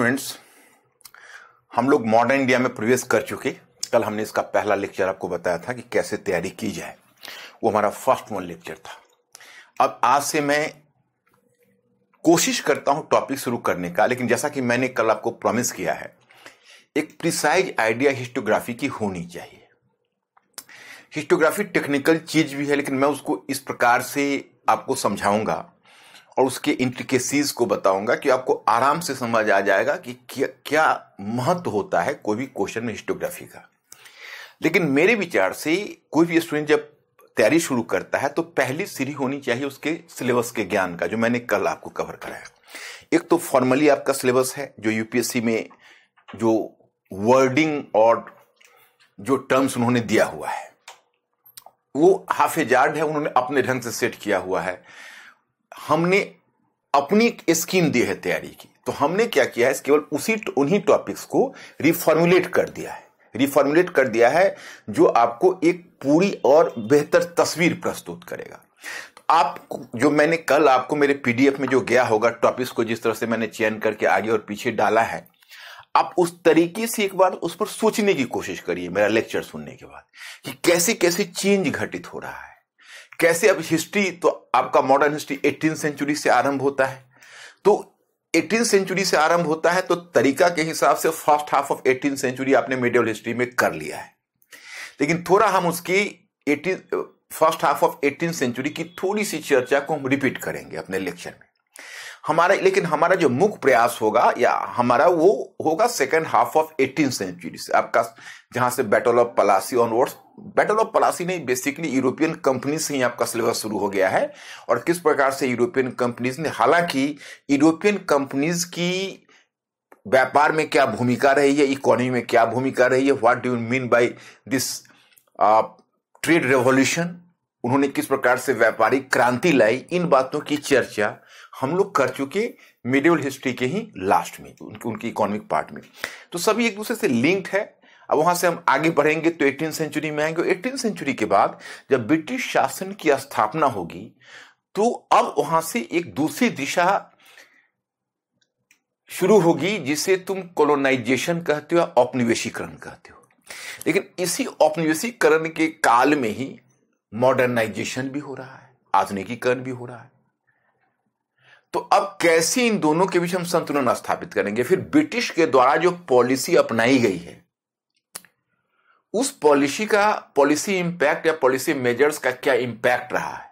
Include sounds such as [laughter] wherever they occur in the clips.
students हम लोग modern India में प्रवेश कर चुके कल हमने इसका पहला लेक्चर आपको बताया था कि कैसे तैयारी की जाए वो हमारा फर्स्ट वन लेक्चर था अब आज से मैं कोशिश करता हूं टॉपिक शुरू करने का लेकिन जैसा कि मैंने कल आपको प्रॉमिस किया है एक प्रिसाइज आइडिया हिस्टोग्राफी की होनी चाहिए हिस्टोग्राफी टेक्निकल चीज भी है लेकिन मैं उसको इस प्रकार से आपको समझाऊंगा और उसके इंट्रिकेसीज को बताऊंगा कि आपको आराम से समझ आ जाएगा कि क्या, क्या महत्व होता है कोई भी क्वेश्चन में हिस्टोग्राफी का लेकिन मेरे विचार से कोई भी स्टूडेंट जब तैयारी शुरू करता है तो पहली सीढ़ी होनी चाहिए उसके सिलेबस के ज्ञान का जो मैंने कल आपको कवर कराया एक तो फॉर्मली आपका सिलेबस है जो यूपीएससी में जो वर्डिंग और जो टर्म्स उन्होंने दिया हुआ है वो हाफ एजार्ड है उन्होंने अपने ढंग से सेट किया हुआ है हमने अपनी स्कीम दी है तैयारी की तो हमने क्या किया है केवल उसी उन्हीं टॉपिक्स को रिफॉर्मुलेट कर दिया है रिफॉर्मुलेट कर दिया है जो आपको एक पूरी और बेहतर तस्वीर प्रस्तुत करेगा तो आप जो मैंने कल आपको मेरे पीडीएफ में जो गया होगा टॉपिक्स को जिस तरह से मैंने चयन करके आगे और पीछे डाला है आप उस तरीके से एक बार उस पर सोचने की कोशिश करिए मेरा लेक्चर सुनने के बाद कि कैसे कैसे चेंज घटित हो रहा है कैसे अब हिस्ट्री तो आपका मॉडर्न हिस्ट्री एटीन सेंचुरी से आरंभ होता है तो एटीन सेंचुरी से आरंभ होता है तो तरीका के हिसाब से first half of eighteen century आपने मिडिल हिस्ट्री में कर लिया है लेकिन थोड़ा हम उसकी eighteen first half of eighteen century की थोड़ी सी चर्चा को हम रिपीट करेंगे अपने लेक्चर में हमारा लेकिन हमारा जो मुख्य प्रयास होगा या हमारा वो होगा second half of eighteen century से आपका जहां से battle of Plassey onwards battle of Plassey नहीं बेसिकली यूरोपियन कंपनी से ही आपका सिलेबस शुरू हो गया है और किस प्रकार से यूरोपियन कंपनीज ने हालांकि यूरोपियन कंपनीज की व्यापार में क्या भूमिका रही है इकोनॉमी में क्या भूमिका रही है what do you mean by this trade revolution उन्होंने किस प्रकार से व्यापारिक क्रांति लाई इन बातों की चर्चा हम लोग कर चुके मिडिवल हिस्ट्री के ही लास्ट में उनकी उनकी इकोनॉमिक पार्ट में तो सभी एक दूसरे से लिंक्ड है अब वहां से हम आगे बढ़ेंगे तो एटीन सेंचुरी में आएंगे एटीन सेंचुरी के बाद जब ब्रिटिश शासन की स्थापना होगी तो अब वहां से एक दूसरी दिशा शुरू होगी जिसे तुम कॉलोनाइजेशन कहते हो औपनिवेशीकरण कहते हो लेकिन इसी औपनिवेशीकरण के काल में ही मॉडर्नाइजेशन भी हो रहा है आधुनिकीकरण भी हो रहा है तो अब कैसे इन दोनों के बीच हम संतुलन स्थापित करेंगे फिर ब्रिटिश के द्वारा जो पॉलिसी अपनाई गई है उस पॉलिसी का पॉलिसी इंपैक्ट या पॉलिसी मेजर्स का क्या इंपैक्ट रहा है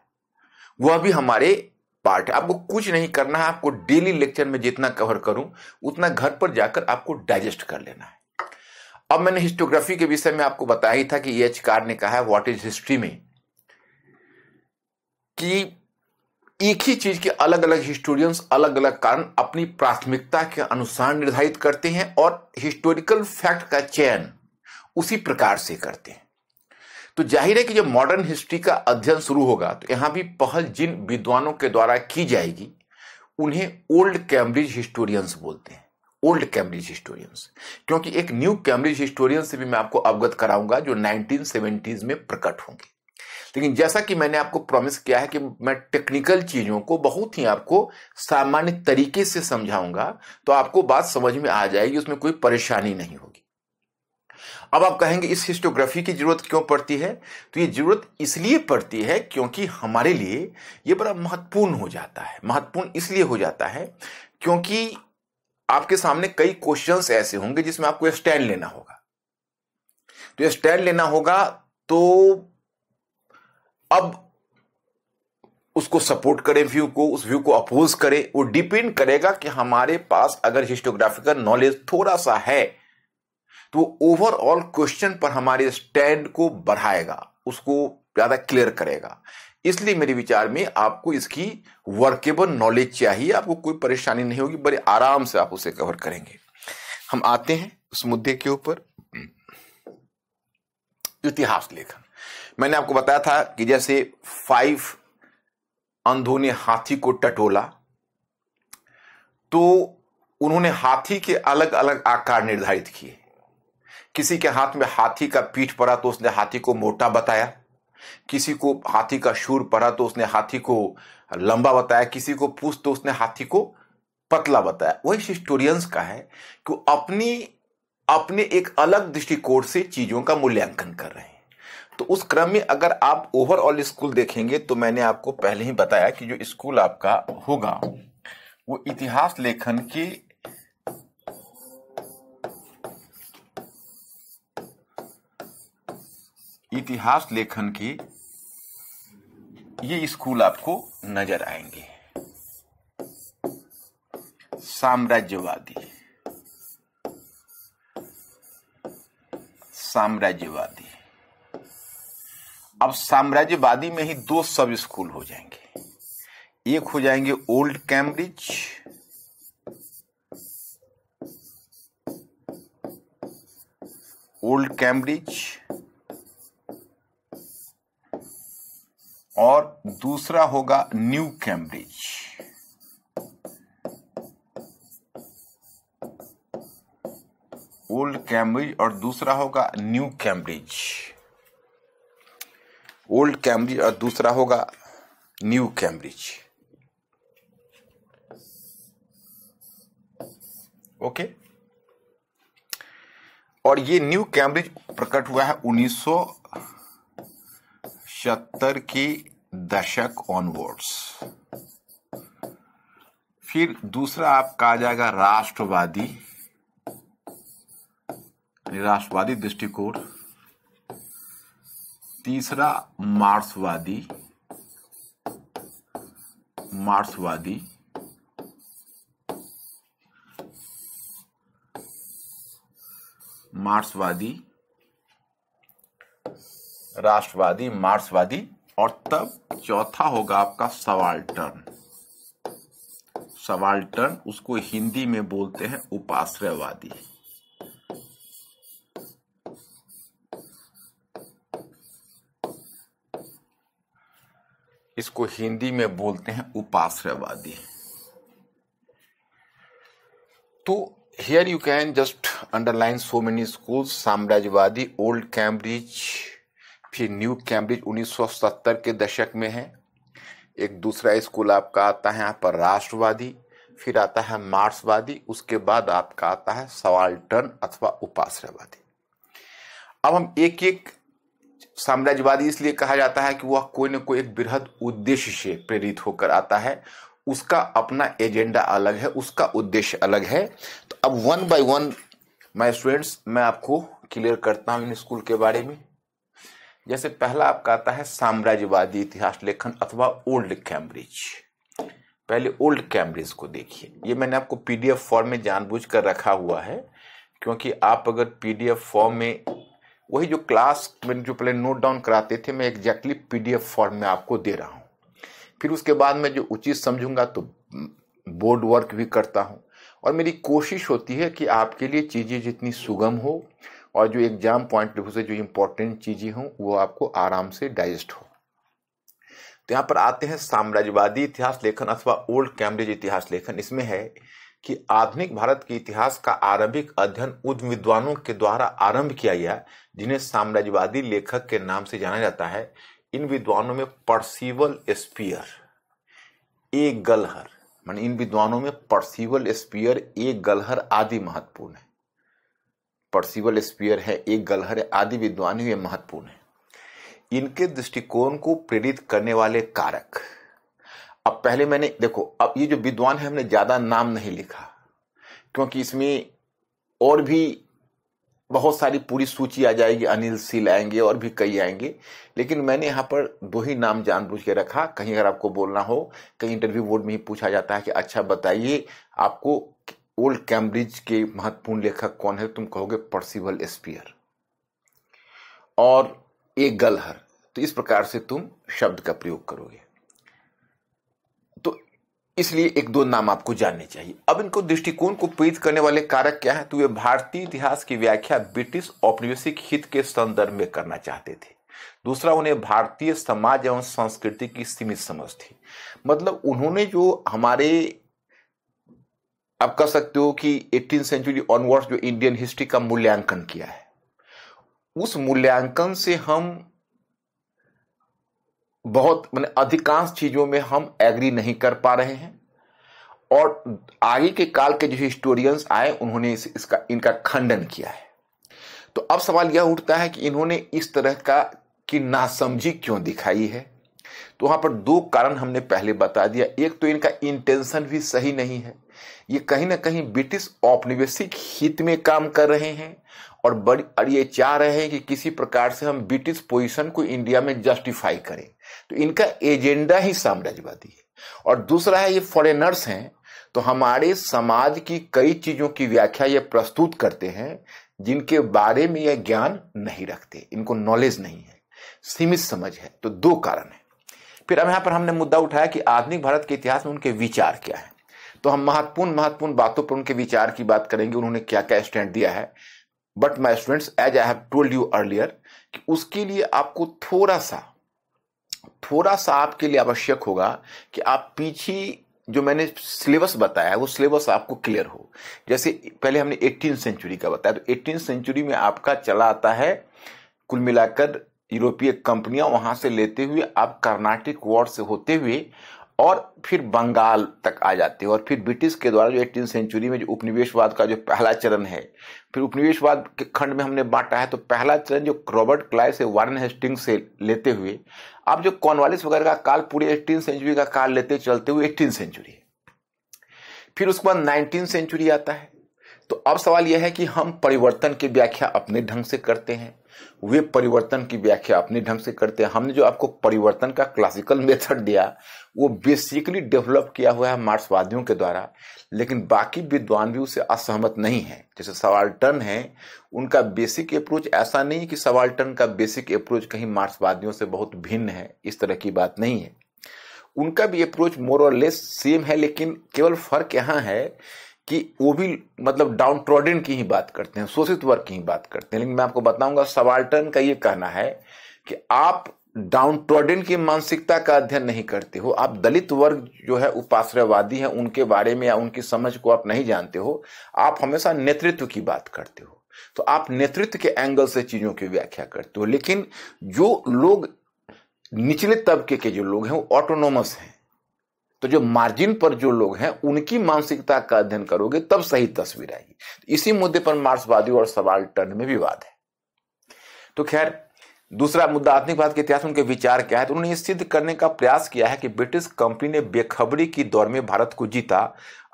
वह भी हमारे पार्ट है आपको कुछ नहीं करना है आपको डेली लेक्चर में जितना कवर करूं उतना घर पर जाकर आपको डाइजेस्ट कर लेना है अब मैंने हिस्टोग्राफी के विषय में आपको बताया ही था कि एच कार ने कहा है व्हाट इज हिस्ट्री में कि एक ही चीज के अलग अलग हिस्टोरियंस अलग अलग कारण अपनी प्राथमिकता के अनुसार निर्धारित करते हैं और हिस्टोरिकल फैक्ट का चयन उसी प्रकार से करते हैं तो जाहिर है कि जब मॉडर्न हिस्ट्री का अध्ययन शुरू होगा तो यहां भी पहल जिन विद्वानों के द्वारा की जाएगी उन्हें ओल्ड कैम्ब्रिज हिस्टोरियंस बोलते हैं ओल्ड कैम्ब्रिज हिस्टोरियंस क्योंकि एक न्यू कैम्ब्रिज हिस्टोरियंस से भी मैं आपको अवगत कराऊंगा जो नाइनटीन में प्रकट होंगे लेकिन जैसा कि मैंने आपको प्रॉमिस किया है कि मैं टेक्निकल चीज़ों को बहुत ही आपको सामान्य तरीके से समझाऊंगा तो आपको बात समझ में आ जाएगी उसमें कोई परेशानी नहीं होगी अब आप कहेंगे इस हिस्टोग्राफी की जरूरत क्यों पड़ती है तो ये जरूरत इसलिए पड़ती है क्योंकि हमारे लिए ये बड़ा महत्वपूर्ण हो जाता है महत्वपूर्ण इसलिए हो जाता है क्योंकि आपके सामने कई क्वेश्चंस ऐसे होंगे जिसमें आपको स्टैंड लेना होगा तो स्टैंड लेना होगा तो अब उसको सपोर्ट करें व्यू को उस व्यू को अपोज करें वो डिपेंड करेगा कि हमारे पास अगर हिस्टोग्राफिकल नॉलेज थोड़ा सा है तो ओवरऑल क्वेश्चन पर हमारे स्टैंड को बढ़ाएगा उसको ज्यादा क्लियर करेगा इसलिए मेरे विचार में आपको इसकी वर्केबल नॉलेज चाहिए आपको कोई परेशानी नहीं होगी बड़े आराम से आप उसे कवर करेंगे हम आते हैं उस मुद्दे के ऊपर इतिहास लेखन मैंने आपको बताया था कि जैसे फाइव अंधों ने हाथी को टटोला तो उन्होंने हाथी के अलग अलग आकार निर्धारित किए किसी के हाथ में हाथी का पीठ पड़ा तो उसने हाथी को मोटा बताया किसी को हाथी का शूर पड़ा तो उसने हाथी को लंबा बताया किसी को पूछ तो उसने हाथी को पतला बताया वही हिस्टोरियंस का है कि अपनी अपने एक अलग दृष्टिकोण से चीजों का मूल्यांकन कर रहे हैं तो उस क्रम में अगर आप ओवरऑल स्कूल देखेंगे तो मैंने आपको पहले ही बताया कि जो स्कूल आपका होगा वो इतिहास लेखन के इतिहास लेखन के ये स्कूल आपको नजर आएंगे साम्राज्यवादी साम्राज्यवादी अब साम्राज्यवादी में ही दो सब स्कूल हो जाएंगे एक हो जाएंगे ओल्ड कैम्ब्रिज ओल्ड कैम्ब्रिज और दूसरा होगा न्यू कैम्ब्रिज ओल्ड कैम्ब्रिज और दूसरा होगा न्यू कैम्ब्रिज ओल्ड कैम्ब्रिज और दूसरा होगा न्यू कैम्ब्रिज ओके और ये न्यू कैम्ब्रिज प्रकट हुआ है उन्नीस सत्तर की दशक ऑनवर्ड्स फिर दूसरा आपका आ जाएगा राष्ट्रवादी राष्ट्रवादी दृष्टिकोण तीसरा मार्क्सवादी मार्क्सवादी मार्क्सवादी राष्ट्रवादी मार्क्सवादी और तब चौथा होगा आपका सवाल्टर्न सवाल्टन उसको हिंदी में बोलते हैं उपाश्रयवादी इसको हिंदी में बोलते हैं उपाश्रयवादी तो here you can just underline so many school साम्राज्यवादी ओल्ड कैम्ब्रिज फिर न्यू कैम्ब्रिज 1970 के दशक में है एक दूसरा स्कूल आपका आता है यहाँ पर राष्ट्रवादी फिर आता है मार्क्सवादी उसके बाद आपका आता है सवाल्टन अथवा उपाश्रयवादी अब हम एक एक साम्राज्यवादी इसलिए कहा जाता है कि वह कोई न कोई एक बृहद उद्देश्य से प्रेरित होकर आता है उसका अपना एजेंडा अलग है उसका उद्देश्य अलग है तो अब one by one my students मैं आपको क्लियर करता हूं इन स्कूल के बारे में जैसे पहला आपका आता है साम्राज्यवादी इतिहास लेखन अथवा ओल्ड कैम्ब्रिज पहले ओल्ड कैम्ब्रिज को देखिए ये मैंने आपको पीडीएफ फॉर्म में जानबूझ कर रखा हुआ है क्योंकि आप अगर पीडीएफ फॉर्म में वही जो क्लास में जो पहले नोट डाउन कराते थे मैं एग्जैक्टली पीडीएफ फॉर्म में आपको दे रहा हूँ फिर उसके बाद मैं जो उचित समझूंगा तो बोर्ड वर्क भी करता हूँ और मेरी कोशिश होती है कि आपके लिए चीज़ें जितनी सुगम हो और जो एग्जाम पॉइंट ऑफ व्यू से जो इम्पोर्टेंट चीज़ें हों वो आपको आराम से डाइजेस्ट हो तो यहाँ पर आते हैं साम्राज्यवादी इतिहास लेखन अथवा ओल्ड कैम्ब्रिज इतिहास लेखन इसमें है कि आधुनिक भारत के इतिहास का आरंभिक अध्ययन उद्ध विद्वानों के द्वारा आरंभ किया गया जिन्हें साम्राज्यवादी लेखक के नाम से जाना जाता है इन विद्वानों में परसिवल स्पियर ए गलहर मान इन विद्वानों में परसिवल स्पियर ए गलहर आदि महत्वपूर्ण है परसिवल स्पियर है एक गलहर आदि विद्वान ये महत्वपूर्ण है इनके दृष्टिकोण को प्रेरित करने वाले कारक अब पहले मैंने देखो अब ये जो विद्वान है हमने ज्यादा नाम नहीं लिखा क्योंकि इसमें और भी बहुत सारी पूरी सूची आ जाएगी अनिल सिल आएंगे और भी कई आएंगे लेकिन मैंने यहां पर दो ही नाम जानबूझ के रखा कहीं अगर आपको बोलना हो कहीं इंटरव्यू बोर्ड में ही पूछा जाता है कि अच्छा बताइए आपको ओल्ड कैम्ब्रिज के महत्वपूर्ण लेखक कौन है तुम कहोगे पर्सिवल स्पियर और एक गलहर तो इस प्रकार से तुम शब्द का प्रयोग करोगे इसलिए एक दो नाम आपको जानने चाहिए अब इनको दृष्टिकोण को प्रेरित करने वाले कारक क्या है तो वे भारतीय इतिहास की व्याख्या ब्रिटिश औपनिवेशिक हित के संदर्भ में करना चाहते थे दूसरा उन्हें भारतीय समाज एवं संस्कृति की सीमित समझ थी मतलब उन्होंने जो हमारे आप कह सकते हो कि एटीन सेंचुरी ऑनवर्ड जो इंडियन हिस्ट्री का मूल्यांकन किया है उस मूल्यांकन से हम बहुत मैंने अधिकांश चीज़ों में हम एग्री नहीं कर पा रहे हैं और आगे के काल के जो हिस्टोरियंस आए उन्होंने इस, इसका इनका खंडन किया है तो अब सवाल यह उठता है कि इन्होंने इस तरह का की नासमझी क्यों दिखाई है तो वहां पर दो कारण हमने पहले बता दिया एक तो इनका इंटेंशन भी सही नहीं है ये कहीं ना कहीं ब्रिटिश औपनिवेशिक हित में काम कर रहे हैं और बड़ी और ये चाह रहे हैं कि किसी प्रकार से हम ब्रिटिश पोजीशन को इंडिया में जस्टिफाई करें तो इनका एजेंडा ही साम्राज्यवादी है और दूसरा है ये फॉरेनर्स हैं तो हमारे समाज की कई चीजों की व्याख्या ये प्रस्तुत करते हैं जिनके बारे में यह ज्ञान नहीं रखते इनको नॉलेज नहीं है सीमित समझ है तो दो कारण है फिर अब यहां पर हमने मुद्दा उठाया कि आधुनिक भारत के इतिहास में उनके विचार क्या है तो हम महत्वपूर्ण महत्वपूर्ण बातों पर उनके विचार की बात करेंगे उन्होंने क्या क्या स्टैंड दिया है but my students as I have told you earlier कि उसके लिए आपको थोड़ा सा थोड़ा सा आपके लिए आवश्यक होगा कि आप पीछे जो मैंने सिलेबस बताया है वो सिलेबस आपको क्लियर हो जैसे पहले हमने एटीन सेंचुरी का बताया तो एटीन सेंचुरी में आपका चला आता है कुल मिलाकर यूरोपीय कंपनियां वहां से लेते हुए आप कर्नाटिक वॉर से होते हुए और फिर बंगाल तक आ जाते हो और फिर ब्रिटिश के द्वारा जो एटीन सेंचुरी में जो उपनिवेशवाद का जो पहला चरण है फिर उपनिवेशवाद के खंड में हमने बांटा है तो पहला चरण जो रॉबर्ट क्लाइव से वारन हेस्टिंग से लेते हुए आप जो कॉनवालिस वगैरह का काल पूरे एटीन सेंचुरी का काल लेते चलते हुए एटीन सेंचुरी है फिर उसके बाद नाइनटीन सेंचुरी आता है तो अब सवाल यह है कि हम परिवर्तन की व्याख्या अपने ढंग से करते हैं वे परिवर्तन की व्याख्या अपने ढंग से करते हैं हमने जो आपको परिवर्तन का क्लासिकल मेथड दिया वो बेसिकली डेवलप किया हुआ है मार्क्सवादियों के द्वारा लेकिन बाकी विद्वान भी उससे असहमत नहीं है जैसे सवाल टर्न है उनका बेसिक अप्रोच ऐसा नहीं कि सवाल टर्न का बेसिक अप्रोच कहीं मार्क्सवादियों से बहुत भिन्न है इस तरह की बात नहीं है उनका भी अप्रोच मोर और लेस सेम है लेकिन केवल फर्क यहाँ है कि वो भी मतलब डाउन ट्रॉडन की ही बात करते हैं शोषित वर्ग की ही बात करते हैं लेकिन मैं आपको बताऊंगा सवाल्टन का ये कहना है कि आप डाउन ट्रॉडन की मानसिकता का अध्ययन नहीं करते हो आप दलित वर्ग जो है उपाश्रयवादी है उनके बारे में या उनकी समझ को आप नहीं जानते हो आप हमेशा नेतृत्व की बात करते हो तो आप नेतृत्व के एंगल से चीजों की व्याख्या करते हो लेकिन जो लोग निचले तबके के जो लोग हैं वो ऑटोनोमस हैं तो जो मार्जिन पर जो लोग हैं उनकी मानसिकता का अध्ययन करोगे तब सही तस्वीर आएगी इसी मुद्दे पर मार्क्सवादी और सवाल टर्न में विवाद है तो खैर दूसरा मुद्दा भारत के इतिहास उनके विचार क्या है तो उन्होंने ये सिद्ध करने का प्रयास किया है कि ब्रिटिश कंपनी ने बेखबरी की दौर में भारत को जीता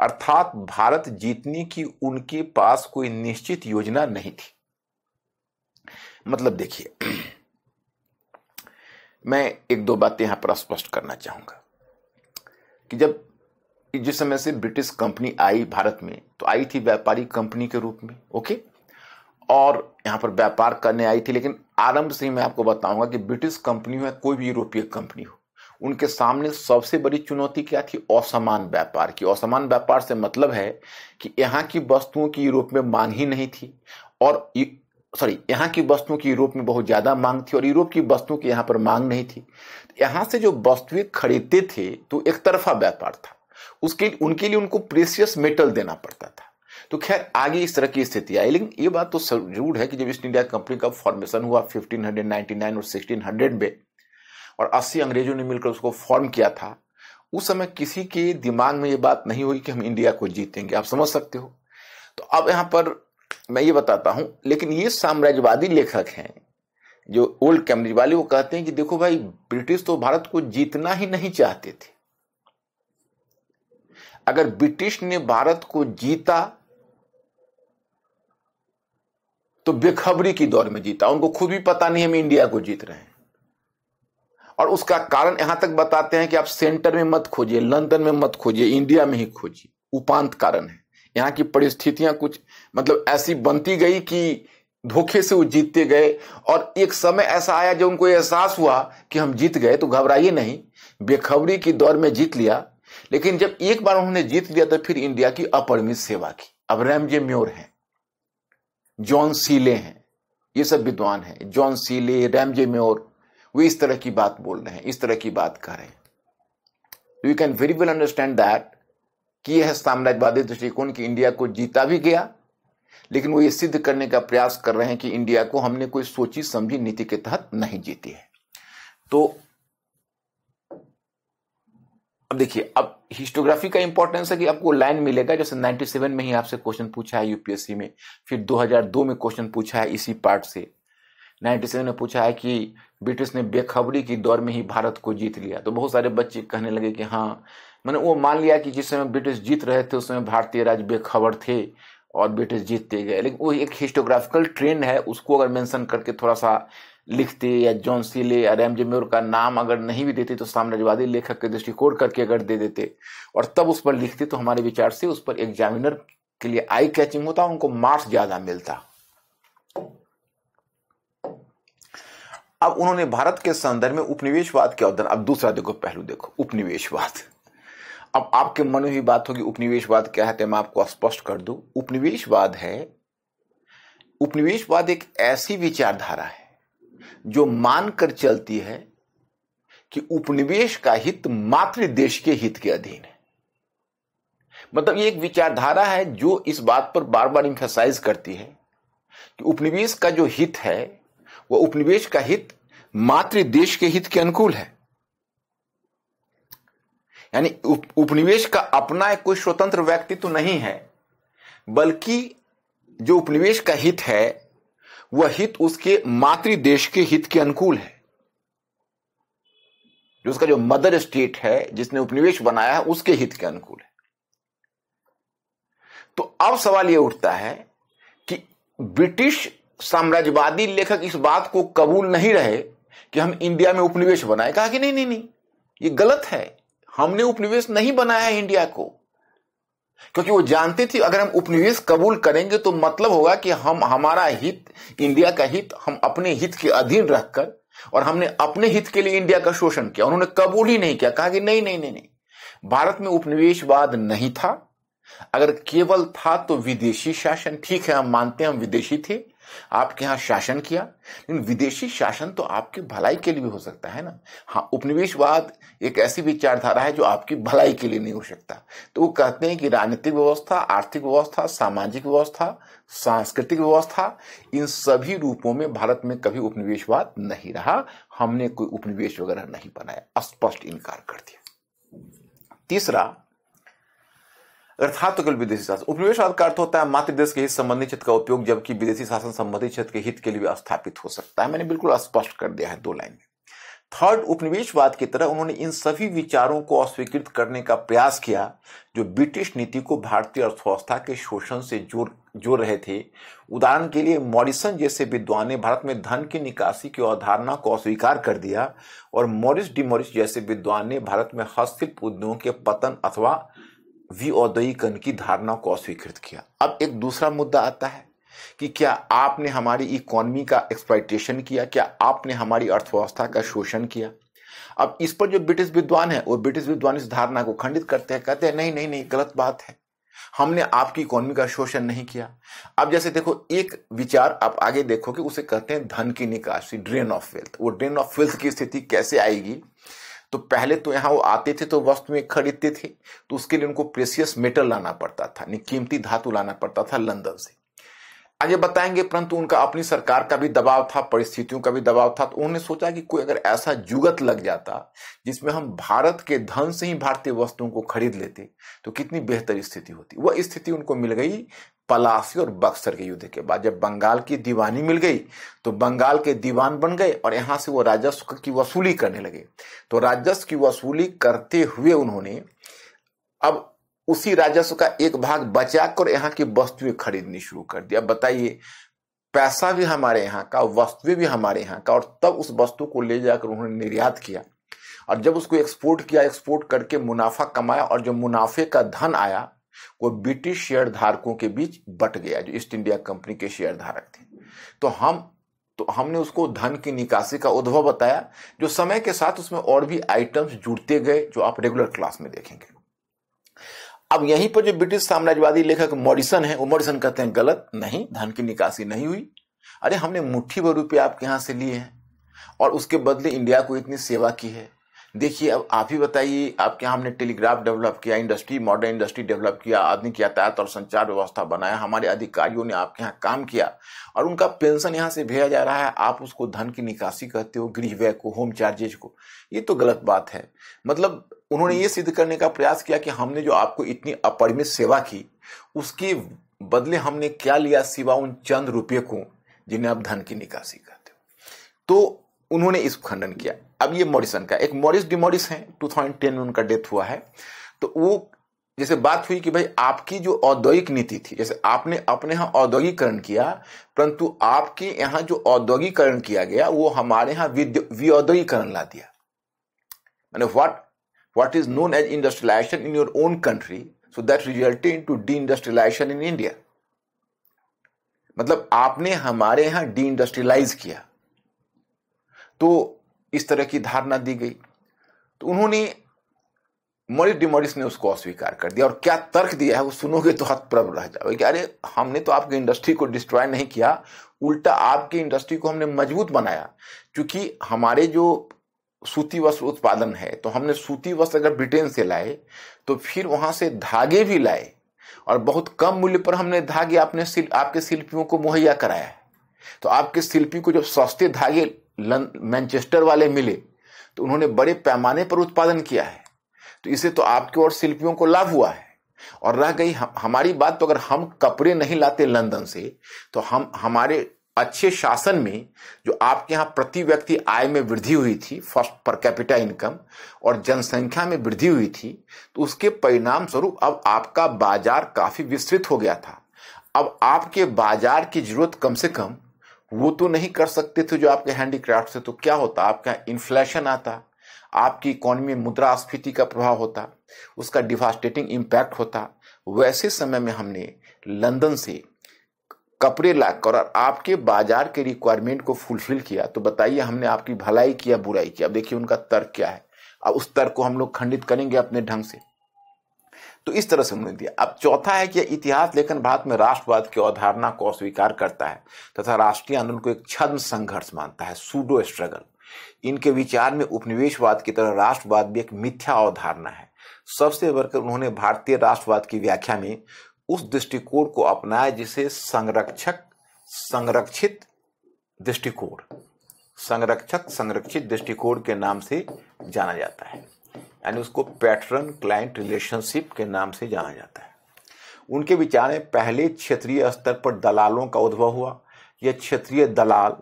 अर्थात भारत जीतने की उनके पास कोई निश्चित योजना नहीं थी मतलब देखिए [clears throat] मैं एक दो बातें यहां पर स्पष्ट करना चाहूंगा कि जब जिस समय से ब्रिटिश कंपनी आई भारत में तो आई थी व्यापारी कंपनी के रूप में ओके और यहां पर व्यापार करने आई थी लेकिन आरंभ से ही मैं आपको बताऊंगा कि ब्रिटिश कंपनी हो या कोई भी यूरोपीय कंपनी हो उनके सामने सबसे बड़ी चुनौती क्या थी असमान व्यापार की असमान व्यापार से मतलब है कि यहां की वस्तुओं की यूरोप में मांग ही नहीं थी और सॉरी यहाँ की वस्तुओं की यूरोप में बहुत ज़्यादा मांग थी और यूरोप की वस्तुओं की यहाँ पर मांग नहीं थी यहाँ से जो वस्तुएं खरीदते थे तो एक तरफा व्यापार था उसके उनके लिए उनको प्रेसियस मेटल देना पड़ता था तो खैर आगे इस तरह की स्थिति आई लेकिन ये बात तो जरूर है कि जब ईस्ट इंडिया कंपनी का फॉर्मेशन हुआ 1599 और 1600 में और 80 अंग्रेजों ने मिलकर उसको फॉर्म किया था उस समय किसी के दिमाग में ये बात नहीं हुई कि हम इंडिया को जीतेंगे आप समझ सकते हो तो अब यहाँ पर मैं ये बताता हूं लेकिन ये साम्राज्यवादी लेखक हैं जो ओल्ड कैम्ब्रिज वाले वो कहते हैं कि देखो भाई ब्रिटिश तो भारत को जीतना ही नहीं चाहते थे अगर ब्रिटिश ने भारत को जीता तो बेखबरी की दौर में जीता उनको खुद भी पता नहीं हम इंडिया को जीत रहे हैं और उसका कारण यहां तक बताते हैं कि आप सेंटर में मत खोजिए लंदन में मत खोजिए इंडिया में ही खोजिए उपांत कारण है यहां की परिस्थितियां कुछ मतलब ऐसी बनती गई कि धोखे से वो जीतते गए और एक समय ऐसा आया जब उनको एहसास हुआ कि हम जीत गए तो घबराइए नहीं बेखबरी की दौर में जीत लिया लेकिन जब एक बार उन्होंने जीत लिया तो फिर इंडिया की अपरिमित सेवा की अब रैमजे म्योर हैं जॉन सीले हैं ये सब विद्वान हैं जॉन सीले रैमजे म्योर वे इस तरह की बात बोल रहे हैं इस तरह की बात कर रहे हैं you can very well understand that कि यह साम्राज्यवादी दृष्टिकोण की इंडिया को जीता भी गया लेकिन वो ये सिद्ध करने का प्रयास कर रहे हैं कि इंडिया को हमने कोई सोची समझी नीति के तहत नहीं जीती है तो अब देखिए अब हिस्टोग्राफी का इंपॉर्टेंस है कि आपको लाइन मिलेगा जैसे 97 में ही आपसे क्वेश्चन पूछा है यूपीएससी में फिर 2002 में क्वेश्चन पूछा है इसी पार्ट से 97 में पूछा है कि ब्रिटिश ने बेखबरी की दौर में ही भारत को जीत लिया तो बहुत सारे बच्चे कहने लगे कि हाँ मैंने वो मान लिया कि जिस समय ब्रिटिश जीत रहे थे उस समय भारतीय राज्य बेखबर थे और ब्रिटिश जीतते गए लेकिन वो एक हिस्टोग्राफिकल ट्रेंड है उसको अगर मेंशन करके थोड़ा सा लिखते या जॉन सीले या रैमजे म्योर का नाम अगर नहीं भी देते तो साम्राज्यवादी लेखक के दृष्टिकोण करके अगर दे देते और तब उस पर लिखते तो हमारे विचार से उस पर एग्जामिनर के लिए आई कैचिंग होता उनको मार्क्स ज्यादा मिलता अब उन्होंने भारत के संदर्भ में उपनिवेशवाद के अवधन अब दूसरा देखो पहलू देखो उपनिवेशवाद अब आपके मन में भी बात होगी उपनिवेशवाद क्या है तो मैं आपको स्पष्ट कर दू उपनिवेशवाद है उपनिवेशवाद एक ऐसी विचारधारा है जो मानकर चलती है कि उपनिवेश का हित मात्र देश के हित के अधीन है मतलब ये एक विचारधारा है जो इस बात पर बार बार इंफेसाइज करती है कि उपनिवेश का जो हित है वह उपनिवेश का हित मात्र देश के हित के अनुकूल है यानी उपनिवेश का अपना एक कोई स्वतंत्र व्यक्तित्व तो नहीं है बल्कि जो उपनिवेश का हित है वह हित उसके मातृ देश के हित के अनुकूल है जो उसका जो मदर स्टेट है जिसने उपनिवेश बनाया है उसके हित के अनुकूल है तो अब सवाल यह उठता है कि ब्रिटिश साम्राज्यवादी लेखक इस बात को कबूल नहीं रहे कि हम इंडिया में उपनिवेश बनाए कहा कि नहीं नहीं नहीं ये गलत है हमने उपनिवेश नहीं बनाया इंडिया को क्योंकि वो जानते थे अगर हम उपनिवेश कबूल करेंगे तो मतलब होगा कि हम हमारा हित इंडिया का हित हम अपने हित के अधीन रखकर और हमने अपने हित के लिए इंडिया का शोषण किया उन्होंने कबूल ही नहीं किया कहा कि नहीं नहीं नहीं नहीं भारत में उपनिवेशवाद नहीं था अगर केवल था तो विदेशी शासन ठीक है हम मानते हैं हम विदेशी थे आपके यहां शासन किया लेकिन विदेशी शासन तो आपके भलाई के लिए भी हो सकता है ना हाँ उपनिवेशवाद एक ऐसी विचारधारा है जो आपकी भलाई के लिए नहीं हो सकता तो वो कहते हैं कि राजनीतिक व्यवस्था आर्थिक व्यवस्था सामाजिक व्यवस्था सांस्कृतिक व्यवस्था इन सभी रूपों में भारत में कभी उपनिवेशवाद नहीं रहा हमने कोई उपनिवेश वगैरह नहीं बनाया स्पष्ट इनकार कर दिया तीसरा अर्थात तो विदेशी शासन उपनिवेशवाद का अर्थ होता है मातृ देश के हित संबंधी क्षेत्र का उपयोग जबकि विदेशी शासन संबंधी क्षेत्र के हित के लिए स्थापित हो सकता है मैंने बिल्कुल स्पष्ट कर दिया है दो लाइन में थर्ड उपनिवेशवाद की तरह उन्होंने इन सभी विचारों को अस्वीकृत करने का प्रयास किया जो ब्रिटिश नीति को भारतीय अर्थव्यवस्था के शोषण से जोड़ जोड़ रहे थे उदाहरण के लिए मॉरिसन जैसे विद्वान ने भारत में धन की निकासी की अवधारणा को अस्वीकार कर दिया और मॉरिस डिमोरिस जैसे विद्वान ने भारत में हस्तशिल्प उद्योग के पतन अथवा विऔदयीकरण की धारणा को अस्वीकृत किया अब एक दूसरा मुद्दा आता है कि क्या आपने हमारी इकोनॉमी का एक्सप्लाइटेशन किया क्या आपने हमारी अर्थव्यवस्था का शोषण किया अब इस पर जो ब्रिटिश विद्वान है वो ब्रिटिश विद्वान इस धारणा को खंडित करते हैं कहते हैं नहीं नहीं नहीं गलत बात है हमने आपकी इकोनॉमी का शोषण नहीं किया अब जैसे देखो एक विचार आप आगे देखो कि उसे कहते हैं धन की निकासी ड्रेन ऑफ वेल्थ वो ड्रेन ऑफ वेल्थ की स्थिति कैसे आएगी तो पहले तो यहां वो आते थे तो वस्तु में खरीदते थे तो उसके लिए उनको प्रेसियस मेटल लाना पड़ता था कीमती धातु लाना पड़ता था लंदन से आगे बताएंगे परंतु उनका अपनी सरकार का भी दबाव था परिस्थितियों का भी दबाव था तो उन्होंने सोचा कि कोई अगर ऐसा जुगत लग जाता जिसमें हम भारत के धन से ही भारतीय वस्तुओं को खरीद लेते तो कितनी बेहतर स्थिति होती वह स्थिति उनको मिल गई पलासी और बक्सर के युद्ध के बाद जब बंगाल की दीवानी मिल गई तो बंगाल के दीवान बन गए और यहां से वो राजस्व की वसूली करने लगे तो राजस्व की वसूली करते हुए उन्होंने अब उसी राजस्व का एक भाग बचाकर यहाँ की वस्तुएं खरीदनी शुरू कर दिया बताइए पैसा भी हमारे यहाँ का वस्तुएं भी हमारे यहाँ का और तब उस वस्तु को ले जाकर उन्होंने निर्यात किया और जब उसको एक्सपोर्ट किया एक्सपोर्ट करके मुनाफा कमाया और जो मुनाफे का धन आया वो ब्रिटिश शेयर धारकों के बीच बट गया जो ईस्ट इंडिया कंपनी के शेयर धारक थे तो हम तो हमने उसको धन की निकासी का उद्भव बताया जो समय के साथ उसमें और भी आइटम्स जुड़ते गए जो आप रेगुलर क्लास में देखेंगे अब यहीं पर जो ब्रिटिश साम्राज्यवादी लेखक मॉरिसन है वो मॉरिसन कहते हैं गलत नहीं धन की निकासी नहीं हुई अरे हमने मुट्ठी भर रुपये आपके यहाँ से लिए हैं और उसके बदले इंडिया को इतनी सेवा की है देखिए अब आप ही बताइए आपके यहाँ हमने टेलीग्राफ डेवलप किया इंडस्ट्री मॉडर्न इंडस्ट्री डेवलप किया आधुनिक यातायात और संचार व्यवस्था बनाया हमारे अधिकारियों ने आपके यहाँ काम किया और उनका पेंशन यहाँ से भेजा जा रहा है आप उसको धन की निकासी कहते हो गृह व्यय को होम चार्जेज को ये तो गलत बात है मतलब उन्होंने ये सिद्ध करने का प्रयास किया कि हमने जो आपको इतनी अपरिमित सेवा की उसके बदले हमने क्या लिया सिवा उन चंद रुपये को जिन्हें आप धन की निकासी कहते हो तो उन्होंने इस खंडन किया अब ये मॉरिसन का एक मॉरिस डिमोरिस है 2010 में उनका डेथ हुआ है तो वो जैसे बात हुई कि भाई आपकी जो औद्योगिक नीति थी जैसे आपने अपने यहाँ औद्योगिकरण किया परंतु आपके यहाँ जो औद्योगिकरण किया गया वो हमारे यहाँ विद्योगिकरण ला दिया मैंने what what is known as industrialisation in your own country so that resulted to deindustrialisation in India मतलब आपने हमारे यहाँ डी इंडस्ट्रियलाइज किया तो इस तरह की धारणा दी गई तो उन्होंने मॉरिस डिमोरिस ने उसको अस्वीकार कर दिया और क्या तर्क दिया है वो सुनोगे तो हतप्रभ रह जाओ कि अरे हमने तो आपकी इंडस्ट्री को डिस्ट्रॉय नहीं किया उल्टा आपकी इंडस्ट्री को हमने मजबूत बनाया क्योंकि हमारे जो सूती वस्त्र उत्पादन है तो हमने सूती वस्त्र अगर ब्रिटेन से लाए तो फिर वहां से धागे भी लाए और बहुत कम मूल्य पर हमने धागे अपने आपके शिल्पियों को मुहैया कराया तो आपके शिल्पी को जब सस्ते धागे मैनचेस्टर वाले मिले तो उन्होंने बड़े पैमाने पर उत्पादन किया है तो इसे तो आपके और शिल्पियों को लाभ हुआ है और रह गई हम, हमारी बात तो अगर हम कपड़े नहीं लाते लंदन से तो हम हमारे अच्छे शासन में जो आपके यहाँ प्रति व्यक्ति आय में वृद्धि हुई थी फर्स्ट पर कैपिटा इनकम और जनसंख्या में वृद्धि हुई थी तो उसके परिणाम स्वरूप अब आपका बाजार काफी विस्तृत हो गया था अब आपके बाजार की जरूरत कम से कम वो तो नहीं कर सकते थे जो आपके हैंडीक्राफ्ट से तो क्या होता आपका इन्फ्लेशन आता आपकी इकोनॉमी मुद्रास्फीति का प्रभाव होता उसका डिवास्टेटिंग इम्पैक्ट होता वैसे समय में हमने लंदन से कपड़े लाकर और आपके बाजार के रिक्वायरमेंट को फुलफिल किया तो बताइए हमने आपकी भलाई किया बुराई किया अब देखिए उनका तर्क क्या है अब उस तर्क को हम लोग खंडित करेंगे अपने ढंग से तो इस तरह से उन्होंने दिया अब चौथा है कि इतिहास लेखन भारत में राष्ट्रवाद की अवधारणा को अस्वीकार करता है तथा राष्ट्रीय आंदोलन को एक छद्म संघर्ष मानता है सूडो स्ट्रगल इनके विचार में उपनिवेशवाद की तरह राष्ट्रवाद भी एक मिथ्या अवधारणा है सबसे बढ़कर उन्होंने भारतीय राष्ट्रवाद की व्याख्या में उस दृष्टिकोण को अपनाया जिसे संरक्षक संरक्षित दृष्टिकोण संरक्षक संरक्षित दृष्टिकोण के नाम से जाना जाता है यानी उसको पैटर्न क्लाइंट रिलेशनशिप के नाम से जाना जाता है उनके विचार में पहले क्षेत्रीय स्तर पर दलालों का उद्भव हुआ यह क्षेत्रीय दलाल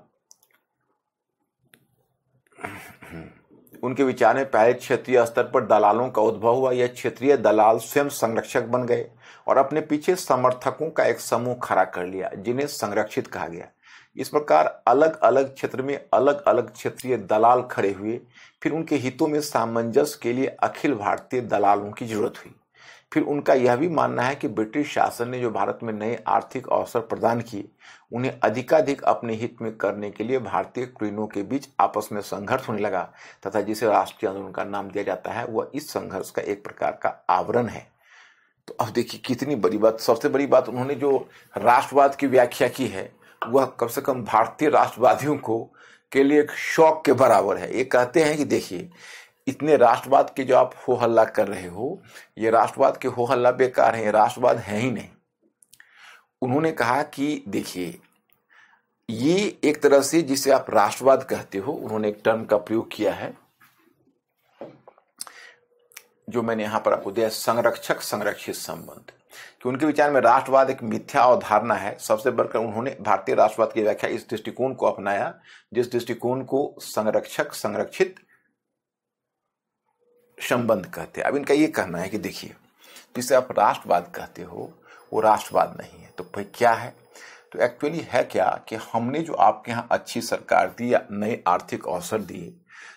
उनके विचार में पहले क्षेत्रीय स्तर पर दलालों का उद्भव हुआ यह क्षेत्रीय दलाल स्वयं संरक्षक बन गए और अपने पीछे समर्थकों का एक समूह खड़ा कर लिया जिन्हें संरक्षित कहा गया इस प्रकार अलग अलग क्षेत्र में अलग अलग क्षेत्रीय दलाल खड़े हुए फिर उनके हितों में सामंजस्य के लिए अखिल भारतीय दलालों की जरूरत हुई फिर उनका यह भी मानना है कि ब्रिटिश शासन ने जो भारत में नए आर्थिक अवसर प्रदान किए उन्हें अधिकाधिक अपने हित में करने के लिए भारतीय क्रीनों के बीच आपस में संघर्ष होने लगा तथा जिसे राष्ट्रीय आंदोलन का नाम दिया जाता है वह इस संघर्ष का एक प्रकार का आवरण है तो अब देखिए कितनी बड़ी बात सबसे बड़ी बात उन्होंने जो राष्ट्रवाद की व्याख्या की है वह कम से कम भारतीय राष्ट्रवादियों को के लिए एक शौक के बराबर है ये कहते हैं कि देखिए इतने राष्ट्रवाद के जो आप हो हल्ला कर रहे हो ये राष्ट्रवाद के हो हल्ला बेकार है राष्ट्रवाद है ही नहीं उन्होंने कहा कि देखिए ये एक तरह से जिसे आप राष्ट्रवाद कहते हो उन्होंने एक टर्म का प्रयोग किया है जो मैंने यहां पर आपको दिया संरक्षक संरक्षित संबंध कि उनके विचार में राष्ट्रवाद एक मिथ्या अवधारणा है सबसे बढ़कर उन्होंने भारतीय राष्ट्रवाद की व्याख्या इस दृष्टिकोण को अपनाया जिस दृष्टिकोण को संरक्षक संरक्षित संबंध कहते हैं अब इनका ये कहना है कि देखिए जिसे आप राष्ट्रवाद कहते हो वो राष्ट्रवाद नहीं है तो भाई क्या है तो एक्चुअली है क्या कि हमने जो आपके यहाँ अच्छी सरकार दी या नए आर्थिक अवसर दिए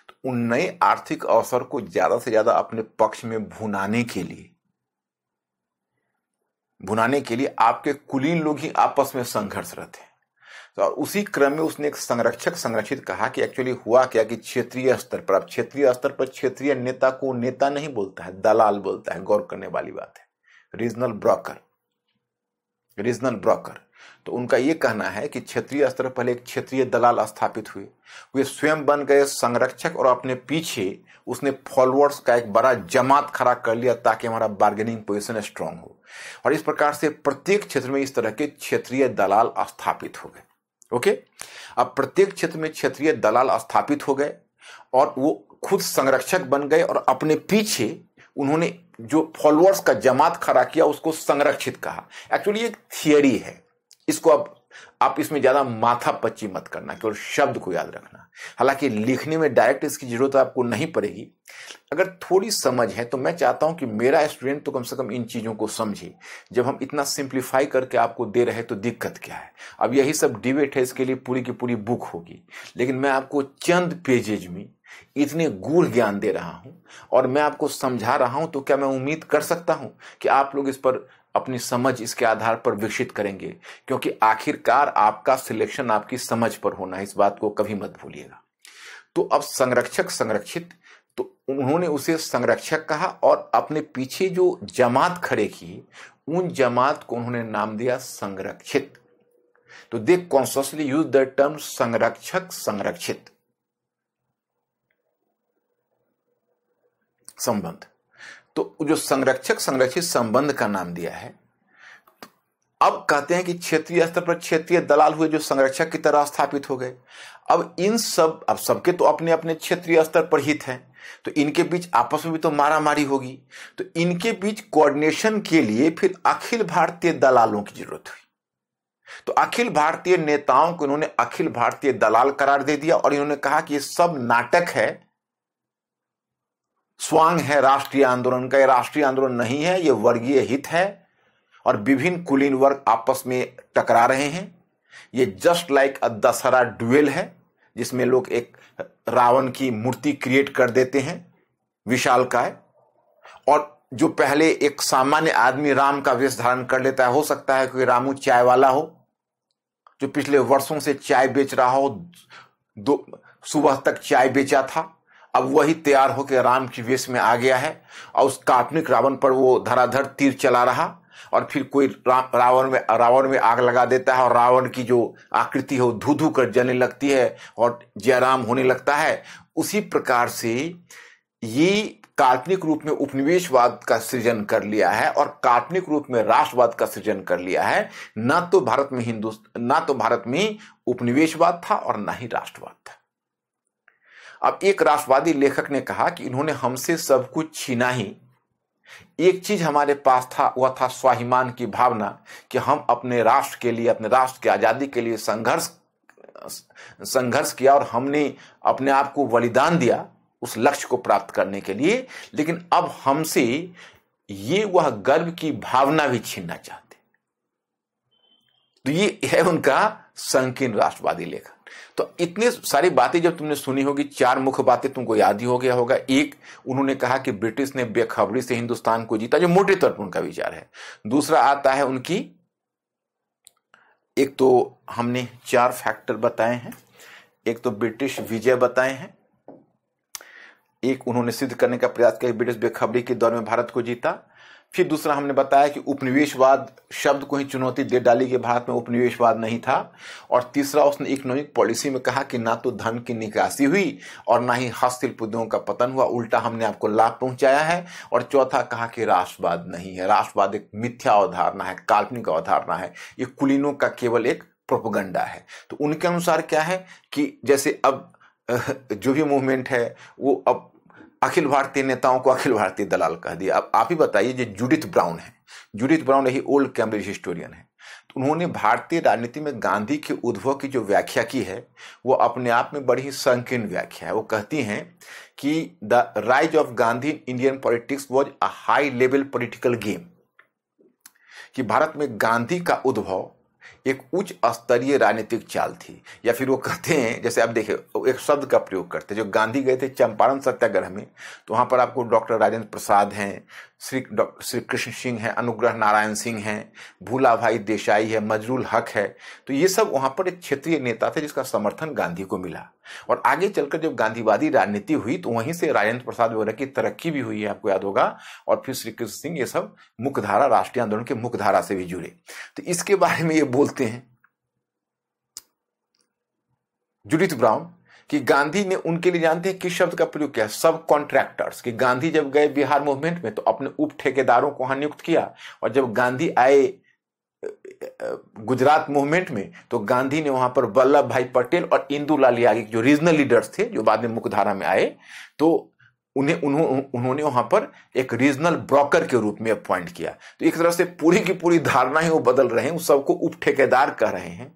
तो उन नए आर्थिक अवसर को ज़्यादा से ज़्यादा अपने पक्ष में भुनाने के लिए भुनाने के लिए आपके कुलीन लोग ही आपस में रहते हैं तो और उसी क्रम में उसने एक संरक्षक संरक्षित कहा कि एक्चुअली हुआ क्या कि क्षेत्रीय स्तर पर अब क्षेत्रीय स्तर पर क्षेत्रीय नेता को नेता नहीं बोलता है दलाल बोलता है गौर करने वाली बात है रीजनल ब्रोकर रीजनल ब्रोकर तो उनका यह कहना है कि क्षेत्रीय स्तर पर एक क्षेत्रीय दलाल स्थापित हुए वे स्वयं बन गए संरक्षक और अपने पीछे उसने फॉलोअर्स का एक बड़ा जमात खड़ा कर लिया ताकि हमारा बार्गेनिंग पोजिशन स्ट्रांग हो और इस प्रकार से प्रत्येक क्षेत्र में इस तरह के क्षेत्रीय दलाल स्थापित हो गए ओके अब प्रत्येक क्षेत्र में क्षेत्रीय दलाल स्थापित हो गए और वो खुद संरक्षक बन गए और अपने पीछे उन्होंने जो फॉलोअर्स का जमात खड़ा किया उसको संरक्षित कहा एक्चुअली एक थियरी है इसको अब आप इसमें ज्यादा माथा पच्ची मत करना केवल शब्द को याद रखना हालांकि लिखने में डायरेक्ट इसकी जरूरत आपको नहीं पड़ेगी अगर थोड़ी समझ है तो मैं चाहता हूं कि मेरा स्टूडेंट तो कम से कम इन चीज़ों को समझे जब हम इतना सिंप्लीफाई करके आपको दे रहे तो दिक्कत क्या है अब यही सब डिबेट है इसके लिए पूरी की पूरी बुक होगी लेकिन मैं आपको चंद पेजेज में इतने गूढ़ ज्ञान दे रहा हूं और मैं आपको समझा रहा हूं तो क्या मैं उम्मीद कर सकता हूं कि आप लोग इस पर अपनी समझ इसके आधार पर विकसित करेंगे क्योंकि आखिरकार आपका सिलेक्शन आपकी समझ पर होना है इस बात को कभी मत भूलिएगा तो अब संरक्षक संरक्षित तो उन्होंने उसे संरक्षक कहा और अपने पीछे जो जमात खड़े की उन जमात को उन्होंने नाम दिया संरक्षित तो they consciously use the term संरक्षक संरक्षित संबंध तो जो संरक्षक संरक्षित संबंध का नाम दिया है तो अब कहते हैं कि क्षेत्रीय स्तर पर क्षेत्रीय दलाल हुए जो संरक्षक की तरह स्थापित हो गए अब इन सब अब सबके तो अपने अपने क्षेत्रीय स्तर पर हित हैं तो इनके बीच आपस में भी तो मारामारी होगी तो इनके बीच कोऑर्डिनेशन के लिए फिर अखिल भारतीय दलालों की जरूरत हुई तो अखिल भारतीय नेताओं को इन्होंने अखिल भारतीय दलाल करार दे दिया और इन्होंने कहा कि ये सब नाटक है स्वांग है राष्ट्रीय आंदोलन का यह राष्ट्रीय आंदोलन नहीं है यह वर्गीय हित है और विभिन्न कुलीन वर्ग आपस में टकरा रहे हैं ये just like a Dussehra duel है जिसमें लोग एक रावण की मूर्ति क्रिएट कर देते हैं विशाल काय और जो पहले एक सामान्य आदमी राम का वेश धारण कर लेता है हो सकता है कोई रामू चाय वाला हो जो पिछले वर्षों से चाय बेच रहा हो दो सुबह तक चाय बेचा था अब वही तैयार होकर राम की वेश में आ गया है और उस काल्पनिक रावण पर वो धराधर तीर चला रहा और फिर कोई रावण में रावण में आग लगा देता है और रावण की जो आकृति है वो धू धू कर जलने लगती है और जयराम होने लगता है उसी प्रकार से ये काल्पनिक रूप में उपनिवेशवाद का सृजन कर लिया है और काल्पनिक रूप में राष्ट्रवाद का सृजन कर लिया है ना तो भारत में हिंदुस्त ना तो भारत में उपनिवेशवाद था और ना ही राष्ट्रवाद था अब एक राष्ट्रवादी लेखक ने कहा कि इन्होंने हमसे सब कुछ छीना ही एक चीज हमारे पास था वह था स्वाभिमान की भावना कि हम अपने राष्ट्र के लिए अपने राष्ट्र की आज़ादी के लिए संघर्ष संघर्ष किया और हमने अपने आप को बलिदान दिया उस लक्ष्य को प्राप्त करने के लिए लेकिन अब हमसे ये वह गर्व की भावना भी छीनना चाहते तो ये है उनका संकीर्ण राष्ट्रवादी लेखक तो इतनी सारी बातें जब तुमने सुनी होगी चार मुख्य बातें तुमको याद ही हो गया होगा एक उन्होंने कहा कि ब्रिटिश ने बेखबरी से हिंदुस्तान को जीता जो मोटे तौर पर उनका विचार है दूसरा आता है उनकी एक तो हमने चार फैक्टर बताए हैं एक तो ब्रिटिश विजय बताए हैं एक उन्होंने सिद्ध करने का प्रयास किया ब्रिटिश बेखबरी के दौर में भारत को जीता फिर दूसरा हमने बताया कि उपनिवेशवाद शब्द को ही चुनौती दे डाली कि भारत में उपनिवेशवाद नहीं था और तीसरा उसने इकोनॉमिक पॉलिसी में कहा कि ना तो धन की निकासी हुई और ना ही हस्तशिल्प उद्योगों का पतन हुआ उल्टा हमने आपको लाभ पहुंचाया है और चौथा कहा कि राष्ट्रवाद नहीं है राष्ट्रवाद एक मिथ्या अवधारणा है काल्पनिक अवधारणा है ये कुलीनों का केवल एक प्रोपोगंडा है तो उनके अनुसार क्या है कि जैसे अब जो भी मूवमेंट है वो अब अखिल भारतीय नेताओं को अखिल भारतीय दलाल कह दिया अब आप ही बताइए जो जुडित ब्राउन है जुडित ब्राउन यही ओल्ड कैम्ब्रिज हिस्टोरियन है तो उन्होंने भारतीय राजनीति में गांधी के उद्भव की जो व्याख्या की है वो अपने आप में बड़ी ही संकीर्ण व्याख्या है वो कहती हैं कि the rise of Gandhi in Indian politics was a high level political game कि भारत में गांधी का उद्भव एक उच्च स्तरीय राजनीतिक चाल थी या फिर वो कहते हैं जैसे आप देखे एक शब्द का प्रयोग करते हैं जो गांधी गए थे चंपारण सत्याग्रह में तो वहाँ पर आपको डॉक्टर राजेंद्र प्रसाद हैं श्री श्री कृष्ण सिंह है अनुग्रह नारायण सिंह है भूला भाई देसाई है मजरूल हक है तो ये सब वहां पर एक क्षेत्रीय नेता थे जिसका समर्थन गांधी को मिला और आगे चलकर जब गांधीवादी राजनीति हुई तो वहीं से राजेंद्र प्रसाद वगैरह की तरक्की भी हुई है आपको याद होगा और फिर श्री कृष्ण सिंह ये सब मुख्यधारा राष्ट्रीय आंदोलन के मुख्यधारा से भी जुड़े तो इसके बारे में ये बोलते हैं जुडित ब्राउन कि गांधी ने उनके लिए जानते हैं किस शब्द का प्रयोग किया सब कॉन्ट्रैक्टर्स कि गांधी जब गए बिहार मूवमेंट में तो अपने उप ठेकेदारों को वहां नियुक्त किया और जब गांधी आए गुजरात मूवमेंट में तो गांधी ने वहां पर वल्लभ भाई पटेल और इंदू लाल यागी जो रीजनल लीडर्स थे जो बाद में मुख्यधारा में आए तो उन्हें उन्हों, उन्होंने वहां पर एक रीजनल ब्रोकर के रूप में अपॉइंट किया तो एक तरह से पूरी की पूरी धारणा ही वो बदल रहे हैं उस सबको उप ठेकेदार कह रहे हैं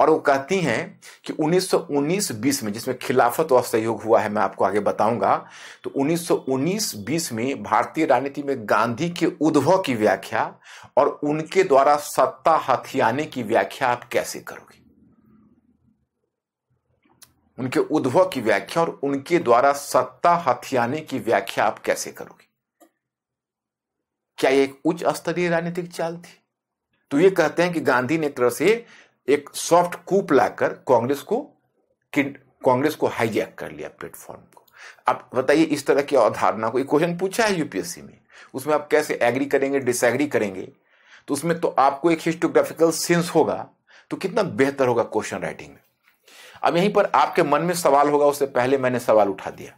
और वो कहती हैं कि 1919-20 में जिसमें खिलाफत और सहयोग हुआ है मैं आपको आगे बताऊंगा तो 1919-20 में भारतीय राजनीति में गांधी के उद्भव की व्याख्या और उनके द्वारा सत्ता हथियाने की व्याख्या आप कैसे करोगे उनके उद्भव की व्याख्या और उनके द्वारा सत्ता हथियाने की व्याख्या आप कैसे करोगे क्या ये एक उच्च स्तरीय राजनीतिक चाल थी तो ये कहते हैं कि गांधी ने एक तरह से एक सॉफ्ट कूप लाकर कांग्रेस को कांग्रेस को हाईजैक कर लिया प्लेटफॉर्म को आप बताइए इस तरह की अवधारणा को क्वेश्चन पूछा है यूपीएससी में उसमें आप कैसे एग्री करेंगे डिसएग्री करेंगे तो उसमें तो आपको एक हिस्टोग्राफिकल सेंस होगा तो कितना बेहतर होगा क्वेश्चन राइटिंग में अब यहीं पर आपके मन में सवाल होगा उससे पहले मैंने सवाल उठा दिया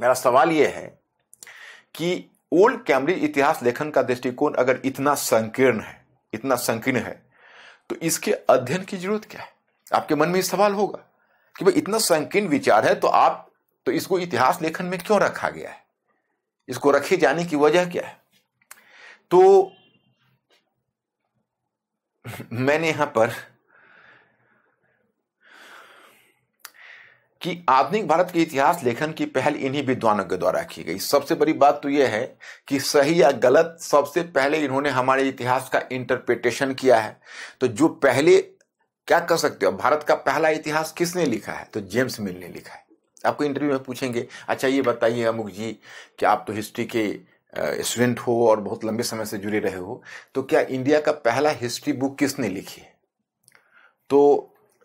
मेरा सवाल यह है कि ओल्ड कैम्ब्रिज इतिहास लेखन का दृष्टिकोण अगर इतना संकीर्ण है इतना संकीर्ण है तो इसके अध्ययन की जरूरत क्या है आपके मन में सवाल होगा कि भाई इतना संकीर्ण विचार है तो आप तो इसको इतिहास लेखन में क्यों रखा गया है इसको रखे जाने की वजह क्या है तो [laughs] मैंने यहां पर कि आधुनिक भारत के इतिहास लेखन की पहल इन्हीं विद्वानों के द्वारा की गई सबसे बड़ी बात तो यह है कि सही या गलत सबसे पहले इन्होंने हमारे इतिहास का इंटरप्रिटेशन किया है तो जो पहले क्या कर सकते हो भारत का पहला इतिहास किसने लिखा है तो जेम्स मिल ने लिखा है आपको इंटरव्यू में पूछेंगे अच्छा ये बताइए अमुक जी कि आप तो हिस्ट्री के स्टूडेंट हो और बहुत लंबे समय से जुड़े रहे हो तो क्या इंडिया का पहला हिस्ट्री बुक किसने लिखी है तो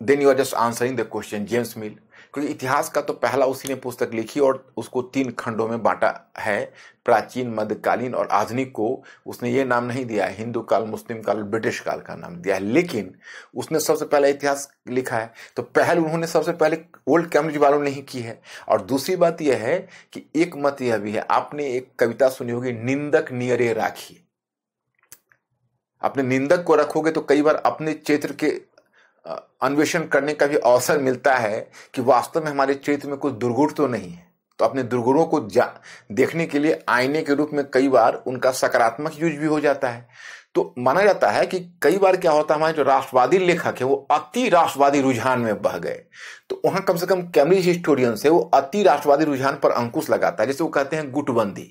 then you are just answering the question James Mill क्योंकि इतिहास का तो पहला उसी ने पुस्तक लिखी और उसको तीन खंडों में बांटा है प्राचीन मध्यकालीन और आधुनिक को उसने ये नाम नहीं दिया है हिंदू काल मुस्लिम काल ब्रिटिश काल का नाम दिया है लेकिन उसने सबसे पहला इतिहास लिखा है तो पहल उन्होंने सबसे पहले ओल्ड कैम्ब्रिज वालों ने ही की है और दूसरी बात यह है कि एक मत यह भी है आपने एक कविता सुनी होगी निंदक नियरे राखी अपने निंदक को रखोगे तो कई बार अपने क्षेत्र के अन्वेषण करने का भी अवसर मिलता है कि वास्तव में हमारे चरित्र में कुछ दुर्गुण तो नहीं है तो अपने दुर्गुणों को देखने के लिए आईने के रूप में कई बार उनका सकारात्मक यूज भी हो जाता है तो माना जाता है कि कई बार क्या होता है हमारे जो राष्ट्रवादी लेखक है वो अति राष्ट्रवादी रुझान में बह गए तो वहां कम से कम कैम्ब्रिज हिस्टोरियंस है वो अति राष्ट्रवादी रुझान पर अंकुश लगाता है जैसे वो कहते हैं गुटबंदी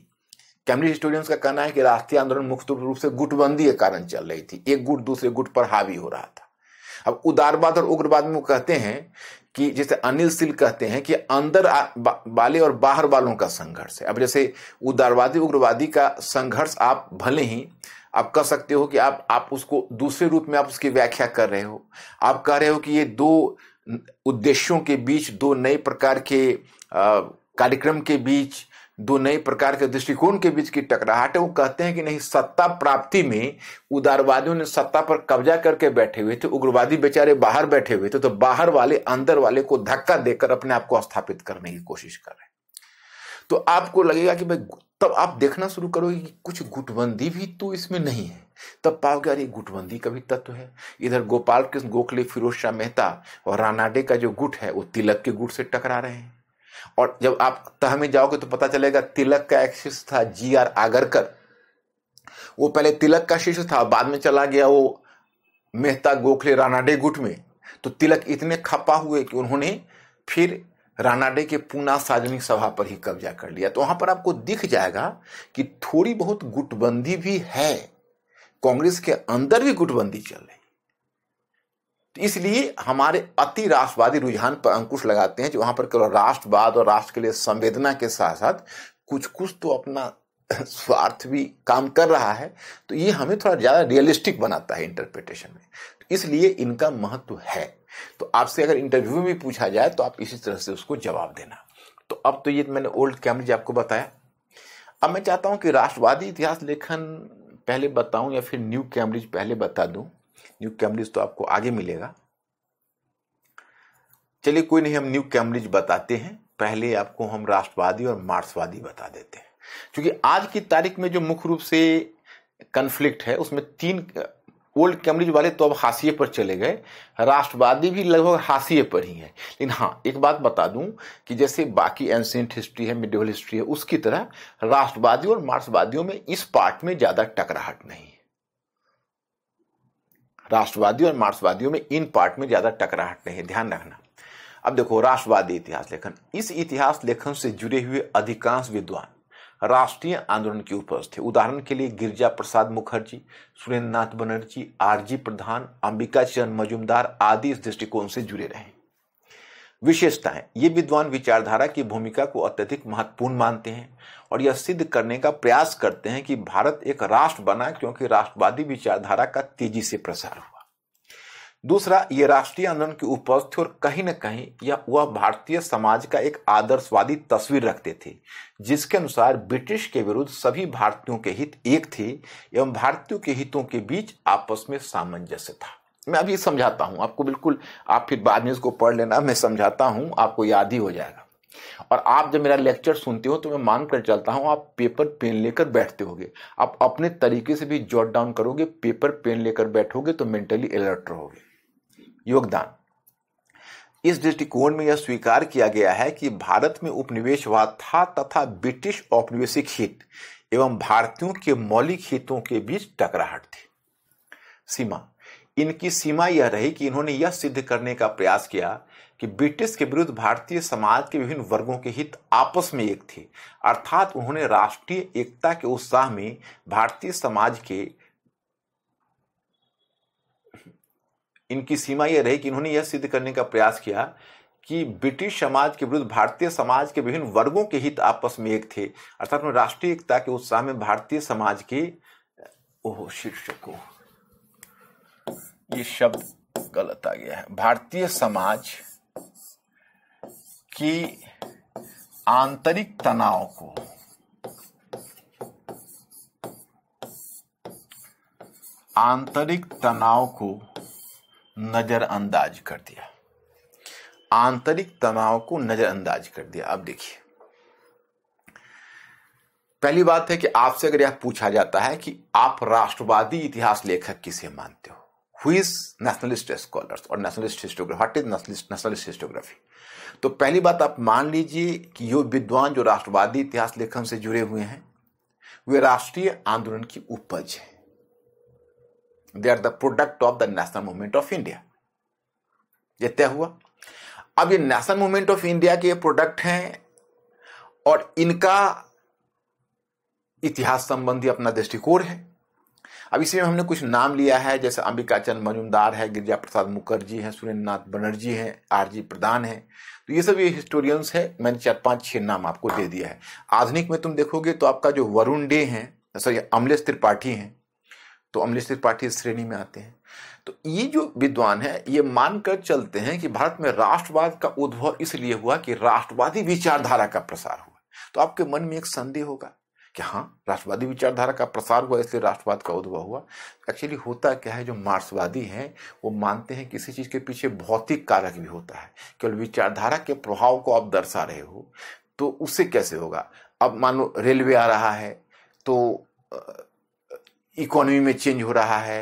कैम्ब्रिज हिस्टोरियंस का कहना है कि राष्ट्रीय आंदोलन मुख्य रूप से गुटबंदी के कारण चल रही थी एक गुट दूसरे गुट पर हावी हो रहा था अब उदारवाद और उग्रवाद में कहते हैं कि जैसे अनिल सिल कहते हैं कि अंदर वाले और बाहर वालों का संघर्ष है अब जैसे उदारवादी उग्रवादी का संघर्ष आप भले ही आप कह सकते हो कि आप आप उसको दूसरे रूप में आप उसकी व्याख्या कर रहे हो आप कह रहे हो कि ये दो उद्देश्यों के बीच दो नए प्रकार के कार्यक्रम के बीच दो नए प्रकार के दृष्टिकोण के बीच की टकराहट है वो कहते हैं कि नहीं सत्ता प्राप्ति में उदारवादियों ने सत्ता पर कब्जा करके बैठे हुए थे उग्रवादी बेचारे बाहर बैठे हुए थे तो बाहर वाले अंदर वाले को धक्का देकर अपने आप को स्थापित करने की कोशिश कर रहे हैं तो आपको लगेगा कि भाई तब आप देखना शुरू करोगे कि कुछ गुटबंदी भी तो इसमें नहीं है तब पाओगे अरे गुटबंदी का भी तत्व है इधर गोपाल कृष्ण गोखले फिरोज शाह मेहता और रानाडे का जो गुट है वो तिलक के गुट से टकरा रहे हैं और जब आप तह में जाओगे तो पता चलेगा तिलक का एक शिष्य था जी आर आगरकर वो पहले तिलक का शिष्य था बाद में चला गया वो मेहता गोखले रानाडे गुट में तो तिलक इतने खपा हुए कि उन्होंने फिर रानाडे के पूना सार्वजनिक सभा पर ही कब्जा कर लिया तो वहां पर आपको दिख जाएगा कि थोड़ी बहुत गुटबंदी भी है कांग्रेस के अंदर भी गुटबंदी चल रही तो इसलिए हमारे अति राष्ट्रवादी रुझान पर अंकुश लगाते हैं जो वहां पर केवल राष्ट्रवाद और राष्ट्र के लिए संवेदना के साथ साथ कुछ कुछ तो अपना [laughs] स्वार्थ भी काम कर रहा है तो ये हमें थोड़ा ज़्यादा रियलिस्टिक बनाता है इंटरप्रिटेशन में तो इसलिए इनका महत्व है तो आपसे अगर इंटरव्यू में पूछा जाए तो आप इसी तरह से उसको जवाब देना तो अब तो ये मैंने ओल्ड कैम्ब्रिज आपको बताया अब मैं चाहता हूँ कि राष्ट्रवादी इतिहास लेखन पहले बताऊँ या फिर न्यू कैम्ब्रिज पहले बता दूँ न्यू कैम्ब्रिज तो आपको आगे मिलेगा चलिए कोई नहीं हम न्यू कैम्ब्रिज बताते हैं पहले आपको हम राष्ट्रवादी और मार्क्सवादी बता देते हैं क्योंकि आज की तारीख में जो मुख्य रूप से कन्फ्लिक्ट है उसमें तीन ओल्ड कैम्ब्रिज वाले तो अब हाशिए पर चले गए राष्ट्रवादी भी लगभग हाशिए पर ही है लेकिन हाँ एक बात बता दूं कि जैसे बाकी एंशियंट हिस्ट्री है मिडिवल हिस्ट्री है उसकी तरह राष्ट्रवादी और मार्क्सवादियों में इस पार्ट में ज़्यादा टकराहट नहीं राष्ट्रवादियों और मार्क्सवादियों में इन पार्ट में ज़्यादा टकराहट नहीं ध्यान रखना अब देखो राष्ट्रवादी इतिहास लेखन इस इतिहास लेखन से जुड़े हुए अधिकांश विद्वान राष्ट्रीय आंदोलन के उपज थे उदाहरण के लिए गिरजा प्रसाद मुखर्जी सुरेंद्र नाथ बनर्जी आरजी प्रधान अंबिका चरण मजुमदार आदि इस दृष्टिकोण से जुड़े रहे विशेषताएं ये विद्वान विचारधारा की भूमिका को अत्यधिक महत्वपूर्ण मानते हैं और यह सिद्ध करने का प्रयास करते हैं कि भारत एक राष्ट्र बना क्योंकि राष्ट्रवादी विचारधारा का तेजी से प्रसार हुआ दूसरा ये राष्ट्रीय आंदोलन की उपज थी और कहीं न कहीं यह वह भारतीय समाज का एक आदर्शवादी तस्वीर रखते थे जिसके अनुसार ब्रिटिश के विरुद्ध सभी भारतीयों के हित एक थे एवं भारतीयों के हितों के बीच आपस में सामंजस्य था मैं अभी समझाता हूं आपको बिल्कुल आप फिर बाद में इसको पढ़ लेना मैं समझाता हूँ आपको याद ही हो जाएगा और आप जब मेरा लेक्चर सुनते हो तो मैं मान कर चलता हूँ आप पेपर पेन लेकर बैठते होगे आप अपने तरीके से भी जॉट डाउन करोगे पेपर पेन लेकर बैठोगे तो मेंटली अलर्ट रहोगे योगदान इस दृष्टिकोण में यह स्वीकार किया गया है कि भारत में उपनिवेशवाद था तथा ब्रिटिश औपनिवेशिक हित एवं भारतीयों के मौलिक हितों के बीच टकराहट थी सीमा इनकी सीमा यह रही कि इन्होंने यह सिद्ध करने का प्रयास किया कि ब्रिटिश के विरुद्ध भारतीय समाज के विभिन्न वर्गों के हित आपस में एक थे अर्थात उन्होंने राष्ट्रीय एकता के उत्साह में भारतीय समाज के इनकी सीमा यह रही कि इन्होंने यह सिद्ध करने का प्रयास किया कि ब्रिटिश समाज के विरुद्ध भारतीय समाज के विभिन्न वर्गों के हित आपस में एक थे अर्थात उन्होंने राष्ट्रीय एकता के उत्साह में भारतीय समाज के ओह शीर्षक ये शब्द गलत आ गया है भारतीय समाज कि आंतरिक तनाव को आंतरिक तनाव को नज़रअंदाज कर दिया आंतरिक तनाव को नज़रअंदाज कर दिया अब देखिए पहली बात है कि आपसे अगर यह पूछा जाता है कि आप राष्ट्रवादी इतिहास लेखक किसे मानते हो हुईज नेशनलिस्ट स्कॉलर्स और nationalist historiography what is nationalist nationalist historiography तो पहली बात आप मान लीजिए कि ये विद्वान जो राष्ट्रवादी इतिहास लेखन से जुड़े हुए हैं वे राष्ट्रीय आंदोलन की उपज है they are the product of the national movement of India ये तय हुआ अब ये नेशनल मूवमेंट ऑफ इंडिया के प्रोडक्ट हैं और इनका इतिहास संबंधी अपना दृष्टिकोण है अब इसमें हमने कुछ नाम लिया है जैसे अंबिका चंद मजुमदार है गिरिजा प्रसाद मुखर्जी हैं सुरेंद्र नाथ बनर्जी हैं आर जी प्रधान हैं तो ये सब ये हिस्टोरियंस है मैंने चार पाँच छः नाम आपको दे दिया है आधुनिक में तुम देखोगे तो आपका जो वरुण डे हैं सॉरी अमलेश त्रिपाठी हैं तो अमलेश त्रिपाठी इस श्रेणी में आते हैं तो ये जो विद्वान है ये मानकर चलते हैं कि भारत में राष्ट्रवाद का उद्भव इसलिए हुआ कि राष्ट्रवादी विचारधारा का प्रसार हुआ तो आपके मन में एक संदेह होगा कि हाँ राष्ट्रवादी विचारधारा का प्रसार हुआ इसलिए राष्ट्रवाद का उद्भव हुआ एक्चुअली होता क्या है जो मार्क्सवादी हैं वो मानते हैं किसी चीज़ के पीछे भौतिक कारक भी होता है केवल विचारधारा के प्रभाव को आप दर्शा रहे हो तो उससे कैसे होगा अब मान लो रेलवे आ रहा है तो इकोनॉमी में चेंज हो रहा है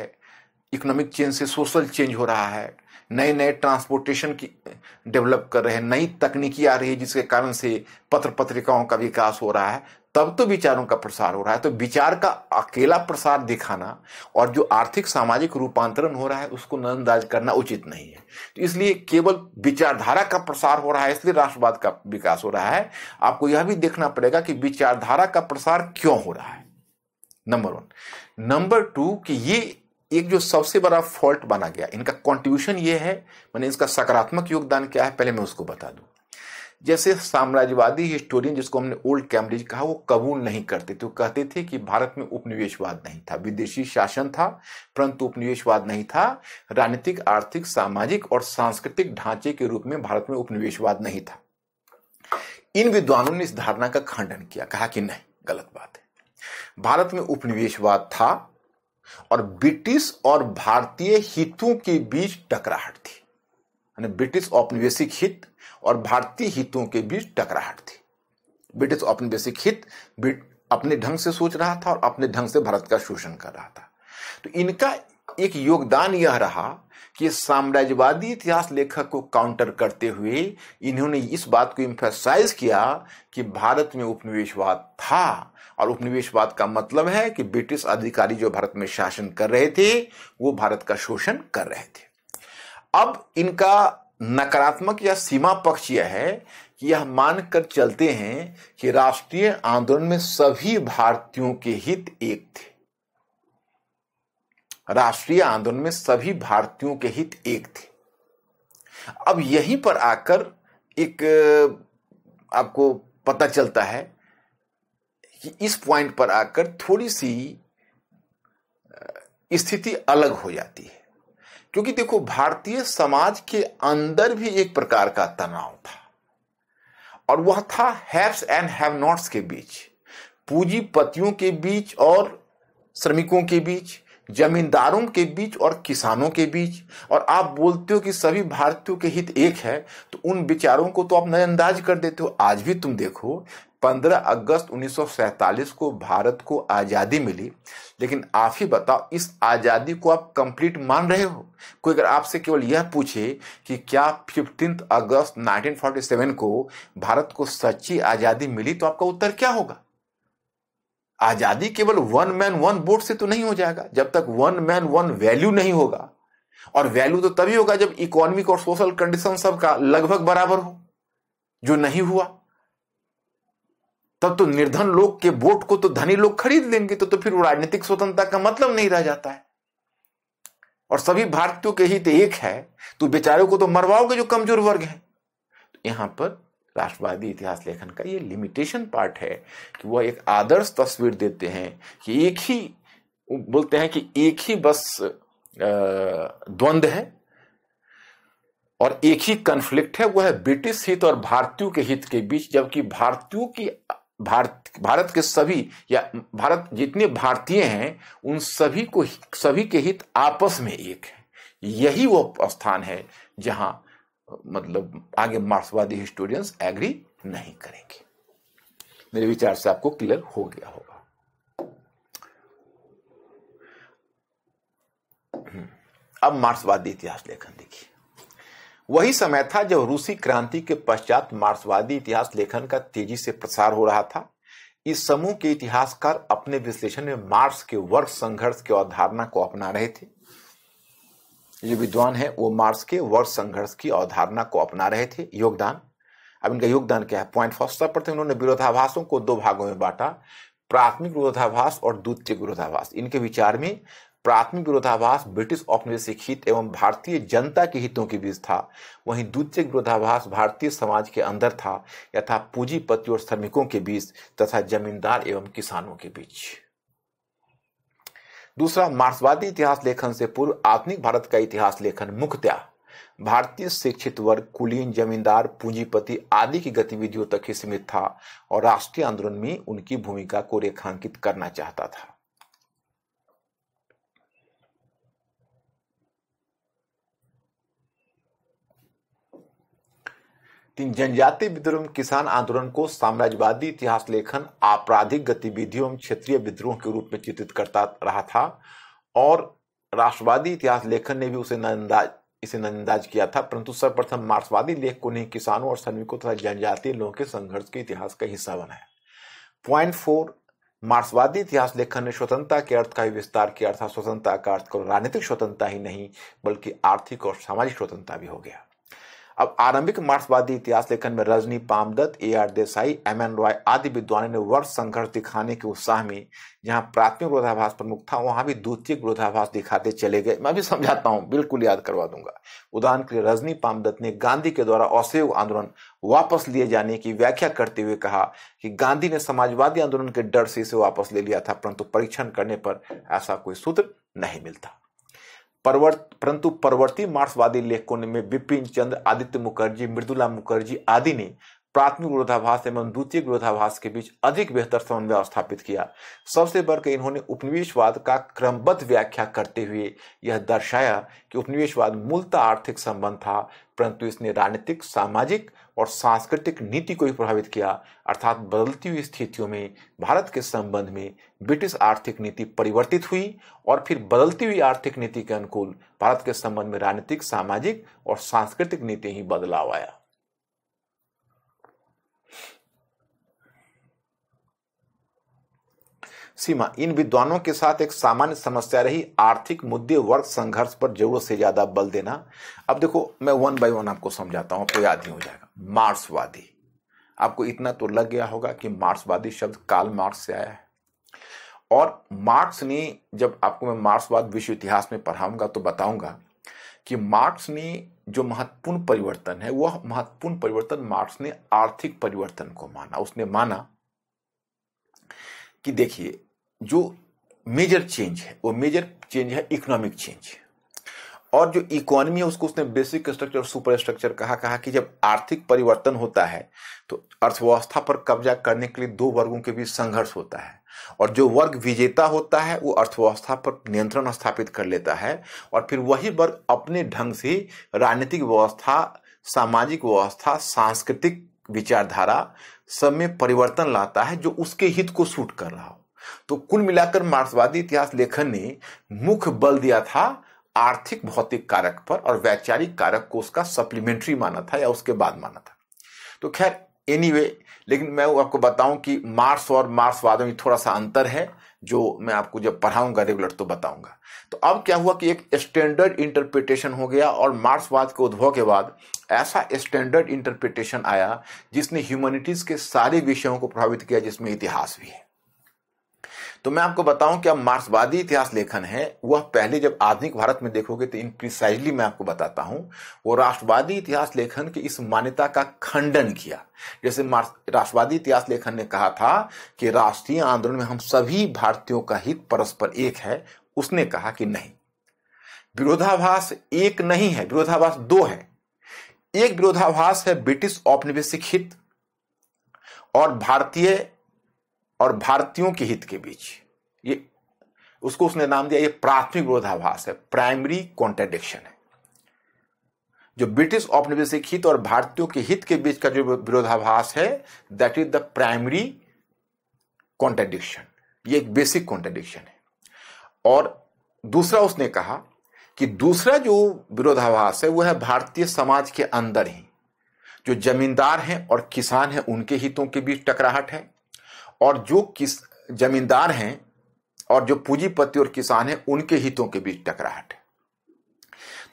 इकोनॉमिक चेंज से सोशल चेंज हो रहा है नए नए ट्रांसपोर्टेशन की डेवलप कर रहे हैं नई तकनीकी आ रही है जिसके कारण से पत्र पत्रिकाओं का विकास हो रहा है तब तो विचारों का प्रसार हो रहा है तो विचार का अकेला प्रसार दिखाना और जो आर्थिक सामाजिक रूपांतरण हो रहा है उसको नजरअंदाज करना उचित नहीं है तो इसलिए केवल विचारधारा का प्रसार हो रहा है इसलिए राष्ट्रवाद का विकास हो रहा है आपको यह भी देखना पड़ेगा कि विचारधारा का प्रसार क्यों हो रहा है नंबर वन नंबर टू कि ये एक जो सबसे बड़ा फॉल्ट माना गया इनका कॉन्ट्रीब्यूशन ये है मैंने इसका सकारात्मक योगदान क्या है पहले मैं उसको बता दूं जैसे साम्राज्यवादी हिस्टोरियन जिसको हमने ओल्ड कैम्ब्रिज कहा वो कबूल नहीं करते थे वो कहते थे कि भारत में उपनिवेशवाद नहीं था विदेशी शासन था परंतु उपनिवेशवाद नहीं था राजनीतिक आर्थिक सामाजिक और सांस्कृतिक ढांचे के रूप में भारत में उपनिवेशवाद नहीं था इन विद्वानों ने इस धारणा का खंडन किया कहा कि नहीं गलत बात है भारत में उपनिवेशवाद था और ब्रिटिश और भारतीय हितों के बीच टकराहट थी यानी ब्रिटिश औपनिवेशिक हित और भारतीय हितों के बीच टकराहट थी ब्रिटिश औपनिवेशिक हित अपने ढंग से सोच रहा था और अपने ढंग से भारत का शोषण कर रहा था तो इनका एक योगदान यह रहा कि साम्राज्यवादी इतिहास लेखक को काउंटर करते हुए इन्होंने इस बात को इम्फेसाइज किया कि भारत में उपनिवेशवाद था और उपनिवेशवाद का मतलब है कि ब्रिटिश अधिकारी जो भारत में शासन कर रहे थे वो भारत का शोषण कर रहे थे अब इनका नकारात्मक या सीमा पक्ष यह है कि यह मानकर चलते हैं कि राष्ट्रीय आंदोलन में सभी भारतीयों के हित एक थे राष्ट्रीय आंदोलन में सभी भारतीयों के हित एक थे अब यहीं पर आकर एक आपको पता चलता है इस पॉइंट पर आकर थोड़ी सी स्थिति अलग हो जाती है क्योंकि देखो भारतीय समाज के अंदर भी एक प्रकार का तनाव था और वह था हैव्स एंड हैव नॉट्स के बीच पूंजीपतियों के बीच और श्रमिकों के बीच जमींदारों के बीच और किसानों के बीच और आप बोलते हो कि सभी भारतीयों के हित एक है तो उन विचारों को तो आप नजरअंदाज कर देते हो आज भी तुम देखो 15 अगस्त 1947 को भारत को आज़ादी मिली लेकिन आप ही बताओ इस आज़ादी को आप कंप्लीट मान रहे हो कोई अगर आपसे केवल यह पूछे कि क्या फिफ्टीन अगस्त 1947 को भारत को सच्ची आज़ादी मिली तो आपका उत्तर क्या होगा आज़ादी केवल वन मैन वन वोट से तो नहीं हो जाएगा जब तक वन मैन वन वैल्यू नहीं होगा और वैल्यू तो तभी होगा जब इकोनॉमिक और सोशल कंडीशन सबका लगभग बराबर हो जो नहीं हुआ तब तो निर्धन लोग के वोट को तो धनी लोग खरीद लेंगे तो, तो फिर राजनीतिक स्वतंत्रता का मतलब नहीं रह जाता है और सभी भारतीयों के हित एक है तो बेचारों को तो मरवाओगे जो कमजोर वर्ग है तो यहां पर राष्ट्रवादी इतिहास लेखन का ये लिमिटेशन पार्ट है कि वह एक आदर्श तस्वीर देते हैं कि एक ही बोलते हैं कि एक ही बस द्वंद है और एक ही कन्फ्लिक्ट है वह ब्रिटिश हित और भारतीयों के हित के बीच जबकि भारतीयों की भारत भारत के सभी या भारत जितने भारतीय हैं उन सभी को सभी के हित आपस में एक है यही वो स्थान है जहां मतलब आगे मार्क्सवादी हिस्टोरियंस एग्री नहीं करेंगे मेरे विचार से आपको क्लियर हो गया होगा अब मार्क्सवादी इतिहास लेखन देखिए वही समय था जब रूसी क्रांति के पश्चात मार्क्सवादी इतिहास लेखन का तेजी से प्रसार हो रहा था इस समूह के इतिहासकार अपने विश्लेषण में मार्क्स के वर्ग संघर्ष की अवधारणा को अपना रहे थे जो विद्वान है वो मार्क्स के वर्ग संघर्ष की अवधारणा को अपना रहे थे योगदान अब इनका योगदान क्या है पॉइंट फर्स्ट सब पर उन्होंने विरोधाभासों को दो भागों में बांटा प्राथमिक विरोधाभास और द्वितीय विरोधाभास इनके विचार में प्राथमिक विरोधाभास ब्रिटिश औपनिवेशिक हित एवं भारतीय जनता के हितों के बीच था वहीं द्वितीय विरोधाभास भारतीय समाज के अंदर था यथा पूंजीपति और श्रमिकों के बीच तथा जमींदार एवं किसानों के बीच दूसरा मार्क्सवादी इतिहास लेखन से पूर्व आधुनिक भारत का इतिहास लेखन मुख्यतया भारतीय शिक्षित वर्ग कुलीन जमींदार पूंजीपति आदि की गतिविधियों तक ही सीमित था और राष्ट्रीय आंदोलन में उनकी भूमिका को रेखांकित करना चाहता था जनजाति विद्रोह किसान आंदोलन को साम्राज्यवादी इतिहास लेखन आपराधिक गतिविधियों एवं क्षेत्रीय विद्रोह के रूप में चित्रित करता रहा था और राष्ट्रवादी इतिहास लेखन ने भी उसे नजरअंदाज इसे नजरअंदाज किया था परंतु सर्वप्रथम मार्क्सवादी लेख को नहीं किसानों और श्रमिकों तथा जनजातीय लोगों के संघर्ष के इतिहास का हिस्सा बनाया पॉइंट फोर मार्क्सवादी इतिहास लेखन ने स्वतंत्रता के अर्थ का भी विस्तार किया अर्थात स्वतंत्रता का अर्थ को राजनीतिक स्वतंत्रता ही नहीं बल्कि आर्थिक और सामाजिक स्वतंत्रता भी हो गया अब आरंभिक मार्क्सवादी इतिहास लेखन में Rajani Palme Dutt A R Desai M N Roy आदि विद्वानों ने वर्ष संघर्ष दिखाने के उत्साह में जहां प्राथमिक विरोधाभास प्रमुख था वहां भी द्वितीय विरोधाभास दिखाते चले गए मैं भी समझाता हूं बिल्कुल याद करवा दूंगा उदाहरण के लिए रजनी पामदत्त ने गांधी के द्वारा असहयोग आंदोलन वापस लिए जाने की व्याख्या करते हुए कहा कि गांधी ने समाजवादी आंदोलन के डर से इसे वापस ले लिया था परंतु परीक्षण करने पर ऐसा कोई सूत्र नहीं मिलता परवर्त परंतु परवर्ती मार्क्सवादी लेखकों में बिपिन चंद्र आदित्य मुखर्जी मृदुला मुखर्जी आदि ने प्राथमिक विरोधाभास एवं द्वितीय विरोधाभास के बीच अधिक बेहतर समन्वय स्थापित किया सबसे बढ़कर इन्होंने उपनिवेशवाद का क्रमबद्ध व्याख्या करते हुए यह दर्शाया कि उपनिवेशवाद मूलतः आर्थिक संबंध था परंतु इसने राजनीतिक सामाजिक और सांस्कृतिक नीति को भी प्रभावित किया अर्थात बदलती हुई स्थितियों में भारत के संबंध में ब्रिटिश आर्थिक नीति परिवर्तित हुई और फिर बदलती हुई आर्थिक नीति के अनुकूल भारत के संबंध में राजनीतिक सामाजिक और सांस्कृतिक नीति ही बदलाव आया सीमा इन विद्वानों के साथ एक सामान्य समस्या रही आर्थिक मुद्दे वर्ग संघर्ष पर जरूरत से ज्यादा बल देना अब देखो मैं वन बाय वन आपको समझाता हूं आपको याद ही हो जाएगा मार्क्सवादी आपको इतना तो लग गया होगा कि मार्क्सवादी शब्द काल मार्क्स से आया है और मार्क्स ने जब आपको मैं मार्क्सवाद विश्व इतिहास में पढ़ाऊंगा तो बताऊंगा कि मार्क्स ने जो महत्वपूर्ण परिवर्तन है वह महत्वपूर्ण परिवर्तन मार्क्स ने आर्थिक परिवर्तन को माना उसने माना कि देखिए जो मेजर चेंज है वो मेजर चेंज है इकोनॉमिक चेंज और जो इकोनॉमी है उसको उसने बेसिक स्ट्रक्चर और सुपर स्ट्रक्चर कहा कहा कि जब आर्थिक परिवर्तन होता है तो अर्थव्यवस्था पर कब्जा करने के लिए दो वर्गों के बीच संघर्ष होता है और जो वर्ग विजेता होता है वो अर्थव्यवस्था पर नियंत्रण स्थापित कर लेता है और फिर वही वर्ग अपने ढंग से राजनीतिक व्यवस्था सामाजिक व्यवस्था सांस्कृतिक विचारधारा सब में परिवर्तन लाता है जो उसके हित को सूट कर रहा हो तो कुल मिलाकर मार्क्सवादी इतिहास लेखन ने मुख्य बल दिया था आर्थिक भौतिक कारक पर और वैचारिक कारक को उसका सप्लीमेंट्री माना था या उसके बाद माना था तो खैर एनीवे anyway, लेकिन मैं आपको बताऊं कि मार्स और मार्सवादों में थोड़ा सा अंतर है जो मैं आपको जब पढ़ाऊंगा रेगुलर तो बताऊंगा तो अब क्या हुआ कि एक स्टैंडर्ड इंटरप्रिटेशन हो गया और मार्क्सवाद के उद्भव के बाद ऐसा स्टैंडर्ड इंटरप्रिटेशन आया जिसने ह्यूमैनिटीज़ के सारे विषयों को प्रभावित किया जिसमें इतिहास भी है तो मैं आपको बताऊं कि अब मार्क्सवादी इतिहास लेखन है वह पहले जब आधुनिक भारत में देखोगे तो इन प्रिसाइजली मैं आपको बताता हूं वो राष्ट्रवादी इतिहास लेखन की इस मान्यता का खंडन किया जैसे राष्ट्रवादी इतिहास लेखन ने कहा था कि राष्ट्रीय आंदोलन में हम सभी भारतीयों का हित परस्पर एक है उसने कहा कि नहीं विरोधाभास एक नहीं है विरोधाभास दो है एक विरोधाभास है ब्रिटिश औपनिवेशिक हित और भारतीय और भारतीयों के हित के बीच ये उसको उसने नाम दिया ये प्राथमिक विरोधाभास है प्राइमरी कॉन्ट्राडिक्शन है जो ब्रिटिश औपनिवेशिक हित और भारतीयों के हित के बीच का जो विरोधाभास है that is the primary contradiction ये एक बेसिक कॉन्ट्राडिक्शन है और दूसरा उसने कहा कि दूसरा जो विरोधाभास है वह है भारतीय समाज के अंदर ही जो जमींदार हैं और किसान हैं उनके हितों के बीच टकराहट है और जो किस जमींदार हैं और जो पूंजीपति और किसान हैं उनके हितों के बीच टकराहट है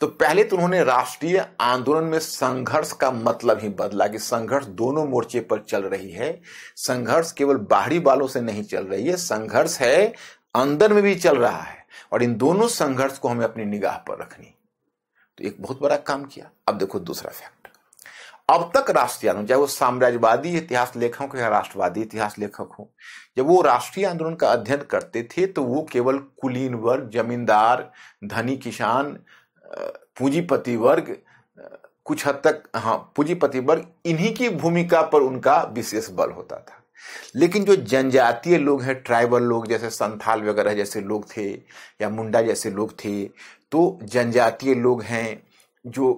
तो पहले तो उन्होंने राष्ट्रीय आंदोलन में संघर्ष का मतलब ही बदला कि संघर्ष दोनों मोर्चे पर चल रही है संघर्ष केवल बाहरी बालों से नहीं चल रही है संघर्ष है अंदर में भी चल रहा है और इन दोनों संघर्ष को हमें अपनी निगाह पर रखनी तो एक बहुत बड़ा काम किया अब देखो दूसरा फैक्ट अब तक राष्ट्रीय आंदोलन चाहे वो साम्राज्यवादी इतिहास लेखक हो या राष्ट्रवादी इतिहास लेखक हो जब वो राष्ट्रीय आंदोलन का अध्ययन करते थे तो वो केवल कुलीन वर्ग जमींदार धनी किसान पूंजीपति वर्ग कुछ हद तक हाँ पूंजीपति वर्ग इन्हीं की भूमिका पर उनका विशेष बल होता था लेकिन जो जनजातीय लोग हैं ट्राइबल लोग जैसे संथाल वगैरह जैसे लोग थे या मुंडा जैसे लोग थे तो जनजातीय लोग हैं जो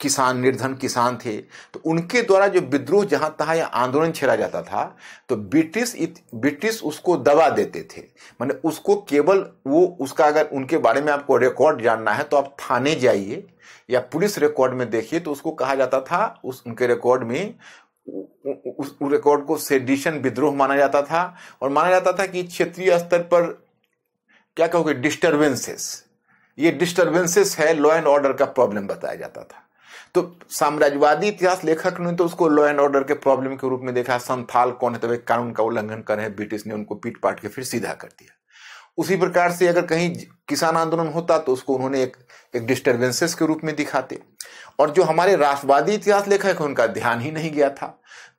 किसान निर्धन किसान थे तो उनके द्वारा जो विद्रोह जहाँ तहा या आंदोलन छेड़ा जाता था तो ब्रिटिश ब्रिटिश उसको दबा देते थे मैंने उसको केवल वो उसका अगर उनके बारे में आपको रिकॉर्ड जानना है तो आप थाने जाइए या पुलिस रिकॉर्ड में देखिए तो उसको कहा जाता था उस उनके रिकॉर्ड में उस रिकॉर्ड को सेडिशन विद्रोह माना जाता था और माना जाता था कि क्षेत्रीय स्तर पर क्या कहोगे डिस्टर्बेंसेस ये डिस्टर्बेंसेस है लॉ एंड ऑर्डर का प्रॉब्लम बताया जाता था तो साम्राज्यवादी इतिहास लेखक ने तो उसको लॉ एंड ऑर्डर के प्रॉब्लम के रूप में देखा संथाल कौन है तो एक कानून का उल्लंघन कर है ब्रिटिश ने उनको पीट पाट के फिर सीधा कर दिया उसी प्रकार से अगर कहीं किसान आंदोलन होता तो उसको उन्होंने एक एक डिस्टर्बेंसेस के रूप में दिखाते और जो हमारे राष्ट्रवादी इतिहास लेखक है उनका ध्यान ही नहीं गया था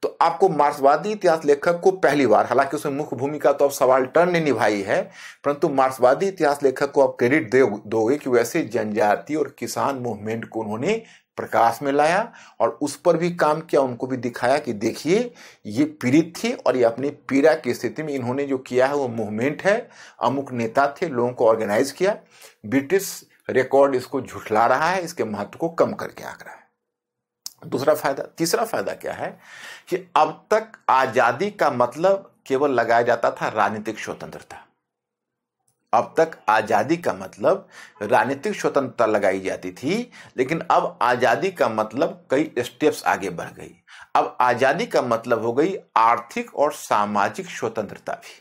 तो आपको मार्क्सवादी इतिहास लेखक को पहली बार हालांकि उसमें मुख्य भूमिका तो अब सवाल टर्न ने निभाई है परंतु मार्क्सवादी इतिहास लेखक को आप क्रेडिट दोगे कि वैसे जनजाति और किसान मूवमेंट को उन्होंने प्रकाश में लाया और उस पर भी काम किया उनको भी दिखाया कि देखिए ये पीड़ित थे और ये अपनी पीड़ा की स्थिति में इन्होंने जो किया है वो मूवमेंट है अमुक नेता थे लोगों को ऑर्गेनाइज किया ब्रिटिश रिकॉर्ड इसको झुठला रहा है इसके महत्व को कम करके आंक रहा है दूसरा फायदा तीसरा फायदा क्या है कि अब तक आज़ादी का मतलब केवल लगाया जाता था राजनीतिक स्वतंत्रता अब तक आज़ादी का मतलब राजनीतिक स्वतंत्रता लगाई जाती थी लेकिन अब आज़ादी का मतलब कई स्टेप्स आगे बढ़ गई अब आज़ादी का मतलब हो गई आर्थिक और सामाजिक स्वतंत्रता भी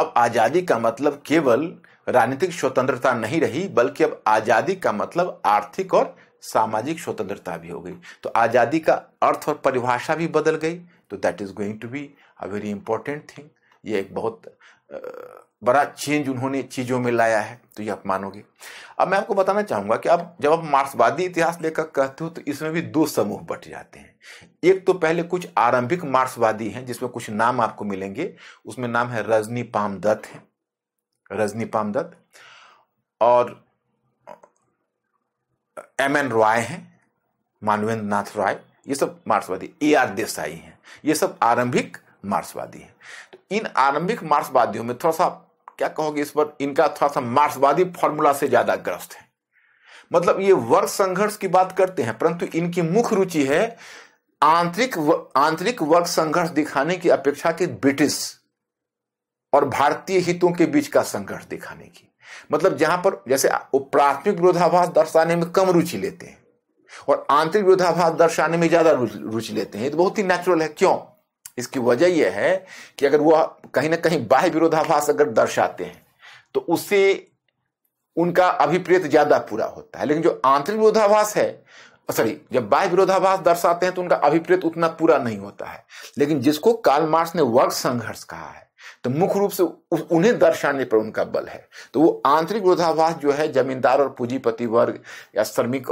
अब आज़ादी का मतलब केवल राजनीतिक स्वतंत्रता नहीं रही बल्कि अब आज़ादी का मतलब आर्थिक और सामाजिक स्वतंत्रता भी हो गई तो आज़ादी का अर्थ और परिभाषा भी बदल गई तो that is going to be a very important thing ये एक बहुत बड़ा चेंज उन्होंने चीज़ों में लाया है तो ये आप मानोगे अब मैं आपको बताना चाहूंगा कि अब जब आप मार्क्सवादी इतिहास लेकर कहते हो तो इसमें भी दो समूह बट जाते हैं एक तो पहले कुछ आरंभिक मार्क्सवादी हैं जिसमें कुछ नाम आपको मिलेंगे उसमें नाम है रजनी पाम दत्त है रजनी पाम दत्त और एम एन रॉय हैं मानवेंद्र नाथ रॉय ये सब मार्क्सवादी ए आर देसाई हैं ये सब आरंभिक मार्क्सवादी हैं इन आरंभिक मार्क्सवादियों में थोड़ा सा क्या कहोगे इस पर इनका थोड़ा सा मार्क्सवादी फॉर्मूला से ज्यादा ग्रस्त है मतलब ये वर्ग संघर्ष की बात करते हैं परंतु इनकी मुख्य रुचि है आंतरिक आंतरिक वर्ग संघर्ष दिखाने की अपेक्षा कि ब्रिटिश और भारतीय हितों के बीच का संघर्ष दिखाने की मतलब जहां पर जैसे वो प्राथमिक विरोधाभास दर्शाने में कम रुचि लेते हैं और आंतरिक विरोधाभास दर्शाने में ज्यादा रुचि लेते हैं तो बहुत ही नेचुरल है क्यों इसकी वजह यह है कि अगर वह कहीं ना कहीं बाह्य विरोधाभास अगर दर्शाते हैं तो उससे उनका अभिप्रेत ज्यादा पूरा होता है लेकिन जो आंतरिक विरोधाभास है सॉरी जब बाह्य विरोधाभास दर्शाते हैं तो उनका अभिप्रेत उतना पूरा नहीं होता है लेकिन जिसको कार्ल मार्क्स ने वर्ग संघर्ष कहा है तो मुख्य रूप से उन्हें दर्शाने पर उनका बल है तो वो आंतरिक विरोधाभास जो है जमींदार और पूंजीपति वर्ग या श्रमिक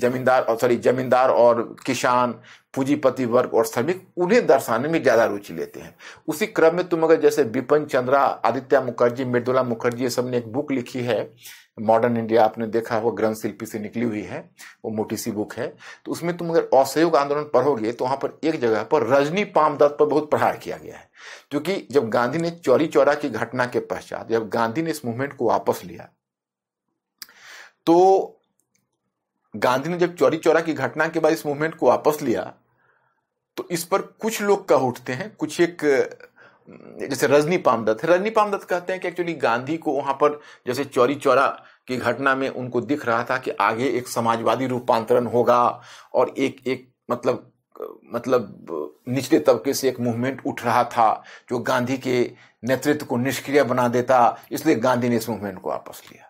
जमींदार और सॉरी जमींदार और किसान पूंजीपति वर्ग और श्रमिक उन्हें दर्शाने में ज़्यादा रुचि लेते हैं उसी क्रम में तुम अगर जैसे बिपिन चंद्रा आदित्य मुखर्जी मृदुला मुखर्जी सब ने एक बुक लिखी है मॉडर्न इंडिया आपने देखा वो ग्रंथ शिल्पी से निकली हुई है वो मोटी सी बुक है तो उसमें तुम अगर असहयोग आंदोलन पढ़ोगे तो वहां पर एक जगह पर रजनी पाम दत्त पर बहुत प्रहार किया गया है क्योंकि जब गांधी ने चौरी चौरा की घटना के पश्चात जब गांधी ने इस मूवमेंट को वापस लिया तो गांधी ने जब चौरी चौरा की घटना के बाद इस मूवमेंट को वापस लिया तो इस पर कुछ लोग कह उठते हैं कुछ एक जैसे रजनी पामदत्त रजनी पामदत्त कहते हैं कि एक्चुअली गांधी को वहां पर जैसे चौरी चौरा की घटना में उनको दिख रहा था कि आगे एक समाजवादी रूपांतरण होगा और एक एक मतलब मतलब निचले तबके से एक मूवमेंट उठ रहा था जो गांधी के नेतृत्व को निष्क्रिय बना देता इसलिए गांधी ने इस मूवमेंट को वापस लिया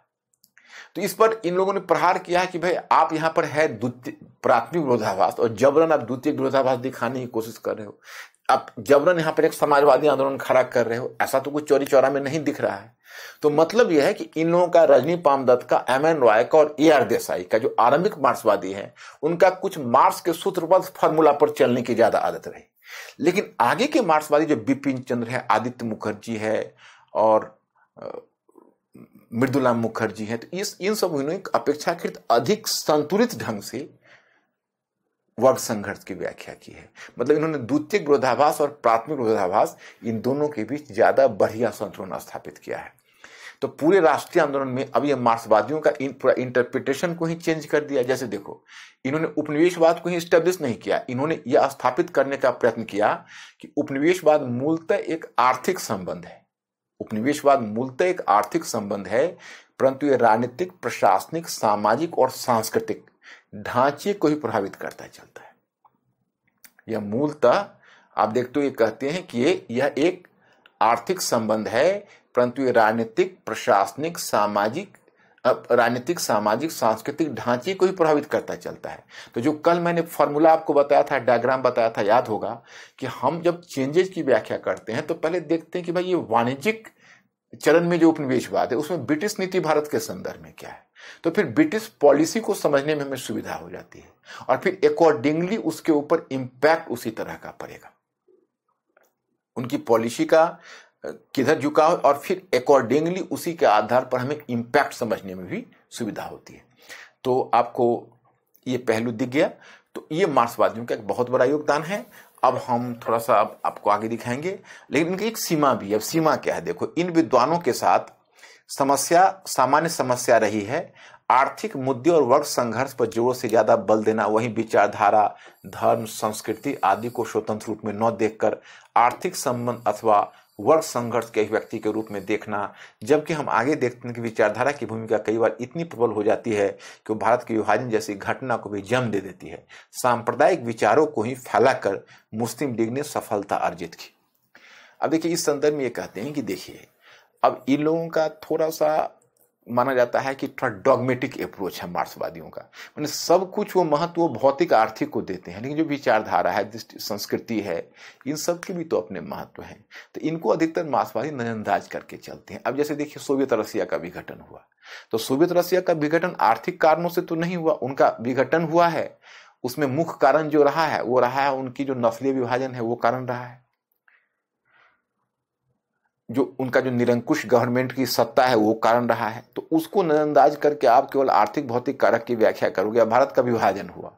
तो इस पर इन लोगों ने प्रहार किया है कि भाई आप यहाँ पर है द्वितीय प्राथमिक विरोधाभास और जबरन आप द्वितीय विरोधाभास दिखाने की कोशिश कर रहे हो आप जबरन यहाँ पर एक समाजवादी आंदोलन खड़ा कर रहे हो ऐसा तो कुछ चोरी चौरा में नहीं दिख रहा है तो मतलब यह है कि इन लोगों का रजनी पामदत्त का एम एन रॉय का और ए आर देसाई का जो आरंभिक मार्क्सवादी है उनका कुछ मार्क्स के सूत्रबद्ध फॉर्मूला पर चलने की ज्यादा आदत रही लेकिन आगे के मार्क्सवादी जो बिपिन चंद्र है आदित्य मुखर्जी है और मृदुला मुखर्जी है तो इस इन सब उन्होंने अपेक्षाकृत अधिक संतुलित ढंग से वर्ग संघर्ष की व्याख्या की है मतलब इन्होंने द्वितीय विरोधाभास और प्राथमिक विरोधाभास इन दोनों के बीच ज्यादा बढ़िया संतुलन स्थापित किया है तो पूरे राष्ट्रीय आंदोलन में अब यह मार्क्सवादियों का इन पूरा इंटरप्रिटेशन को ही चेंज कर दिया जैसे देखो इन्होंने उपनिवेशवाद को ही स्टेब्लिश नहीं किया इन्होंने यह स्थापित करने का प्रयत्न किया कि उपनिवेशवाद मूलतः एक आर्थिक संबंध है उपनिवेशवाद मूलतः एक आर्थिक संबंध है परंतु यह राजनीतिक प्रशासनिक सामाजिक और सांस्कृतिक ढांचे को ही प्रभावित करता चलता है यह मूलतः आप देखते हो ये कहते हैं कि यह एक आर्थिक संबंध है परंतु ये राजनीतिक प्रशासनिक सामाजिक राजनीतिक सामाजिक सांस्कृतिक ढांचे को ही प्रभावित करता चलता है तो जो कल मैंने फॉर्मूला आपको बताया था डायग्राम बताया था याद होगा कि हम जब चेंजेस की व्याख्या करते हैं तो पहले देखते हैं कि भाई ये वाणिज्यिक चरण में जो उपनिवेशवाद है उसमें ब्रिटिश नीति भारत के संदर्भ में क्या है तो फिर ब्रिटिश पॉलिसी को समझने में हमें सुविधा हो जाती है और फिर अकॉर्डिंगली उसके ऊपर इंपैक्ट उसी तरह का पड़ेगा उनकी पॉलिसी का किधर झुकाव और फिर अकॉर्डिंगली उसी के आधार पर हमें इम्पैक्ट समझने में भी सुविधा होती है तो आपको ये पहलू दिख गया तो ये मार्क्सवादियों का एक बहुत बड़ा योगदान है अब हम थोड़ा सा अब आपको आगे दिखाएंगे लेकिन इनकी एक सीमा भी अब सीमा क्या है देखो इन विद्वानों के साथ समस्या सामान्य समस्या रही है आर्थिक मुद्दे और वर्ग संघर्ष पर जोर से ज्यादा बल देना वहीं विचारधारा धर्म संस्कृति आदि को स्वतंत्र रूप में न देखकर आर्थिक संबंध अथवा वर्ग संघर्ष के व्यक्ति के रूप में देखना जबकि हम आगे देखते हैं कि विचारधारा की भूमिका कई बार इतनी प्रबल हो जाती है कि वो भारत के विभाजन जैसी घटना को भी जन्म दे देती है सांप्रदायिक विचारों को ही फैलाकर मुस्लिम लीग ने सफलता अर्जित की अब देखिए इस संदर्भ में ये कहते हैं कि देखिए अब इन लोगों का थोड़ा सा माना जाता है कि थोड़ा डॉगमेटिक अप्रोच है मार्क्सवादियों का मैंने सब कुछ वो महत्व भौतिक आर्थिक को देते हैं लेकिन जो विचारधारा है संस्कृति है इन सब के भी तो अपने महत्व हैं तो इनको अधिकतर मार्क्सवादी नजरअंदाज करके चलते हैं अब जैसे देखिए सोवियत रसिया का विघटन हुआ तो सोवियत रसिया का विघटन आर्थिक कारणों से तो नहीं हुआ उनका विघटन हुआ है उसमें मुख्य कारण जो रहा है वो रहा है उनकी जो नस्लीय विभाजन है वो कारण रहा है जो उनका जो निरंकुश गवर्नमेंट की सत्ता है वो कारण रहा है तो उसको नजरअंदाज करके आप केवल आर्थिक भौतिक कारक की व्याख्या करोगे भारत का विभाजन हुआ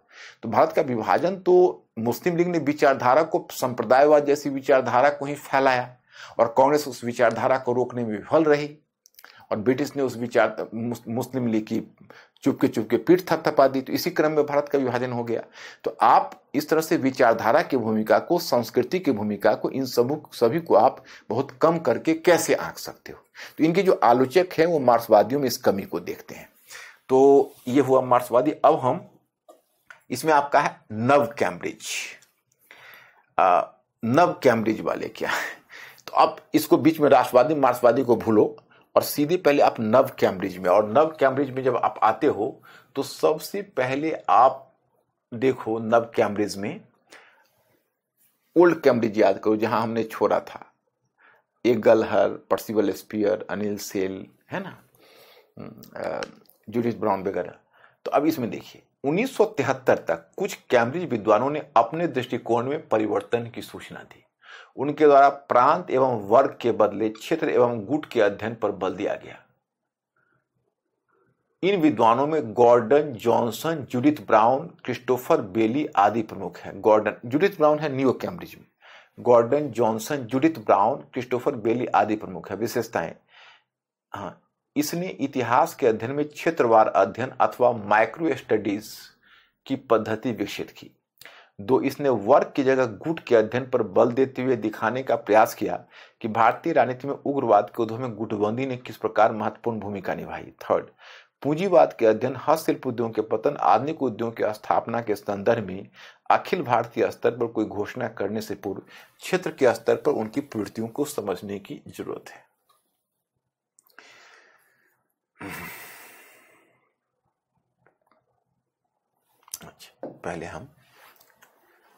तो भारत का विभाजन तो मुस्लिम लीग ने विचारधारा को संप्रदायवाद जैसी विचारधारा को ही फैलाया और कांग्रेस उस विचारधारा को रोकने में विफल रही और ब्रिटिश ने उस विचार मुस्लिम लीग की चुपके चुपके पीठ थपथपा दी तो इसी क्रम में भारत का विभाजन हो गया तो आप इस तरह से विचारधारा की भूमिका को संस्कृति की भूमिका को इन सब सभी को आप बहुत कम करके कैसे आंक सकते हो तो इनके जो आलोचक हैं वो मार्क्सवादियों में इस कमी को देखते हैं तो ये हुआ मार्क्सवादी अब हम इसमें आपका है नव कैम्ब्रिज नव कैम्ब्रिज वाले क्या है तो अब इसको बीच में राष्ट्रवादी मार्क्सवादी को भूलो और सीधे पहले आप नव कैम्ब्रिज में और नव कैम्ब्रिज में जब आप आते हो तो सबसे पहले आप देखो नव कैम्ब्रिज में ओल्ड कैम्ब्रिज याद करो जहां हमने छोड़ा था एक Gallagher Percival Spear Anil Seal है ना हम्म, जूलिस ब्राउन वगैरह तो अब इसमें देखिए 1973 तक कुछ कैम्ब्रिज विद्वानों ने अपने दृष्टिकोण में परिवर्तन की सूचना दी उनके द्वारा प्रांत एवं वर्ग के बदले क्षेत्र एवं गुट के अध्ययन पर बल दिया गया इन विद्वानों में Gordon Johnson Judith Brown Christopher Bayly आदि प्रमुख हैं गॉर्डन जुडित ब्राउन है न्यू कैम्ब्रिज में Gordon Johnson Judith Brown Christopher Bayly आदि प्रमुख है विशेषताएं हाँ इसने इतिहास के अध्ययन में क्षेत्रवार अध्ययन अथवा माइक्रो स्टडीज की पद्धति विकसित की दो इसने वर्ग की जगह गुट के अध्ययन पर बल देते हुए दिखाने का प्रयास किया कि भारतीय राजनीति में उग्रवाद के उद्योग में गुटबंदी ने किस प्रकार महत्वपूर्ण भूमिका निभाई थर्ड पूंजीवाद के अध्ययन हस्तशिल्प उद्योग के पतन आधुनिक उद्योग की स्थापना के संदर्भ में अखिल भारतीय स्तर पर कोई घोषणा करने से पूर्व क्षेत्र के स्तर पर उनकी प्रवृत्तियों को समझने की जरूरत है अच्छा पहले हम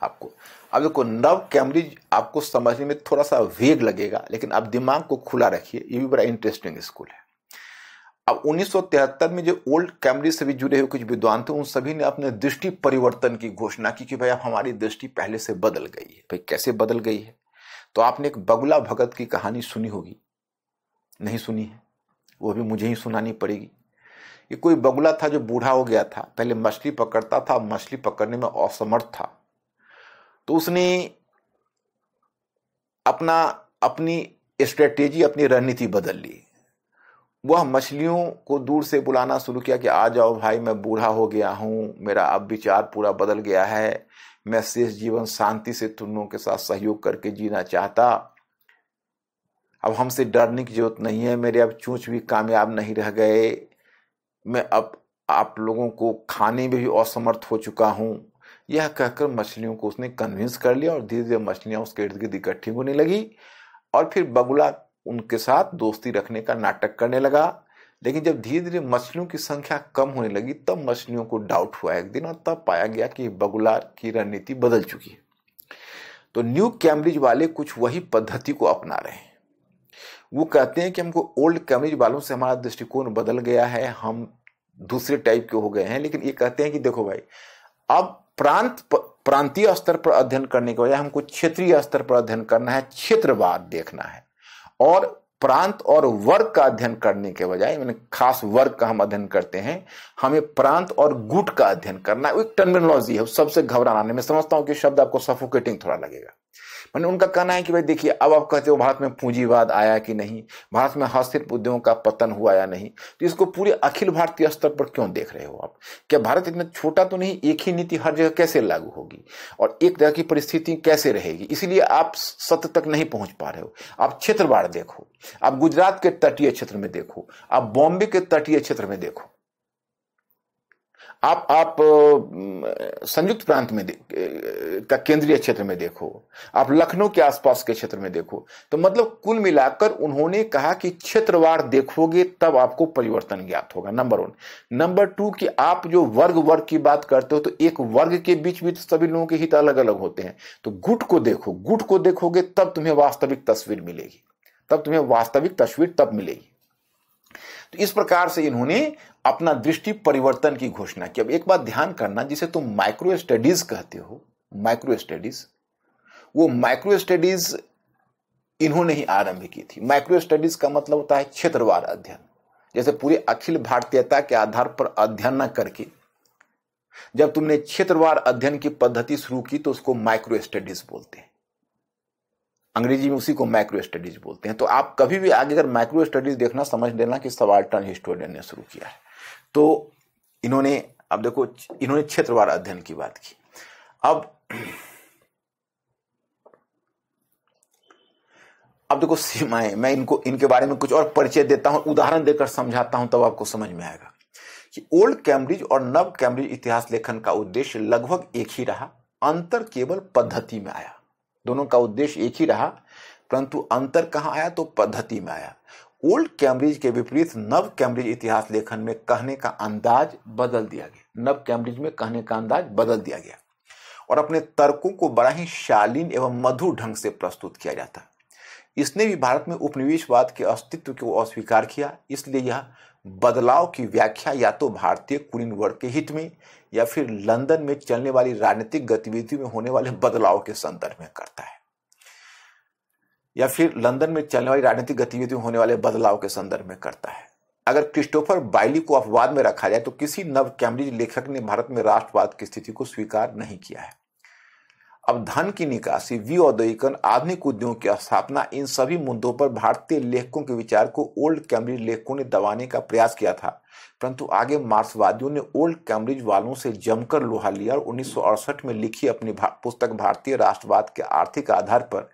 आपको अब देखो नव कैम्ब्रिज आपको समझने में थोड़ा सा वेग लगेगा लेकिन आप दिमाग को खुला रखिए ये भी बड़ा इंटरेस्टिंग स्कूल है अब 1973 में जो ओल्ड कैम्ब्रिज से भी जुड़े हुए कुछ विद्वान थे उन सभी ने अपने दृष्टि परिवर्तन की घोषणा की कि भाई अब हमारी दृष्टि पहले से बदल गई है भाई कैसे बदल गई है तो आपने एक बगुला भगत की कहानी सुनी होगी नहीं सुनी है वो भी मुझे ही सुनानी पड़ेगी ये कोई बगुला था जो बूढ़ा हो गया था पहले मछली पकड़ता था मछली पकड़ने में असमर्थ था तो उसने अपना अपनी स्ट्रेटेजी अपनी रणनीति बदल ली वह मछलियों को दूर से बुलाना शुरू किया कि आ जाओ भाई मैं बूढ़ा हो गया हूं मेरा अब विचार पूरा बदल गया है मैं शेष जीवन शांति से तुम लोगों के साथ सहयोग करके जीना चाहता अब हमसे डरने की जरूरत नहीं है मेरे अब चूच भी कामयाब नहीं रह गए मैं अब आप लोगों को खाने में भी असमर्थ हो चुका हूं यह कहकर मछलियों को उसने कन्विंस कर लिया और धीरे धीरे मछलियाँ उसके इर्द गिर्द इकट्ठी होने लगी और फिर बगुला उनके साथ दोस्ती रखने का नाटक करने लगा लेकिन जब धीरे धीरे मछलियों की संख्या कम होने लगी तब मछलियों को डाउट हुआ एक दिन और तब पाया गया कि बगुला की रणनीति बदल चुकी है तो न्यू कैम्ब्रिज वाले कुछ वही पद्धति को अपना रहे हैं वो कहते हैं कि हमको ओल्ड कैम्ब्रिज वालों से हमारा दृष्टिकोण बदल गया है हम दूसरे टाइप के हो गए हैं लेकिन ये कहते हैं कि देखो भाई अब प्रांत प्रांतीय स्तर पर अध्ययन करने के बजाय हमको क्षेत्रीय स्तर पर अध्ययन करना है क्षेत्रवाद देखना है और प्रांत और वर्ग का अध्ययन करने के बजाय मैंने खास वर्ग का हम अध्ययन करते हैं हमें प्रांत और गुट का अध्ययन करना है एक टर्मिनोलॉजी है सबसे घबराने में समझता हूं कि शब्द आपको सफोकेटिंग थोड़ा लगेगा मैंने उनका कहना है कि भाई देखिए अब आप कहते हो भारत में पूंजीवाद आया कि नहीं भारत में हस्तशिल्प उद्योग का पतन हुआ या नहीं तो इसको पूरे अखिल भारतीय स्तर पर क्यों देख रहे हो आप क्या भारत इतना छोटा तो नहीं एक ही नीति हर जगह कैसे लागू होगी और एक तरह की परिस्थिति कैसे रहेगी इसीलिए आप सत्य तक नहीं पहुंच पा रहे हो आप क्षेत्रवार देखो आप गुजरात के तटीय क्षेत्र में देखो आप बॉम्बे के तटीय क्षेत्र में देखो आप आप संयुक्त प्रांत में का केंद्रीय क्षेत्र में देखो आप लखनऊ के आसपास के क्षेत्र में देखो तो मतलब कुल मिलाकर उन्होंने कहा कि क्षेत्रवार देखोगे तब आपको परिवर्तन ज्ञात होगा नंबर वन नंबर टू कि आप जो वर्ग वर्ग की बात करते हो तो एक वर्ग के बीच भी तो सभी लोगों के हित अलग अलग होते हैं तो गुट को देखो गुट को देखोगे तब तुम्हें वास्तविक तस्वीर मिलेगी तब तुम्हें वास्तविक तस्वीर तब मिलेगी तो इस प्रकार से इन्होंने अपना दृष्टि परिवर्तन की घोषणा की अब एक बात ध्यान करना जिसे तुम माइक्रो स्टडीज कहते हो माइक्रो स्टडीज वो माइक्रो स्टडीज इन्होंने ही आरंभ की थी माइक्रो स्टडीज का मतलब होता है क्षेत्रवार अध्ययन जैसे पूरे अखिल भारतीयता के आधार पर अध्ययन न करके जब तुमने क्षेत्रवार अध्ययन की पद्धति शुरू की तो उसको माइक्रो स्टडीज बोलते हैं अंग्रेजी में उसी को माइक्रो स्टडीज बोलते हैं तो आप कभी भी आगे अगर माइक्रो स्टडीज देखना समझ लेना कि सबाल्टर्न हिस्टोरियन ने शुरू किया है तो इन्होंने अब देखो इन्होंने क्षेत्रवार अध्ययन की बात की अब अब देखो सीमाएं मैं इनको इनके बारे में कुछ और परिचय देता हूं उदाहरण देकर समझाता हूं तब तो आपको समझ में आएगा कि ओल्ड कैम्ब्रिज और नव कैम्ब्रिज इतिहास लेखन का उद्देश्य लगभग एक ही रहा अंतर केवल पद्धति में आया दोनों का उद्देश्य एक ही रहा परंतु अंतर कहाँ आया तो पद्धति में आया ओल्ड कैम्ब्रिज के विपरीत नव कैम्ब्रिज इतिहास लेखन में कहने का अंदाज बदल दिया गया नव कैम्ब्रिज में कहने का अंदाज बदल दिया गया और अपने तर्कों को बड़ा ही शालीन एवं मधुर ढंग से प्रस्तुत किया जाता इसने भी भारत में उपनिवेशवाद के अस्तित्व को अस्वीकार किया इसलिए यह बदलाव की व्याख्या या तो भारतीय कुलीन वर्ग के हित में या फिर लंदन में चलने वाली राजनीतिक गतिविधि में होने वाले बदलाव के संदर्भ में करता है या फिर लंदन में चलने वाली राजनीतिक गतिविधि में होने वाले बदलाव के संदर्भ में करता है अगर क्रिस्टोफर बाइली को अफवाद में रखा जाए तो किसी नव कैम्ब्रिज लेखक ने भारत में राष्ट्रवाद की स्थिति को स्वीकार नहीं किया है अब धन की निकासी वी व्यूदयीकरण आधुनिक उद्योग की स्थापना इन सभी मुद्दों पर भारतीय लेखकों के विचार को ओल्ड कैम्ब्रिज लेखकों ने दबाने का प्रयास किया था परंतु आगे मार्क्सवादियों ने ओल्ड कैम्ब्रिज वालों से जमकर लोहा लिया और उन्नीस में लिखी अपनी भा, पुस्तक भारतीय राष्ट्रवाद के आर्थिक आधार पर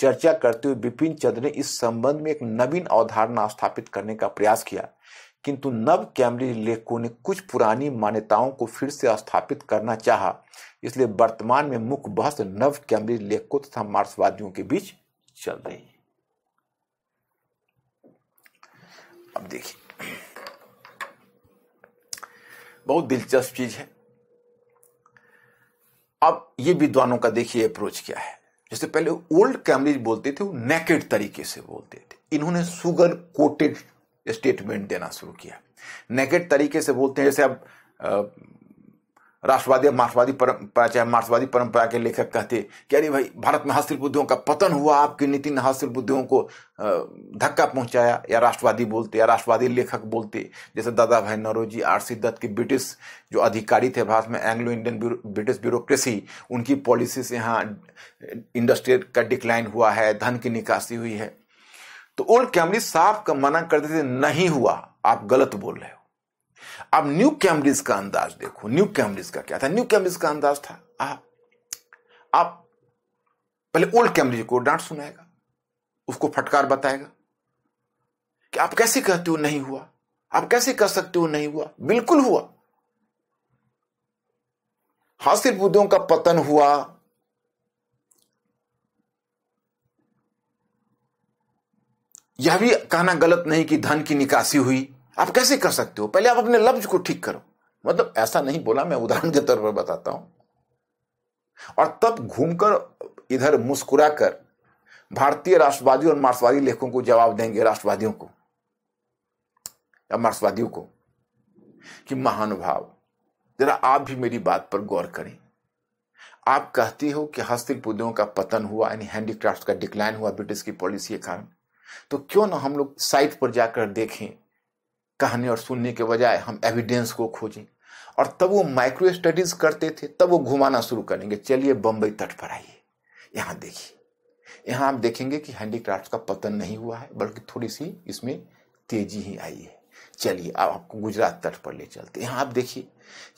चर्चा करते हुए विपिन चंद्र ने इस संबंध में एक नवीन अवधारणा स्थापित करने का प्रयास किया किंतु नव कैमरी लेखकों ने कुछ पुरानी मान्यताओं को फिर से स्थापित करना चाहा इसलिए वर्तमान में मुख्य बहस नव कैमरी लेखकों तथा मार्क्सवादियों के बीच चल रही है अब देखिए बहुत दिलचस्प चीज है अब ये विद्वानों का देखिए अप्रोच क्या है जैसे पहले ओल्ड कैम्ब्रिज बोलते थे वो नेकेड तरीके से बोलते थे इन्होंने सुगर कोटेड स्टेटमेंट देना शुरू किया नेगेट तरीके से बोलते हैं जैसे अब राष्ट्रवादी या मार्क्सवादी परंपरा चाहे मार्क्सवादी परंपरा के लेखक कहते कि अरे भाई भारत में हस्तशिल्प बुद्धियों का पतन हुआ आपकी नीति ने हस्तशिल्प बुद्धियों को धक्का पहुंचाया या राष्ट्रवादी बोलते या राष्ट्रवादी लेखक बोलते जैसे दादा भाई नरोजी आर सी दत्त की ब्रिटिश जो अधिकारी थे भारत में एंग्लो इंडियन ब्रिटिश ब्यूरोक्रेसी उनकी पॉलिसी से यहाँ इंडस्ट्री का डिक्लाइन हुआ है धन की निकासी हुई है तो ओल्ड कैम्ब्रिज साफ का मना करते थे नहीं हुआ आप गलत बोल रहे हो अब न्यू कैम्ब्रिज का अंदाज देखो न्यू कैम्ब्रिज का क्या था न्यू कैम्ब्रिज का अंदाज था आप आप पहले ओल्ड कैम्ब्रिज को डांट सुनाएगा उसको फटकार बताएगा कि आप कैसे कहते हो नहीं हुआ आप कैसे कह सकते हो नहीं हुआ बिल्कुल हुआ हासिल बुद्धों का पतन हुआ यह भी कहना गलत नहीं कि धन की निकासी हुई आप कैसे कर सकते हो पहले आप अपने लफ्ज को ठीक करो मतलब ऐसा नहीं बोला मैं उदाहरण के तौर पर बताता हूं और तब घूमकर इधर मुस्कुराकर भारतीय राष्ट्रवादी और मार्क्सवादी लेखकों को जवाब देंगे राष्ट्रवादियों को या मार्क्सवादियों को कि महानुभाव जरा आप भी मेरी बात पर गौर करें आप कहते हो कि हस्तिक उद्योगों का पतन हुआ यानी हैंडीक्राफ्ट का डिक्लाइन हुआ ब्रिटिश की पॉलिसी के कारण तो क्यों ना हम लोग साइट पर जाकर देखें कहने और सुनने के बजाय हम एविडेंस को खोजें और तब वो माइक्रो स्टडीज करते थे तब वो घुमाना शुरू करेंगे चलिए बम्बई तट पर आइए यहाँ देखिए यहाँ आप देखेंगे कि हैंडीक्राफ्ट का पतन नहीं हुआ है बल्कि थोड़ी सी इसमें तेजी ही आई है चलिए अब आपको गुजरात तट पर ले चलते यहाँ आप देखिए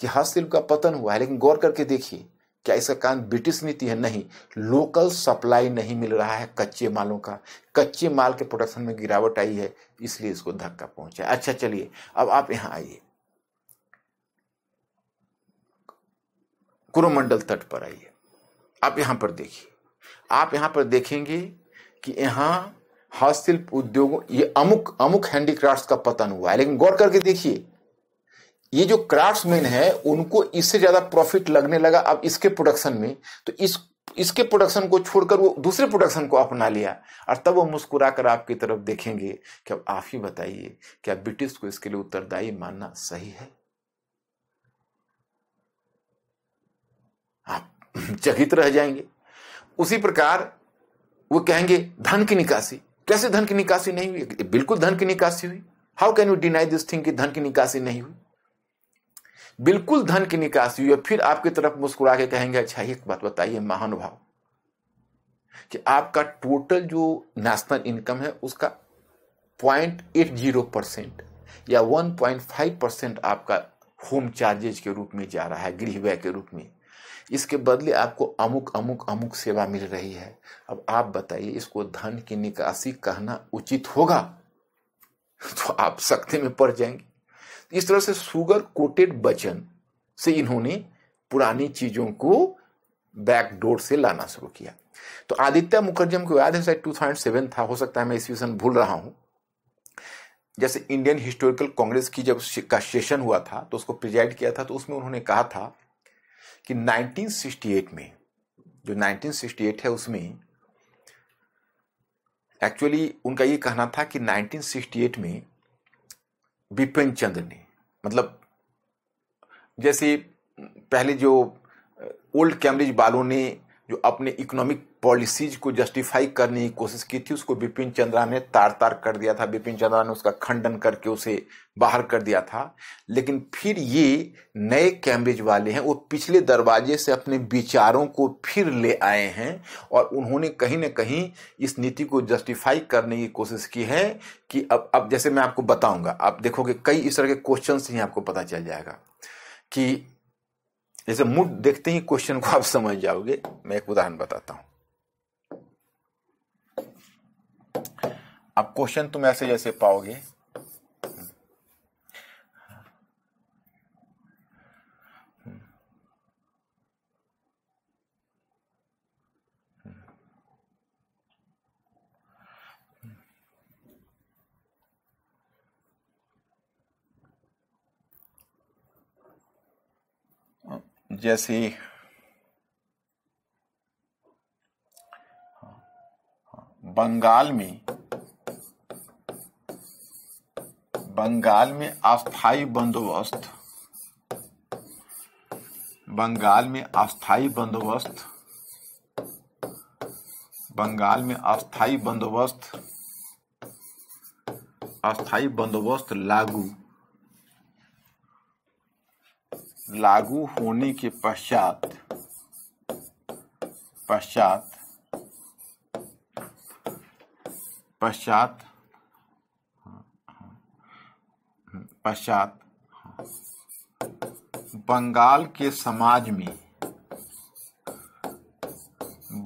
कि हस्तशिल्प का पतन हुआ है लेकिन गौर करके देखिए क्या इसका कारण ब्रिटिश नीति है नहीं लोकल सप्लाई नहीं मिल रहा है कच्चे मालों का कच्चे माल के प्रोडक्शन में गिरावट आई है इसलिए इसको धक्का पहुंचा अच्छा चलिए अब आप यहां आइए कुरुमंडल तट पर आइए आप यहां पर देखिए आप यहां पर देखेंगे कि यहां हस्तशिल्प उद्योगों ये अमुक अमुक हैंडीक्राफ्ट का पतन हुआ है लेकिन गौर करके देखिए ये जो क्राफ्ट्समैन है उनको इससे ज्यादा प्रॉफिट लगने लगा अब इसके प्रोडक्शन में तो इस इसके प्रोडक्शन को छोड़कर वो दूसरे प्रोडक्शन को अपना लिया और तब वो मुस्कुरा कर आपकी तरफ देखेंगे कि अब आप ही बताइए क्या ब्रिटिश को इसके लिए उत्तरदायी मानना सही है आप [laughs] चकित रह जाएंगे उसी प्रकार वो कहेंगे धन की निकासी कैसे धन की निकासी नहीं हुई बिल्कुल धन की निकासी हुई how can you deny this thing कि धन की निकासी नहीं हुई बिल्कुल धन की निकासी हुई और फिर आपकी तरफ मुस्कुरा के कहेंगे अच्छा एक बात बताइए महानुभाव कि आपका टोटल जो नेशनल इनकम है उसका पॉइंट एट जीरो परसेंट या वन पॉइंट फाइव परसेंट आपका होम चार्जेज के रूप में जा रहा है गृह व्यय के रूप में इसके बदले आपको अमुक अमुक अमुक सेवा मिल रही है अब आप बताइए इसको धन की निकासी कहना उचित होगा [laughs] तो आप सख्ते में पड़ जाएंगे इस तरह से सुगर कोटेड बचन से इन्होंने पुरानी चीजों को बैकडोर से लाना शुरू किया तो आदित्य मुखर्जी हमको याद है टू थाउजेंड सेवन था हो सकता है मैं इस भूल रहा हूं जैसे इंडियन हिस्टोरिकल कांग्रेस की जब का सेशन हुआ था तो उसको प्रिजाइड किया था तो उसमें उन्होंने कहा था कि 1968 में जो 1968 है उसमें एक्चुअली उनका ये कहना था कि 1968 में बिपिन चंद्र ने मतलब जैसे पहले जो ओल्ड कैम्ब्रिज वालों ने जो अपने इकोनॉमिक पॉलिसीज को जस्टिफाई करने की कोशिश की थी उसको बिपिन चंद्रा ने तार तार कर दिया था बिपिन चंद्रा ने उसका खंडन करके उसे बाहर कर दिया था लेकिन फिर ये नए कैम्ब्रिज वाले हैं वो पिछले दरवाजे से अपने विचारों को फिर ले आए हैं और उन्होंने कहीं ना कहीं इस नीति को जस्टिफाई करने की कोशिश की है कि अब अब जैसे मैं आपको बताऊंगा आप देखोगे कई इस तरह के क्वेश्चन ही आपको पता चल जाएगा कि जैसे मूड देखते ही क्वेश्चन को आप समझ जाओगे मैं एक उदाहरण बताता हूँ अब क्वेश्चन तुम ऐसे जैसे पाओगे जैसे बंगाल में बंगाल में अस्थाई बंदोबस्त बंगाल में अस्थाई बंदोबस्त बंगाल में अस्थाई बंदोबस्त अस्थाई बंदोबस्त लागू लागू होने के पश्चात पश्चात पश्चात पश्चात बंगाल के समाज में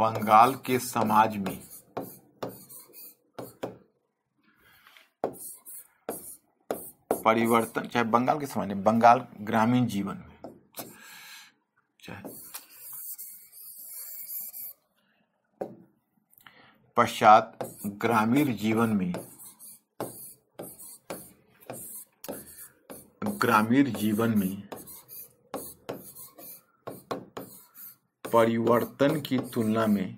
बंगाल के समाज में परिवर्तन चाहे बंगाल के समाज में बंगाल ग्रामीण जीवन में चाहे पश्चात ग्रामीण जीवन में ग्रामीण जीवन में परिवर्तन की तुलना में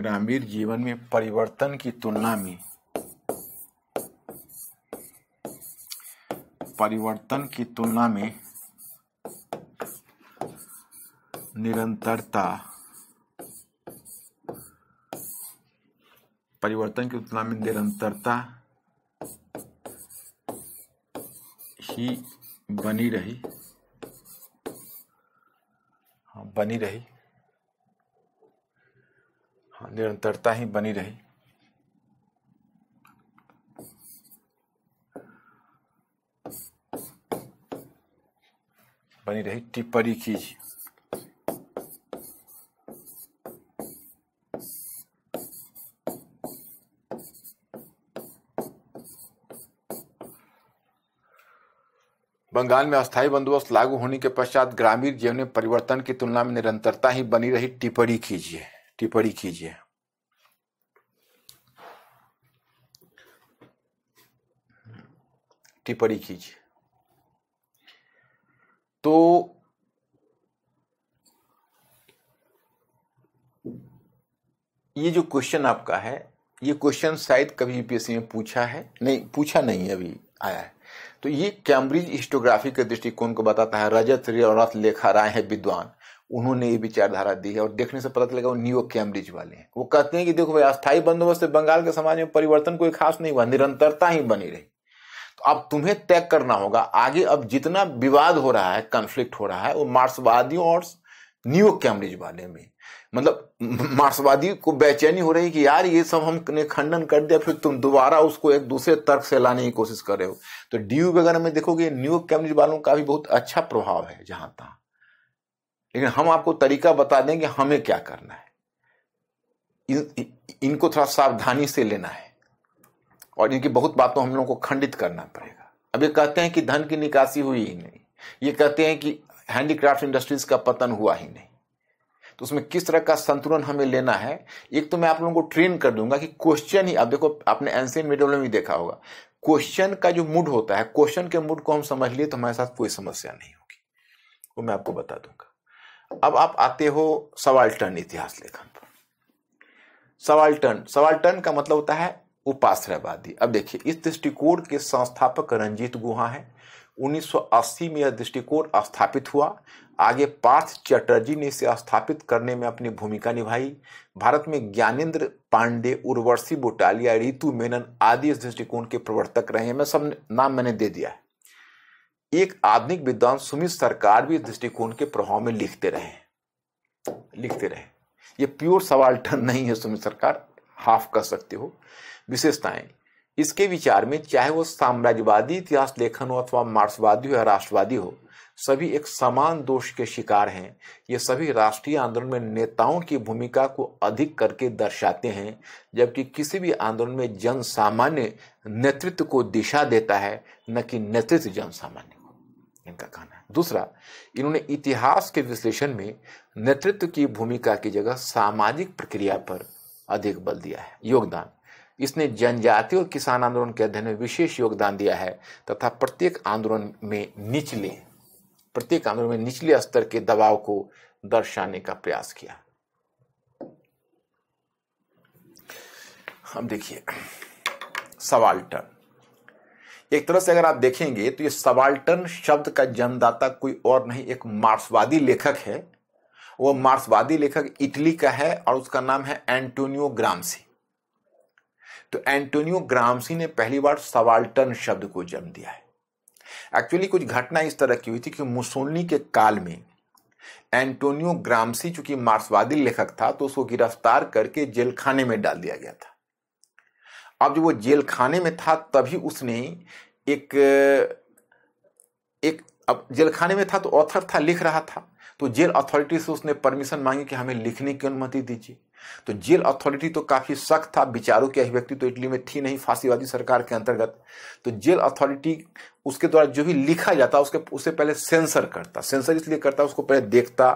ग्रामीण जीवन में परिवर्तन की तुलना में परिवर्तन की तुलना में निरंतरता परिवर्तन की तुलना में निरंतरता की बनी रही हाँ बनी रही हाँ निरंतरता ही बनी रही बनी रही टिप्पणी कीजिए बंगाल में अस्थायी बंदोबस्त लागू होने के पश्चात ग्रामीण जीवन में परिवर्तन की तुलना में निरंतरता ही बनी रही टिप्पणी कीजिए टिप्पणी कीजिए टिप्पणी कीजिए तो ये जो क्वेश्चन आपका है ये क्वेश्चन शायद कभी यूपीएससी में पूछा है नहीं पूछा नहीं अभी आया है तो ये कैम्ब्रिज हिस्टोग्राफी के दृष्टिकोण को बताता है रजत और लेखा राय है विद्वान उन्होंने ये विचारधारा दी है और देखने से पता चलेगा वो न्यू कैम्ब्रिज वाले हैं वो कहते हैं कि देखो भाई अस्थायी बंदोबस्त से बंगाल के समाज में परिवर्तन कोई खास नहीं हुआ निरंतरता ही बनी रही तो अब तुम्हें तय करना होगा आगे अब जितना विवाद हो रहा है कॉन्फ्लिक्ट हो रहा है वो मार्क्सवादियों और न्यू कैम्ब्रिज वाले में मतलब मार्क्सवादी को बेचैनी हो रही कि यार ये सब हमने खंडन कर दिया फिर तुम दोबारा उसको एक दूसरे तर्क से लाने की कोशिश कर रहे हो तो डीयू वगैरह में देखोगे न्यू कैम्ब्रिज वालों का भी बहुत अच्छा प्रभाव है जहां तहाँ लेकिन हम आपको तरीका बता दें कि हमें क्या करना है इन, इनको थोड़ा सावधानी से लेना है और इनकी बहुत बातों हम लोगों को खंडित करना पड़ेगा अब ये कहते हैं कि धन की निकासी हुई ही नहीं ये कहते हैं कि हैंडीक्राफ्ट इंडस्ट्रीज का पतन हुआ ही नहीं तो उसमें किस तरह का संतुलन हमें लेना है एक तो मैं आप लोगों को ट्रेन कर दूंगा कि क्वेश्चन ही आप देखो आपने एंसियन मिडल में भी देखा होगा क्वेश्चन का जो मूड होता है क्वेश्चन के मूड को हम समझ लिए तो हमारे साथ कोई समस्या नहीं होगी वो मैं आपको बता दूंगा अब आप आते हो सवाल टर्न इतिहास लेखन पर सवाल टर्न सवाल टर्न का मतलब होता है उपाश्रयवादी अब देखिए इस दृष्टिकोण के संस्थापक रंजीत गुहा है 1980 में यह दृष्टिकोण स्थापित हुआ आगे पार्थ चटर्जी ने इसे स्थापित करने में अपनी भूमिका निभाई भारत में ज्ञानेन्द्र पांडे उर्वर्षी बोटालिया रितु मेनन आदि इस दृष्टिकोण के प्रवर्तक रहे हैं मैं सब नाम मैंने दे दिया है एक आधुनिक विद्वान सुमित सरकार भी इस दृष्टिकोण के प्रभाव में लिखते रहे लिखते रहे ये प्योर सवाल टन [laughs] नहीं है सुमित सरकार हाफ कर सकते हो विशेषताएं इसके विचार में चाहे वो साम्राज्यवादी इतिहास लेखन हो अथवा मार्क्सवादी हो या राष्ट्रवादी हो सभी एक समान दोष के शिकार हैं ये सभी राष्ट्रीय आंदोलन में नेताओं की भूमिका को अधिक करके दर्शाते हैं जबकि किसी भी आंदोलन में जन सामान्य नेतृत्व को दिशा देता है न कि नेतृत्व जन सामान्य को इनका कहना है दूसरा इन्होंने इतिहास के विश्लेषण में नेतृत्व की भूमिका की जगह सामाजिक प्रक्रिया पर अधिक बल दिया है योगदान इसने जनजाति और किसान आंदोलन के अध्ययन में विशेष योगदान दिया है तथा प्रत्येक आंदोलन में निचले प्रत्येक आंदोलन में निचले स्तर के दबाव को दर्शाने का प्रयास किया अब देखिए सवाल्टन एक तरह से अगर आप देखेंगे तो ये सवाल्टन शब्द का जन्मदाता कोई और नहीं एक मार्क्सवादी लेखक है वो मार्क्सवादी लेखक इटली का है और उसका नाम है एंटोनियो ग्रामसी तो एंटोनियो ग्रामसी ने पहली बार सवाल्टन शब्द को जन्म दिया है एक्चुअली कुछ घटना इस तरह की हुई थी कि मुसोलनी के काल में एंटोनियो ग्रामसी चूंकि मार्क्सवादी लेखक था तो उसको गिरफ्तार करके जेल खाने में डाल दिया गया था अब जब वो जेल खाने में था तभी उसने एक एक अब जेल खाने में था तो ऑथर था लिख रहा था तो जेल अथॉरिटी से उसने परमिशन मांगी कि हमें लिखने की अनुमति दीजिए तो जेल अथॉरिटी तो काफ़ी सख्त था विचारों की अभिव्यक्ति तो इटली में थी नहीं फांसीवादी सरकार के अंतर्गत तो जेल अथॉरिटी उसके द्वारा जो भी लिखा जाता उसके उसे पहले सेंसर करता सेंसर इसलिए करता उसको पहले देखता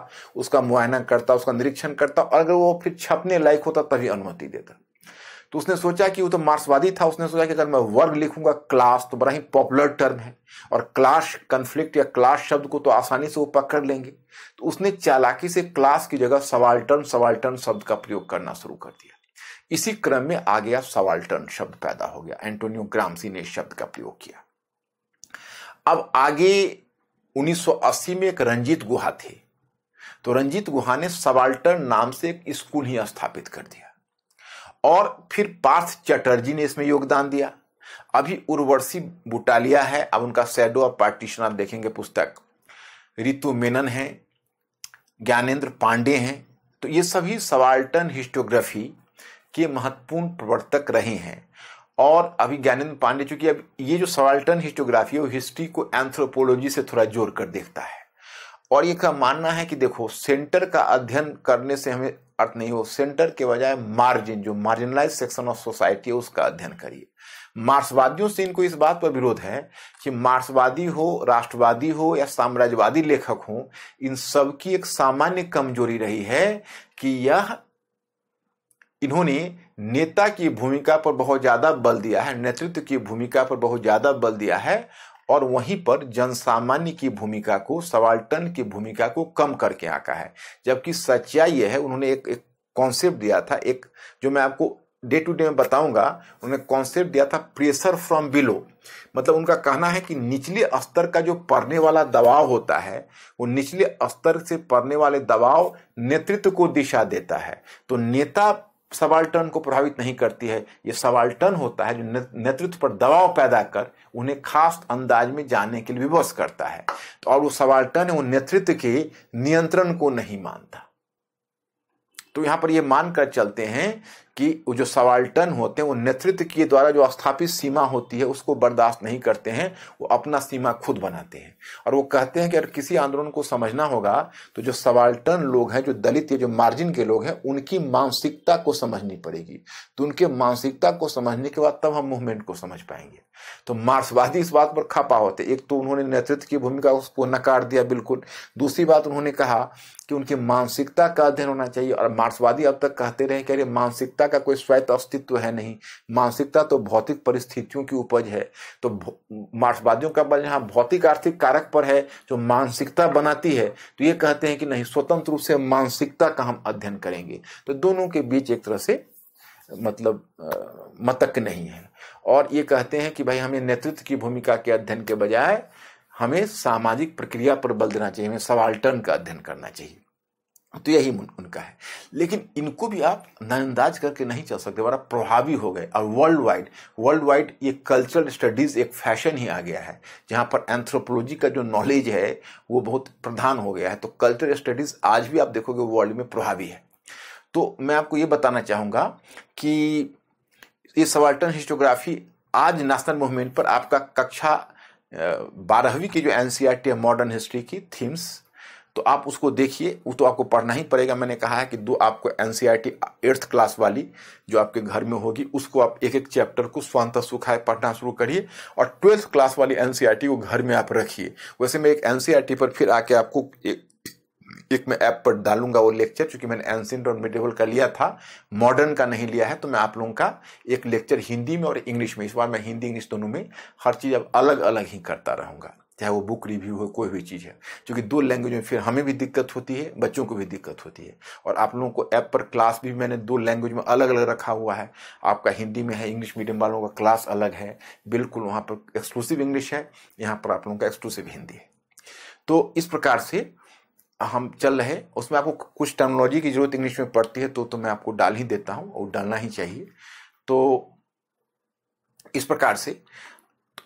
उसका मुआयना करता उसका निरीक्षण करता और अगर वो फिर छपने लायक होता तभी अनुमति देता तो उसने सोचा कि वो तो मार्क्सवादी था उसने सोचा कि अगर मैं वर्ग लिखूंगा क्लास तो बड़ा ही पॉपुलर टर्म है और क्लास कन्फ्लिक्ट या क्लास शब्द को तो आसानी से वो पकड़ लेंगे तो उसने चालाकी से क्लास की जगह सवाल्टर्न सवाल्टर्न शब्द का प्रयोग करना शुरू कर दिया इसी क्रम में आ गया टर्न शब्द पैदा हो गया एंटोनियो ग्रामसी ने इस शब्द का प्रयोग किया अब आगे 1980 में एक रंजीत गुहा थे तो रंजीत गुहा ने सवाल्टन नाम से एक स्कूल ही स्थापित कर दिया और फिर पार्थ चटर्जी ने इसमें योगदान दिया अभी उर्वर्षी बुटालिया है अब उनका सैडो ऑफ पार्टीशन आप देखेंगे पुस्तक ऋतु मेनन है ज्ञानेंद्र पांडे हैं तो ये सभी सवाल्टन हिस्टोग्राफी के महत्वपूर्ण प्रवर्तक रहे हैं और अभी ज्ञानेंद्र पांडे चूंकि अब ये जो सवाल्टन हिस्टोग्राफी है वो हिस्ट्री को एंथ्रोपोलॉजी से थोड़ा जोड़ कर देखता है और ये का मानना है कि देखो सेंटर का अध्ययन करने से हमें अर्थ नहीं हो सेंटर के बजाय मार्जिन जो मार्जिनलाइज सेक्शन ऑफ सोसाइटी है उसका अध्ययन करिए मार्क्सवादियों से इनको इस बात पर विरोध है कि मार्क्सवादी हो राष्ट्रवादी हो या साम्राज्यवादी लेखक हो इन सब की एक सामान्य कमजोरी रही है कि यह इन्होंने नेता की भूमिका पर बहुत ज्यादा बल दिया है नेतृत्व की भूमिका पर बहुत ज्यादा बल दिया है और वहीं पर जनसामान्य की भूमिका को सवाल्टन की भूमिका को कम करके आका है जबकि सच्चाई यह है उन्होंने एक, एक कॉन्सेप्ट दिया था एक जो मैं आपको डे टू डे में बताऊंगा उन्होंने कॉन्सेप्ट दिया था प्रेशर फ्रॉम बिलो मतलब उनका कहना है कि निचले स्तर का जो पढ़ने वाला दबाव होता है वो निचले स्तर से पढ़ने वाले दबाव नेतृत्व को दिशा देता है तो नेता सवाल्टन को प्रभावित नहीं करती है ये सवाल्टन होता है जो नेतृत्व पर दबाव पैदा कर उन्हें खास अंदाज में जाने के लिए विवश करता है तो और वो सवाल्टन वो नेतृत्व के नियंत्रण को नहीं मानता तो यहां पर ये मानकर चलते हैं कि जो सवाल्टन होते हैं वो नेतृत्व के द्वारा जो स्थापित सीमा होती है उसको बर्दाश्त नहीं करते हैं वो अपना सीमा खुद बनाते हैं और वो कहते हैं कि अगर किसी आंदोलन को समझना होगा तो जो सवाल्टन लोग हैं जो दलित या जो मार्जिन के लोग हैं उनकी मानसिकता को समझनी पड़ेगी तो उनके मानसिकता को समझने के बाद तब हम मूवमेंट को समझ पाएंगे तो मार्क्सवादी इस बात पर खपा होते एक तो उन्होंने नेतृत्व की भूमिका उसको नकार दिया बिल्कुल दूसरी बात उन्होंने कहा कि उनकी मानसिकता का अध्ययन होना चाहिए और मार्क्सवादी अब तक कहते रहे कि अरे मानसिकता का कोई स्वायत्त अस्तित्व है नहीं मानसिकता तो भौतिक परिस्थितियों की उपज है तो मार्क्सवादियों का बल यहाँ भौतिक आर्थिक कारक पर है जो मानसिकता बनाती है तो ये कहते हैं कि नहीं स्वतंत्र रूप से मानसिकता का हम अध्ययन करेंगे तो दोनों के बीच एक तरह से मतलब मतक नहीं है और ये कहते हैं कि भाई हमें नेतृत्व की भूमिका के अध्ययन के बजाय हमें सामाजिक प्रक्रिया पर बल देना चाहिए हमें सवाल्टन का अध्ययन करना चाहिए तो यही उनका है लेकिन इनको भी आप नजरअंदाज करके नहीं चल सकते बड़ा प्रभावी हो गए और वर्ल्ड वाइड वर्ल्ड वाइड ये कल्चरल स्टडीज एक फैशन ही आ गया है जहाँ पर एंथ्रोपोलॉजी का जो नॉलेज है वो बहुत प्रधान हो गया है तो कल्चरल स्टडीज आज भी आप देखोगे वर्ल्ड में प्रभावी है तो मैं आपको ये बताना चाहूँगा कि ये सवाल्टन हिस्टोग्राफी आज नेशनल मूवमेंट पर आपका कक्षा बारहवीं की जो एनसीईआरटी e है मॉडर्न हिस्ट्री की थीम्स तो आप उसको देखिए वो तो आपको पढ़ना ही पड़ेगा मैंने कहा है कि दो आपको एनसीईआरटी एट्थ क्लास वाली जो आपके घर में होगी उसको आप एक एक चैप्टर को स्वांत सुखाए पढ़ना शुरू करिए और ट्वेल्थ क्लास वाली एनसीईआरटी e को घर में आप रखिए वैसे मैं एक एनसीईआरटी e पर फिर आके आपको एक एक मैं ऐप पर डालूंगा वो लेक्चर क्योंकि मैंने एंसेंट और मिडिवल का लिया था मॉडर्न का नहीं लिया है तो मैं आप लोगों का एक लेक्चर हिंदी में और इंग्लिश में इस बार मैं हिंदी इंग्लिश दोनों में हर चीज़ अब अलग अलग ही करता रहूँगा चाहे वो बुक रिव्यू हो कोई भी चीज़ है क्योंकि दो लैंग्वेज में फिर हमें भी दिक्कत होती है बच्चों को भी दिक्कत होती है और आप लोगों को ऐप पर क्लास भी मैंने दो लैंग्वेज में अलग अलग रखा हुआ है आपका हिंदी में है इंग्लिश मीडियम वालों का क्लास अलग है बिल्कुल वहाँ पर एक्सक्लूसिव इंग्लिश है यहाँ पर आप लोगों का एक्सक्लूसिव हिंदी है तो इस प्रकार से हम चल रहे उसमें आपको कुछ टर्मोलॉजी की ज़रूरत इंग्लिश में पड़ती है तो तो मैं आपको डाल ही देता हूँ और डालना ही चाहिए तो इस प्रकार से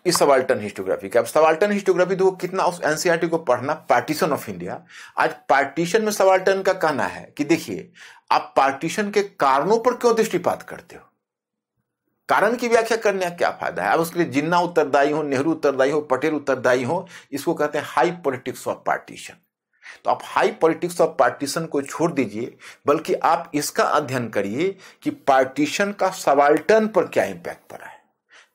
इस सवाल्टन हिस्टोग्राफी का अब सवाल्टन हिस्टोग्राफी तो कितना उस एनसीआरटी e को पढ़ना पार्टीशन ऑफ इंडिया आज पार्टीशन में सवाल्टन का कहना है कि देखिए आप पार्टीशन के कारणों पर क्यों दृष्टिपात करते हो कारण की व्याख्या करने का क्या फायदा है अब उसके लिए जिन्ना उत्तरदायी हो नेहरू उत्तरदायी हो पटेल उत्तरदायी हो इसको कहते हैं हाई पॉलिटिक्स ऑफ पार्टीशन तो आप हाई पॉलिटिक्स और पार्टीशन को छोड़ दीजिए बल्कि आप इसका अध्ययन करिए कि पार्टीशन का सवाल्टन पर क्या इम्पैक्ट पड़ा है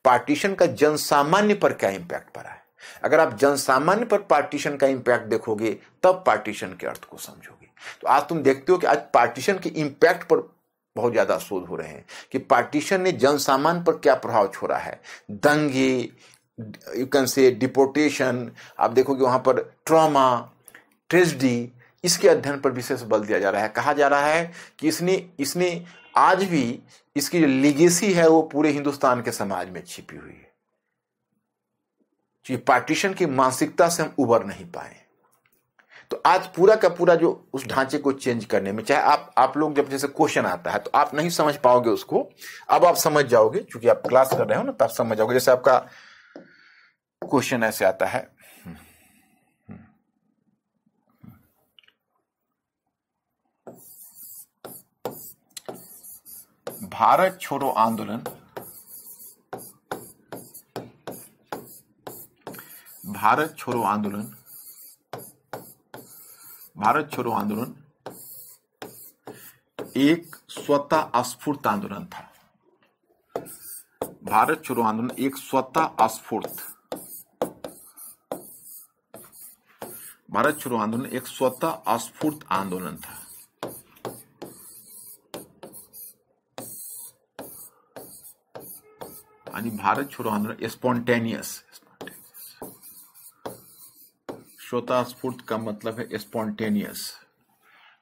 पार्टीशन का जन सामान्य पर क्या इम्पैक्ट पड़ा है अगर आप जन सामान्य पर पार्टीशन का इम्पैक्ट देखोगे तब पार्टीशन के अर्थ को समझोगे तो आज तुम देखते हो कि आज पार्टीशन के इम्पैक्ट पर बहुत ज़्यादा शोध हो रहे हैं कि पार्टीशन ने जन सामान्य पर क्या प्रभाव छोड़ा है दंगे यू कैन से डिपोर्टेशन आप देखोगे वहां पर ट्रॉमा ट्रेजडी इसके अध्ययन पर विशेष बल दिया जा रहा है कहा जा रहा है कि इसने इसने आज भी इसकी जो लीगेसी है वो पूरे हिंदुस्तान के समाज में छिपी हुई है तो ये पार्टीशन की मानसिकता से हम उबर नहीं पाए तो आज पूरा का पूरा जो उस ढांचे को चेंज करने में चाहे आप आप लोग जब जैसे क्वेश्चन आता है तो आप नहीं समझ पाओगे उसको अब आप समझ जाओगे क्योंकि आप क्लास कर रहे हो ना तो आप समझ जाओगे जैसे आपका क्वेश्चन ऐसे आता है भारत छोड़ो आंदोलन भारत छोड़ो आंदोलन भारत छोड़ो आंदोलन एक स्वतः स्फूर्त आंदोलन था भारत छोड़ो आंदोलन एक स्वतः स्फूर्त भारत छोड़ो आंदोलन एक स्वतः स्फूर्त आंदोलन था भारत छोडो आंदोलन स्पॉन्टेनियस स्फूर्त का मतलब है स्पॉन्टेनियस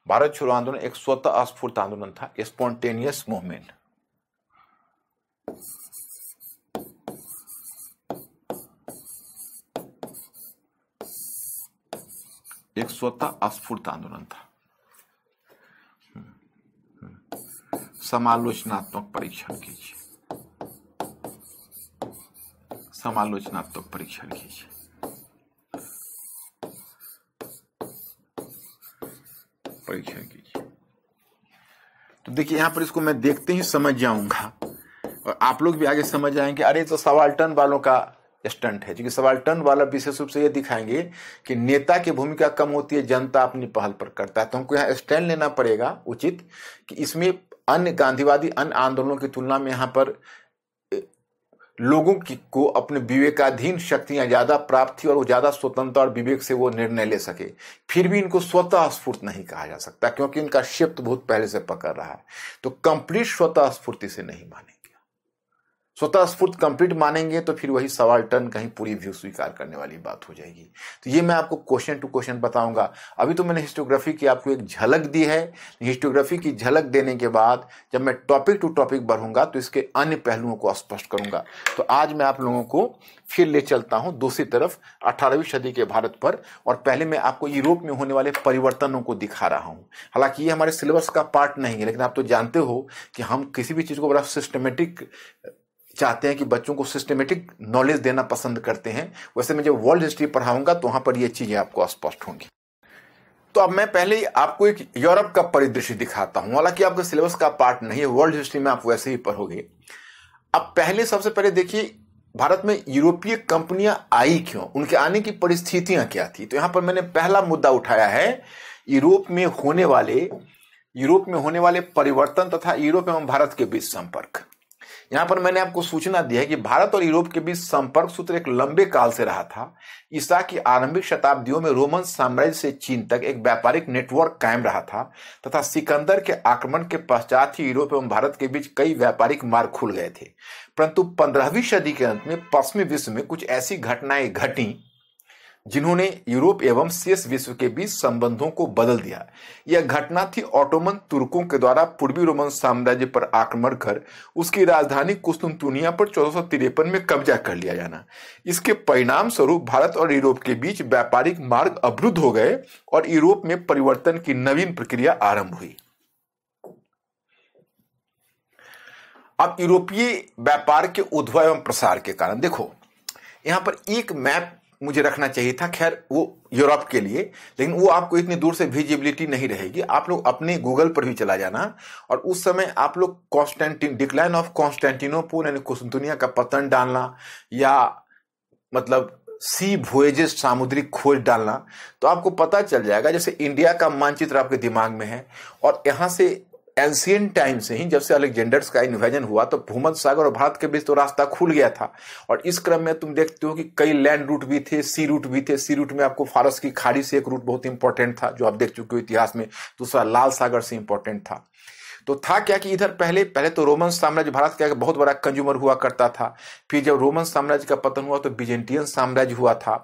भारत छोड़ो आंदोलन एक स्वतः स्फूर्त आंदोलन था स्पॉन्टेनियस मूवमेंट एक स्वतः स्फूर्त आंदोलन था समालोचनात्मक परीक्षण कीजिए समालोचनात्मक परीक्षण कीजिए परीक्षण कीजिए तो देखिए यहां पर इसको मैं देखते ही समझ जाऊंगा और आप लोग भी आगे समझ जाएंगे अरे तो सवाल टन वालों का स्टंट है क्योंकि सवाल टन वाला विशेष रूप से यह दिखाएंगे कि नेता की भूमिका कम होती है जनता अपनी पहल पर करता है तो हमको यहां स्टैंड लेना पड़ेगा उचित कि इसमें अन्य गांधीवादी अन्य आंदोलनों की तुलना में यहां पर लोगों की को अपने विवेकाधीन शक्तियां ज़्यादा प्राप्त थी और वो ज़्यादा स्वतंत्रता और विवेक से वो निर्णय ले सके फिर भी इनको स्वतः स्फूर्त नहीं कहा जा सकता क्योंकि इनका शिफ्ट बहुत पहले से पकड़ रहा है तो कंप्लीट स्वतः स्फूर्ति से नहीं माने स्वतः स्फूर्त कंप्लीट मानेंगे तो फिर वही सवाल टर्न कहीं पूरी व्यू स्वीकार करने वाली बात हो जाएगी तो ये मैं आपको क्वेश्चन टू क्वेश्चन बताऊंगा अभी तो मैंने हिस्टोग्राफी की आपको एक झलक दी है हिस्टोग्राफी की झलक देने के बाद जब मैं टॉपिक टू टॉपिक बढ़ूंगा तो इसके अन्य पहलुओं को स्पष्ट करूंगा तो आज मैं आप लोगों को फिर ले चलता हूँ दूसरी तरफ अठारहवीं सदी के भारत पर और पहले मैं आपको यूरोप में होने वाले परिवर्तनों को दिखा रहा हूँ हालांकि ये हमारे सिलेबस का पार्ट नहीं है लेकिन आप तो जानते हो कि हम किसी भी चीज़ को बड़ा सिस्टमेटिक चाहते हैं कि बच्चों को सिस्टमेटिक नॉलेज देना पसंद करते हैं वैसे मैं जब वर्ल्ड हिस्ट्री पढ़ाऊंगा तो वहां पर ये चीजें आपको स्पष्ट होंगी तो अब मैं पहले ही आपको एक यूरोप का परिदृश्य दिखाता हूं हालांकि आपका सिलेबस का पार्ट नहीं है वर्ल्ड हिस्ट्री में आप वैसे ही पढ़ोगे अब पहले सबसे पहले देखिए भारत में यूरोपीय कंपनियां आई क्यों उनके आने की परिस्थितियां क्या थी तो यहां पर मैंने पहला मुद्दा उठाया है यूरोप में होने वाले यूरोप में होने वाले परिवर्तन तथा यूरोप एवं भारत के बीच संपर्क यहाँ पर मैंने आपको सूचना दी है कि भारत और यूरोप के बीच संपर्क सूत्र एक लंबे काल से रहा था ईसा की आरंभिक शताब्दियों में रोमन साम्राज्य से चीन तक एक व्यापारिक नेटवर्क कायम रहा था तथा सिकंदर के आक्रमण के पश्चात ही यूरोप एवं भारत के बीच कई व्यापारिक मार्ग खुल गए थे परंतु पंद्रहवीं सदी के अंत में पश्चिमी विश्व में कुछ ऐसी घटनाएं घटी जिन्होंने यूरोप एवं शेष विश्व के बीच संबंधों को बदल दिया यह घटना थी ऑटोमन तुर्कों के द्वारा पूर्वी रोमन साम्राज्य पर आक्रमण कर उसकी राजधानी कुस्तुनतुनिया पर चौदह में कब्जा कर लिया जाना इसके परिणाम स्वरूप भारत और यूरोप के बीच व्यापारिक मार्ग अवरुद्ध हो गए और यूरोप में परिवर्तन की नवीन प्रक्रिया आरंभ हुई अब यूरोपीय व्यापार के उद्भव एवं प्रसार के कारण देखो यहां पर एक मैप मुझे रखना चाहिए था खैर वो यूरोप के लिए लेकिन वो आपको इतनी दूर से विजिबिलिटी नहीं रहेगी आप लोग अपने गूगल पर भी चला जाना और उस समय आप लोग कॉन्स्टेंटिन डिक्लाइन ऑफ कॉन्स्टेंटिनोपोल यानी कुस्तुनिया का पतन डालना या मतलब सी भोएजेस सामुद्रिक खोज डालना तो आपको पता चल जाएगा जैसे इंडिया का मानचित्र आपके दिमाग में है और यहाँ से एंशियन टाइम से ही जब से अलेक्जेंडर्स का इन्वेजन हुआ तो भूमत सागर और भारत के बीच तो रास्ता खुल गया था और इस क्रम में तुम देखते हो कि कई लैंड रूट भी थे सी रूट भी थे सी रूट में आपको फारस की खाड़ी से एक रूट बहुत इंपॉर्टेंट था जो आप देख चुके हो इतिहास में दूसरा लाल सागर से इंपॉर्टेंट था तो था क्या कि इधर पहले पहले तो रोमन साम्राज्य भारत का बहुत बड़ा कंज्यूमर हुआ करता था फिर जब रोमन साम्राज्य का पतन हुआ तो बीजेंटियन साम्राज्य हुआ था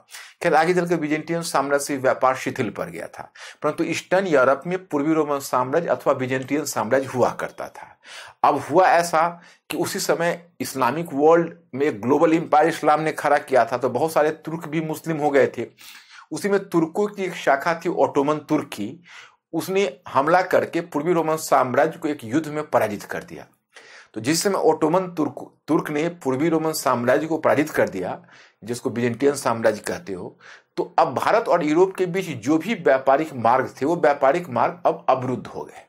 खैर आगे चलकर बीजेंटियन साम्राज्य से व्यापार शिथिल पड़ गया था परंतु ईस्टर्न यूरोप में पूर्वी रोमन साम्राज्य अथवा बीजेंटियन साम्राज्य हुआ करता था अब हुआ ऐसा कि उसी समय इस्लामिक वर्ल्ड में ग्लोबल एम्पायर इस्लाम ने खड़ा किया था तो बहुत सारे तुर्क भी मुस्लिम हो गए थे उसी में तुर्कों की एक शाखा थी ओटोमन तुर्की उसने हमला करके पूर्वी रोमन साम्राज्य को एक युद्ध में पराजित कर दिया तो जिस समय ओटोमन तुर्क तुर्क ने पूर्वी रोमन साम्राज्य को पराजित कर दिया जिसको बिजेंटियन साम्राज्य कहते हो तो अब भारत और यूरोप के बीच जो भी व्यापारिक मार्ग थे वो व्यापारिक मार्ग अब अवरुद्ध हो गए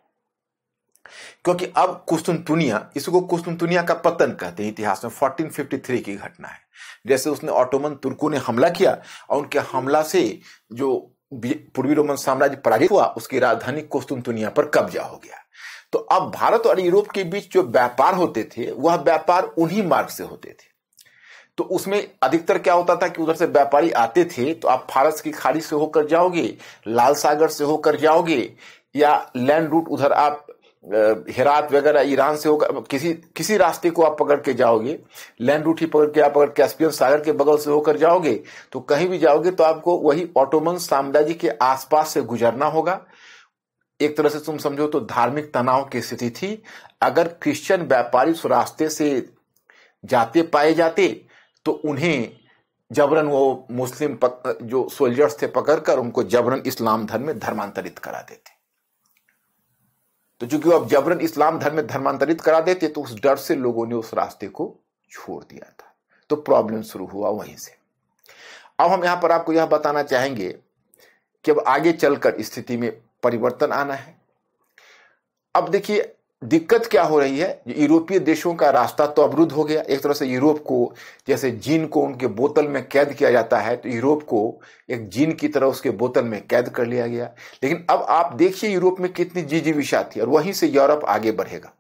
क्योंकि अब कुस्तुनतुनिया इसको कुस्तुनतुनिया का पतन कहते हैं इतिहास में 1453 की घटना है जैसे उसने ऑटोमन तुर्कों ने हमला किया और उनके हमला से जो पूर्वी रोमन साम्राज्य पराजित हुआ उसकी राजधानी कोस्तुनतुनिया पर कब्जा हो गया तो अब भारत और यूरोप के बीच जो व्यापार होते थे वह व्यापार उन्हीं मार्ग से होते थे तो उसमें अधिकतर क्या होता था कि उधर से व्यापारी आते थे तो आप फारस की खाड़ी से होकर जाओगे लाल सागर से होकर जाओगे या लैंड रूट उधर आप हिरात वगैरह ईरान से होकर किसी किसी रास्ते को आप पकड़ के जाओगे लैंड रूट ही पकड़ के आप अगर कैस्पियन सागर के बगल से होकर जाओगे तो कहीं भी जाओगे तो आपको वही ऑटोमन साम्राज्य के आसपास से गुजरना होगा एक तरह से तुम समझो तो धार्मिक तनाव की स्थिति थी अगर क्रिश्चियन व्यापारी उस रास्ते से जाते पाए जाते तो उन्हें जबरन वो मुस्लिम जो सोल्जर्स थे पकड़कर उनको जबरन इस्लाम धर्म में धर्मांतरित करा देते तो चूंकि अब जबरन इस्लाम धर्म में धर्मांतरित करा देते तो उस डर से लोगों ने उस रास्ते को छोड़ दिया था तो प्रॉब्लम शुरू हुआ वहीं से अब हम यहां पर आपको यह बताना चाहेंगे कि अब आगे चलकर स्थिति में परिवर्तन आना है अब देखिए दिक्कत क्या हो रही है यूरोपीय देशों का रास्ता तो अवरुद्ध हो गया एक तरह से यूरोप को जैसे जीन को उनके बोतल में कैद किया जाता है तो यूरोप को एक जीन की तरह उसके बोतल में कैद कर लिया गया लेकिन अब आप देखिए यूरोप में कितनी जीजीविशा थी और वहीं से यूरोप आगे बढ़ेगा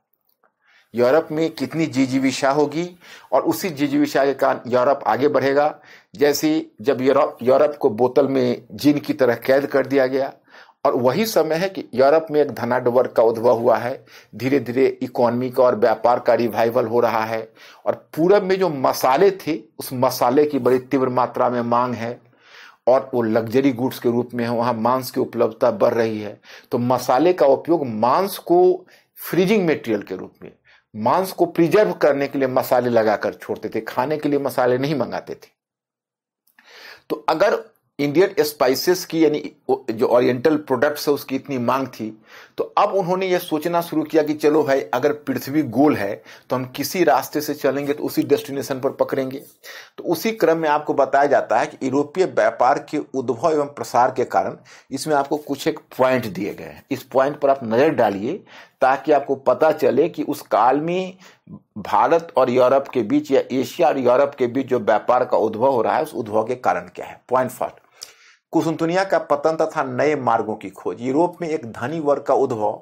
यूरोप में कितनी जीजीविशा होगी और उसी जीजीविशा के कारण यूरोप आगे बढ़ेगा जैसे जब यूरोप यूरोप को बोतल में जीन की तरह कैद कर दिया गया और वही समय है कि यूरोप में एक धनाड वर्ग का उद्भव हुआ है धीरे धीरे इकोनॉमी का और व्यापार का रिवाइवल हो रहा है और पूरब में जो मसाले थे उस मसाले की बड़ी तीव्र मात्रा में मांग है और वो लग्जरी गुड्स के रूप में है वहां मांस की उपलब्धता बढ़ रही है तो मसाले का उपयोग मांस को फ्रीजिंग मेटेरियल के रूप में मांस को प्रिजर्व करने के लिए मसाले लगाकर छोड़ते थे खाने के लिए मसाले नहीं मंगाते थे तो अगर इंडियन स्पाइसेस की यानी जो ओरिएंटल प्रोडक्ट्स है उसकी इतनी मांग थी तो अब उन्होंने यह सोचना शुरू किया कि चलो भाई अगर पृथ्वी गोल है तो हम किसी रास्ते से चलेंगे तो उसी डेस्टिनेशन पर पकड़ेंगे तो उसी क्रम में आपको बताया जाता है कि यूरोपीय व्यापार के उद्भव एवं प्रसार के कारण इसमें आपको कुछ एक पॉइंट दिए गए हैं इस पॉइंट पर आप नज़र डालिए ताकि आपको पता चले कि उस काल में भारत और यूरोप के बीच या एशिया और यूरोप के बीच जो व्यापार का उद्भव हो रहा है उस उद्भव के कारण क्या है पॉइंट फर्स्ट कुसुंतुनिया का पतन तथा नए मार्गों की खोज यूरोप में एक धनी वर्ग का उद्भव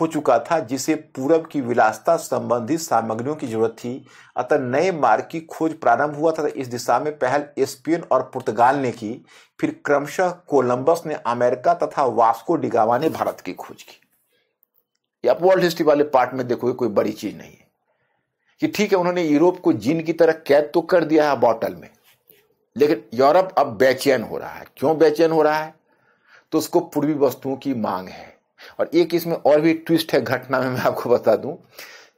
हो चुका था जिसे पूरब की विलासता संबंधित सामग्रियों की जरूरत थी अतः नए मार्ग की खोज प्रारंभ हुआ था इस दिशा में पहल स्पेन और पुर्तगाल ने की फिर क्रमशः कोलंबस ने अमेरिका तथा वास्को डिगावा ने भारत की खोज की आप वर्ल्ड हिस्ट्री वाले पार्ट में देखोगे कोई बड़ी चीज नहीं है कि ठीक है उन्होंने यूरोप को जीन की तरह कैद तो कर दिया है बॉटल में लेकिन यूरोप अब बेचैन हो रहा है क्यों बेचैन हो रहा है तो उसको पूर्वी वस्तुओं की मांग है और एक इसमें और भी ट्विस्ट है घटना में मैं आपको बता दूं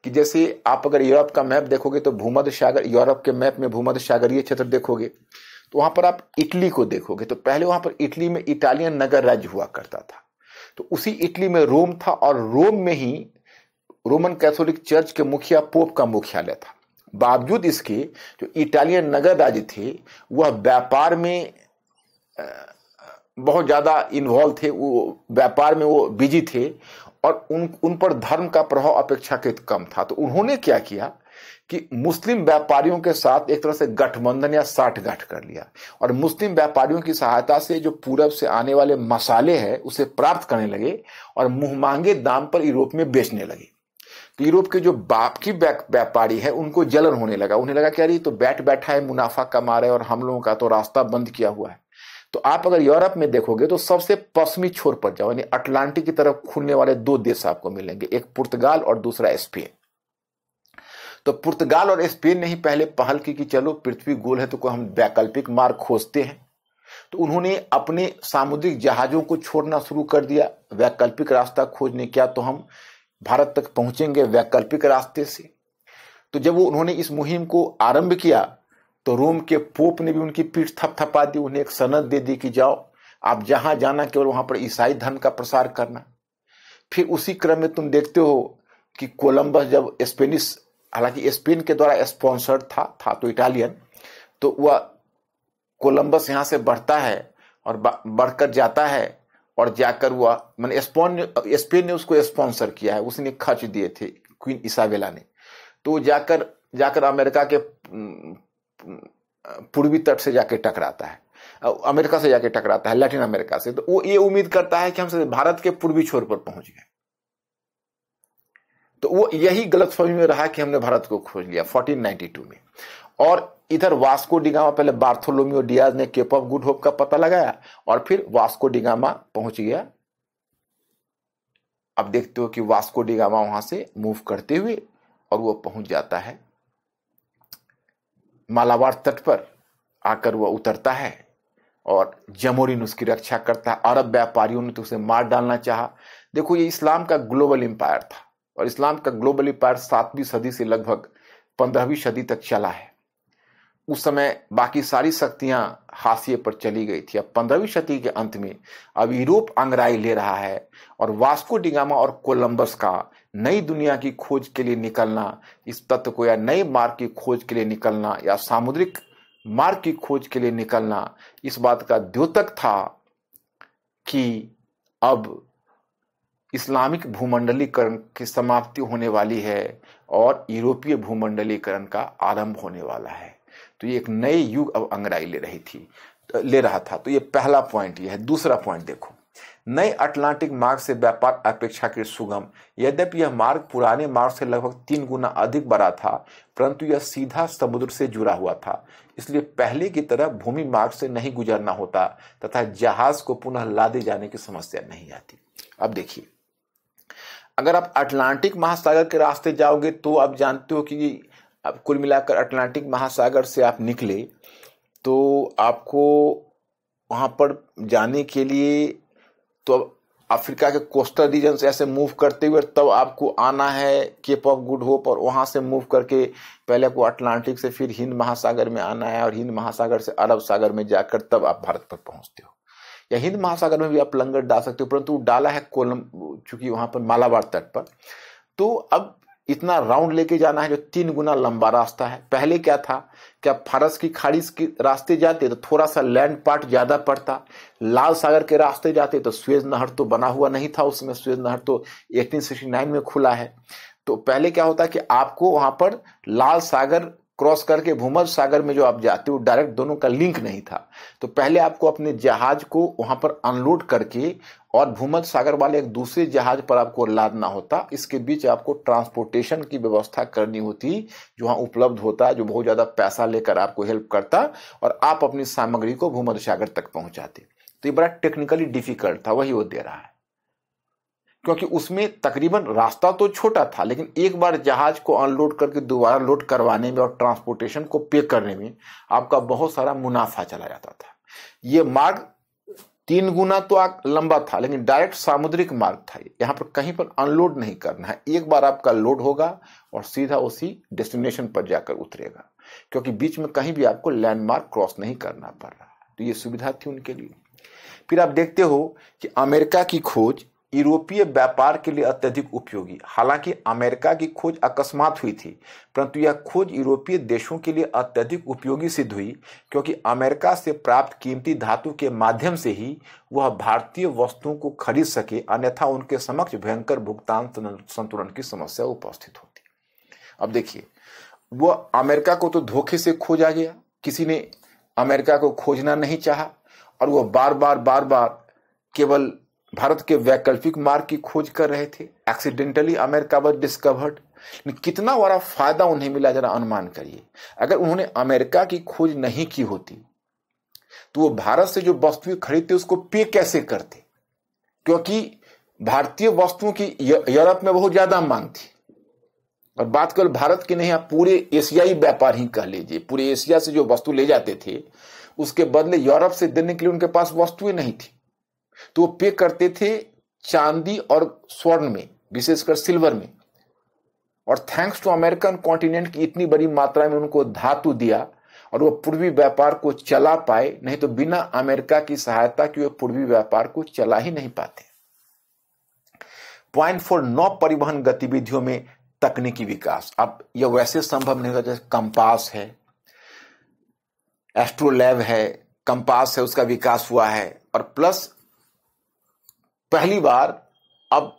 कि जैसे आप अगर यूरोप का मैप देखोगे तो भूमध्य सागर यूरोप के मैप में भूमध्य सागरीय क्षेत्र देखोगे तो वहां पर आप इटली को देखोगे तो पहले वहां पर इटली में इटालियन नगर राज्य हुआ करता था तो उसी इटली में रोम था और रोम में ही रोमन कैथोलिक चर्च के मुखिया पोप का मुख्यालय था बावजूद इसके जो इटालियन नगर राज्य थे वह व्यापार में बहुत ज़्यादा इन्वॉल्व थे वो व्यापार में वो बिजी थे और उन उन पर धर्म का प्रभाव अपेक्षाकृत कम था तो उन्होंने क्या किया कि मुस्लिम व्यापारियों के साथ एक तरह से गठबंधन या साठगांठ कर लिया और मुस्लिम व्यापारियों की सहायता से जो पूरब से आने वाले मसाले हैं उसे प्राप्त करने लगे और मुंह मांगे दाम पर यूरोप में बेचने लगे यूरोप के जो बाप की व्यापारी है उनको जलन होने लगा उन्हें लगा कि रही तो बैठ बैठा है मुनाफा कमा रहे और हम लोगों का तो रास्ता बंद किया हुआ है तो आप अगर यूरोप में देखोगे तो सबसे पश्चिमी छोर पर जाओ यानी अटलांटिक की तरफ खुलने वाले दो देश आपको मिलेंगे एक पुर्तगाल और दूसरा स्पेन तो पुर्तगाल और स्पेन ने ही पहले पहल की कि चलो पृथ्वी गोल है तो कोई हम वैकल्पिक मार्ग खोजते हैं तो उन्होंने अपने सामुद्रिक जहाजों को छोड़ना शुरू कर दिया वैकल्पिक रास्ता खोजने क्या तो हम भारत तक पहुंचेंगे वैकल्पिक रास्ते से तो जब वो उन्होंने इस मुहिम को आरंभ किया तो रोम के पोप ने भी उनकी पीठ थपथपा दी उन्हें एक सनद दे दी कि जाओ आप जहां जाना केवल वहां पर ईसाई धर्म का प्रसार करना फिर उसी क्रम में तुम देखते हो कि कोलंबस जब स्पेनिश हालांकि स्पेन के द्वारा स्पॉन्सर्ड था था तो इटालियन तो वह कोलंबस यहां से बढ़ता है और बढ़कर जाता है और जाकर वह मैंने स्पेन ने उसको स्पॉन्सर किया है उसने खर्च दिए थे क्वीन इसाबेला ने तो जाकर जाकर अमेरिका के पूर्वी तट से जाके टकराता है अमेरिका से जाके टकराता है लैटिन अमेरिका से तो वो ये उम्मीद करता है कि हम भारत के पूर्वी छोर पर पहुंच गए तो वो यही गलत फहमी में रहा कि हमने भारत को खोज लिया 1492 में और इधर वास्को डिगामा पहले बार्थोलोमियो डियाज ने केप ऑफ गुड होप का पता लगाया और फिर वास्को डिगामा पहुंच गया अब देखते हो कि वास्को डिगामा वहां से मूव करते हुए और वो पहुंच जाता है मालावार तट पर आकर वह उतरता है और जमोरिन उसकी रक्षा करता है अरब व्यापारियों ने तो उसे मार डालना चाहा देखो ये इस्लाम का ग्लोबल एम्पायर था और इस्लाम का ग्लोबल एम्पायर सातवीं सदी से लगभग पंद्रहवीं सदी तक चला है उस समय बाकी सारी शक्तियां हाशिए पर चली गई थी अब पंद्रहवीं सदी के अंत में अब यूरोप अंगराई ले रहा है और वास्को डिगामा और कोलंबस का नई दुनिया की खोज के लिए निकलना इस तत्व को या नए मार्ग की खोज के लिए निकलना या सामुद्रिक मार्ग की खोज के लिए निकलना इस बात का द्योतक था कि अब इस्लामिक भूमंडलीकरण की समाप्ति होने वाली है और यूरोपीय भूमंडलीकरण का आरंभ होने वाला है तो ये एक नए युग अब अंगड़ाई ले रही थी ले रहा था तो ये पहला पॉइंट यह है दूसरा पॉइंट देखो नए अटलांटिक मार्ग से व्यापार अपेक्षाकृत सुगम यद्यपि यह मार्ग पुराने मार्ग से लगभग तीन गुना अधिक बड़ा था परंतु यह सीधा समुद्र से जुड़ा हुआ था इसलिए पहले की तरह भूमि मार्ग से नहीं गुजरना होता तथा जहाज को पुनः लादे जाने की समस्या नहीं आती अब देखिए अगर आप अटलांटिक महासागर के रास्ते जाओगे तो आप जानते हो कि अब कुल मिलाकर अटलांटिक महासागर से आप निकले तो आपको वहाँ पर जाने के लिए तो अफ्रीका के कोस्टल रीजन से ऐसे मूव करते हुए तब आपको आना है केप ऑफ गुड होप और वहाँ से मूव करके पहले आपको अटलांटिक से फिर हिंद महासागर में आना है और हिंद महासागर से अरब सागर में जाकर तब आप भारत पर पहुँचते हो या हिंद महासागर में भी आप लंगर डाल सकते हो परंतु डाला है कोलम चूंकि वहाँ पर मालाबार तट पर तो अब इतना राउंड लेके जाना है जो तीन गुना लंबा रास्ता है पहले क्या था क्या फारस की खाड़ी के रास्ते जाते तो थोड़ा सा लैंड पार्ट ज़्यादा पड़ता लाल सागर के रास्ते जाते तो स्वेज नहर तो बना हुआ नहीं था उसमें स्वेज नहर तो एटीन में खुला है तो पहले क्या होता है कि आपको वहां पर लाल सागर क्रॉस करके भूमध सागर में जो आप जाते हो डायरेक्ट दोनों का लिंक नहीं था तो पहले आपको अपने जहाज को वहां पर अनलोड करके और भूमध सागर वाले एक दूसरे जहाज पर आपको लादना होता इसके बीच आपको ट्रांसपोर्टेशन की व्यवस्था करनी होती जो वहाँ उपलब्ध होता जो बहुत ज़्यादा पैसा लेकर आपको हेल्प करता और आप अपनी सामग्री को भूमध सागर तक पहुंचाते तो ये बड़ा टेक्निकली डिफिकल्ट था वही वो दे रहा है क्योंकि उसमें तकरीबन रास्ता तो छोटा था लेकिन एक बार जहाज को अनलोड करके दोबारा लोड करवाने में और ट्रांसपोर्टेशन को पे करने में आपका बहुत सारा मुनाफा चला जाता था ये मार्ग तीन गुना तो आ, लंबा था लेकिन डायरेक्ट सामुद्रिक मार्ग था यहाँ पर कहीं पर अनलोड नहीं करना है एक बार आपका लोड होगा और सीधा उसी डेस्टिनेशन पर जाकर उतरेगा क्योंकि बीच में कहीं भी आपको लैंडमार्क क्रॉस नहीं करना पड़ रहा तो ये सुविधा थी उनके लिए फिर आप देखते हो कि अमेरिका की खोज यूरोपीय व्यापार के लिए अत्यधिक उपयोगी हालांकि अमेरिका की खोज अकस्मात हुई थी परंतु यह खोज यूरोपीय देशों के लिए अत्यधिक उपयोगी सिद्ध हुई क्योंकि अमेरिका से प्राप्त कीमती धातु के माध्यम से ही वह भारतीय वस्तुओं को खरीद सके अन्यथा उनके समक्ष भयंकर भुगतान संतुलन की समस्या उपस्थित होती अब देखिए वह अमेरिका को तो धोखे से खोजा गया किसी ने अमेरिका को खोजना नहीं चाहा और वह बार बार बार बार केवल भारत के वैकल्पिक मार्ग की खोज कर रहे थे एक्सीडेंटली अमेरिका वॉज डिस्कवर्ड कितना बड़ा फायदा उन्हें मिला जरा अनुमान करिए अगर उन्होंने अमेरिका की खोज नहीं की होती तो वो भारत से जो वस्तुएं खरीदते उसको पे कैसे करते क्योंकि भारतीय वस्तुओं की यूरोप में बहुत ज्यादा मांग थी और बात कर भारत की नहीं आप पूरे एशियाई व्यापार ही कह लीजिए पूरे एशिया से जो वस्तु ले जाते थे उसके बदले यूरोप से देने के लिए उनके पास वस्तुएं नहीं थी तो वो पे करते थे चांदी और स्वर्ण में विशेषकर सिल्वर में और थैंक्स टू अमेरिकन कॉन्टिनेंट की इतनी बड़ी मात्रा में उनको धातु दिया और वो पूर्वी व्यापार को चला पाए नहीं तो बिना अमेरिका की सहायता के वो पूर्वी व्यापार को चला ही नहीं पाते पॉइंट फोर नौ परिवहन गतिविधियों में तकनीकी विकास अब यह वैसे संभव नहीं होता जैसे कंपास है एस्ट्रोलैब है कंपास है उसका विकास हुआ है और प्लस पहली बार अब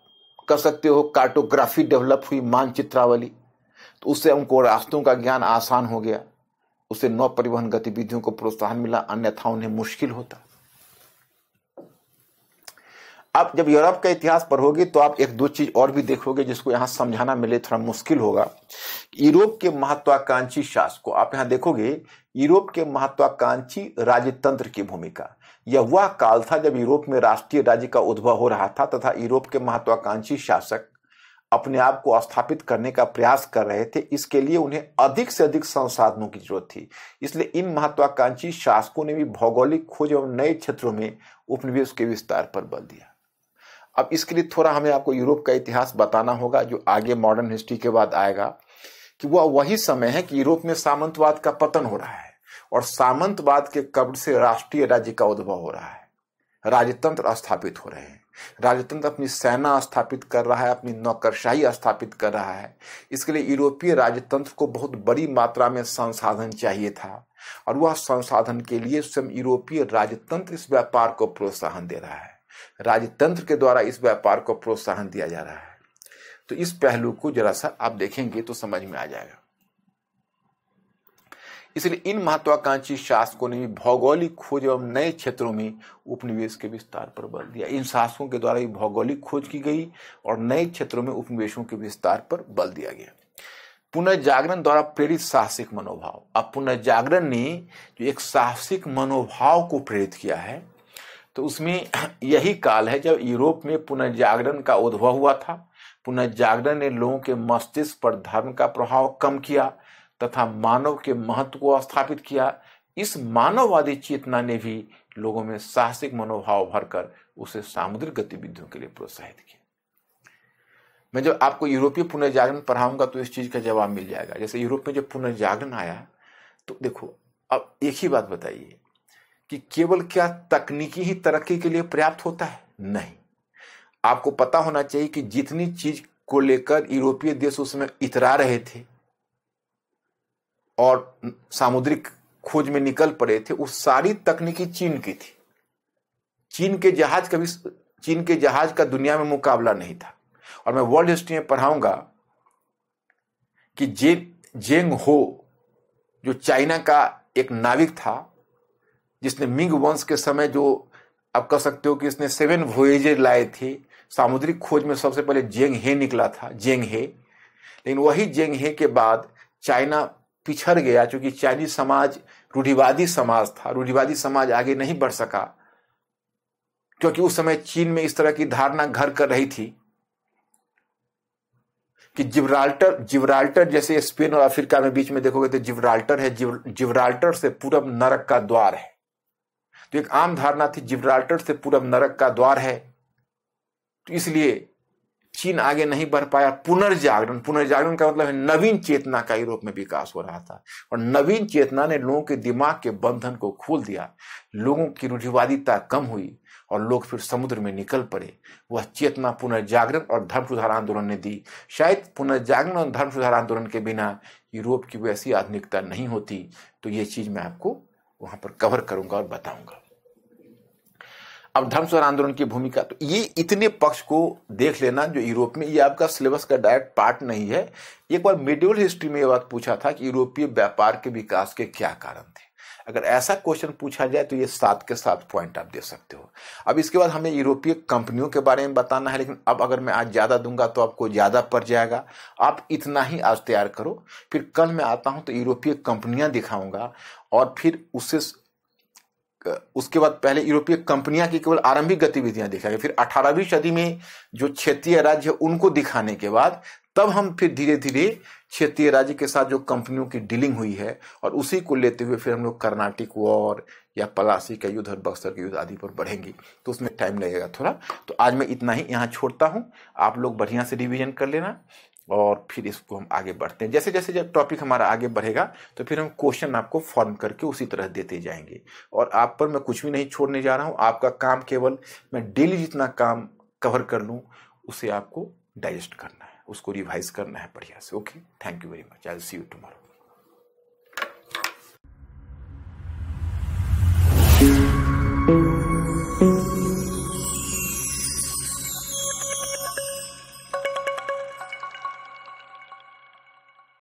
कर सकते हो कार्टोग्राफी डेवलप हुई मानचित्रावली तो उससे उनको रास्तों का ज्ञान आसान हो गया उससे नौ परिवहन गतिविधियों को प्रोत्साहन मिला अन्यथा उन्हें मुश्किल होता आप जब यूरोप का इतिहास पढ़ोगे तो आप एक दो चीज और भी देखोगे जिसको यहां समझाना मिले थोड़ा मुश्किल होगा यूरोप के महत्वाकांक्षी शासकों आप यहां देखोगे यूरोप के महत्वाकांक्षी राजतंत्र की भूमिका यह वह काल था जब यूरोप में राष्ट्रीय राज्य का उद्भव हो रहा था तथा यूरोप के महत्वाकांक्षी शासक अपने आप को स्थापित करने का प्रयास कर रहे थे इसके लिए उन्हें अधिक से अधिक संसाधनों की जरूरत थी इसलिए इन महत्वाकांक्षी शासकों ने भी भौगोलिक खोज एवं नए क्षेत्रों में उपनिवेश के विस्तार पर बल दिया अब इसके लिए थोड़ा हमें आपको यूरोप का इतिहास बताना होगा जो आगे मॉडर्न हिस्ट्री के बाद आएगा कि वह वही समय है कि यूरोप में सामंतवाद का पतन हो रहा है और सामंतवाद के कब्र से राष्ट्रीय राज्य का उद्भव हो रहा है राजतंत्र स्थापित हो रहे हैं राजतंत्र अपनी सेना स्थापित कर रहा है अपनी नौकरशाही स्थापित कर रहा है इसके लिए यूरोपीय राजतंत्र को बहुत बड़ी मात्रा में संसाधन चाहिए था और वह संसाधन के लिए स्वयं यूरोपीय राजतंत्र इस व्यापार को प्रोत्साहन दे रहा है राजतंत्र के द्वारा इस व्यापार को प्रोत्साहन दिया जा रहा है तो इस पहलू को जरा सा आप देखेंगे तो समझ में आ जाएगा इसलिए इन महत्वाकांक्षी शासकों ने भी भौगोलिक खोज एवं नए क्षेत्रों में उपनिवेश के विस्तार पर बल दिया इन शासकों के द्वारा ही भौगोलिक खोज की गई और नए क्षेत्रों में उपनिवेशों के विस्तार पर बल दिया गया पुनर्जागरण द्वारा प्रेरित साहसिक मनोभाव अब पुनर्जागरण ने जो एक साहसिक मनोभाव को प्रेरित किया है तो उसमें [clears throat] यही काल है जब यूरोप में पुनर्जागरण का उद्भव हुआ था पुनर्जागरण ने लोगों के मस्तिष्क पर धर्म का प्रभाव कम किया तथा मानव के महत्व को स्थापित किया इस मानववादी चेतना ने भी लोगों में साहसिक मनोभाव भरकर उसे सामुद्रिक गतिविधियों के लिए प्रोत्साहित किया मैं जब आपको यूरोपीय पुनर्जागरण पढ़ाऊंगा तो इस चीज का जवाब मिल जाएगा जैसे यूरोप में जब पुनर्जागरण आया तो देखो अब एक ही बात बताइए कि केवल क्या तकनीकी ही तरक्की के लिए पर्याप्त होता है नहीं आपको पता होना चाहिए कि जितनी चीज को लेकर यूरोपीय देश उसमें इतरा रहे थे और सामुद्रिक खोज में निकल पड़े थे वो सारी तकनीकी चीन की थी चीन के जहाज कभी चीन के जहाज का दुनिया में मुकाबला नहीं था और मैं वर्ल्ड हिस्ट्री में पढ़ाऊंगा कि जे जेंग हो जो चाइना का एक नाविक था जिसने मिंग वंश के समय जो आप कह सकते हो कि इसने सेवन वोएजे लाए थे सामुद्रिक खोज में सबसे पहले जेंग हे निकला था जेंग हे लेकिन वही जेंग हे के बाद चाइना पिछड़ गया क्योंकि चाइनीज समाज रूढ़िवादी समाज था रूढ़िवादी समाज आगे नहीं बढ़ सका क्योंकि उस समय चीन में इस तरह की धारणा घर कर रही थी कि जिब्राल्टर जिब्राल्टर जैसे स्पेन और अफ्रीका में बीच में देखोगे तो जिब्राल्टर है जिव, जिब्राल्टर से पूरब नरक का द्वार है तो एक आम धारणा थी जिब्राल्टर से पूरब नरक का द्वार है तो इसलिए चीन आगे नहीं बढ़ पाया पुनर्जागरण पुनर्जागरण का मतलब है नवीन चेतना का यूरोप में विकास हो रहा था और नवीन चेतना ने लोगों के दिमाग के बंधन को खोल दिया लोगों की रूढ़िवादिता कम हुई और लोग फिर समुद्र में निकल पड़े वह चेतना पुनर्जागरण और धर्म सुधार आंदोलन ने दी शायद पुनर्जागरण और धर्म सुधार आंदोलन के बिना यूरोप की वैसी आधुनिकता नहीं होती तो ये चीज़ मैं आपको वहाँ पर कवर करूँगा और बताऊँगा अब धर्म स्वर आंदोलन की भूमिका तो ये इतने पक्ष को देख लेना जो यूरोप में ये आपका सिलेबस का डायरेक्ट पार्ट नहीं है एक बार मिडिवल हिस्ट्री में ये बात पूछा था कि यूरोपीय व्यापार के विकास के क्या कारण थे अगर ऐसा क्वेश्चन पूछा जाए तो ये सात के सात पॉइंट आप दे सकते हो अब इसके बाद हमें यूरोपीय कंपनियों के बारे में बताना है लेकिन अब अगर मैं आज ज़्यादा दूंगा तो आपको ज़्यादा पड़ जाएगा आप इतना ही आज तैयार करो फिर कल मैं आता हूं तो यूरोपीय कंपनियां दिखाऊंगा और फिर उससे उसके बाद पहले यूरोपीय कंपनियां की केवल आरंभिक गतिविधियां दिखाई फिर अठारहवीं सदी में जो क्षेत्रीय राज्य है उनको दिखाने के बाद तब हम फिर धीरे धीरे क्षेत्रीय राज्य के साथ जो कंपनियों की डीलिंग हुई है और उसी को लेते हुए फिर हम लोग कर्नाटिक वॉर या पलासी का युद्ध और बक्सर के युद्ध आदि पर बढ़ेंगे तो उसमें टाइम लगेगा थोड़ा तो आज मैं इतना ही यहाँ छोड़ता हूँ आप लोग बढ़िया से रिविजन कर लेना और फिर इसको हम आगे बढ़ते हैं जैसे जैसे जब टॉपिक हमारा आगे बढ़ेगा तो फिर हम क्वेश्चन आपको फॉर्म करके उसी तरह देते जाएंगे और आप पर मैं कुछ भी नहीं छोड़ने जा रहा हूँ आपका काम केवल मैं डेली जितना काम कवर कर लूँ उसे आपको डाइजेस्ट करना है उसको रिवाइज करना है बढ़िया से okay thank you very much I see you tomorrow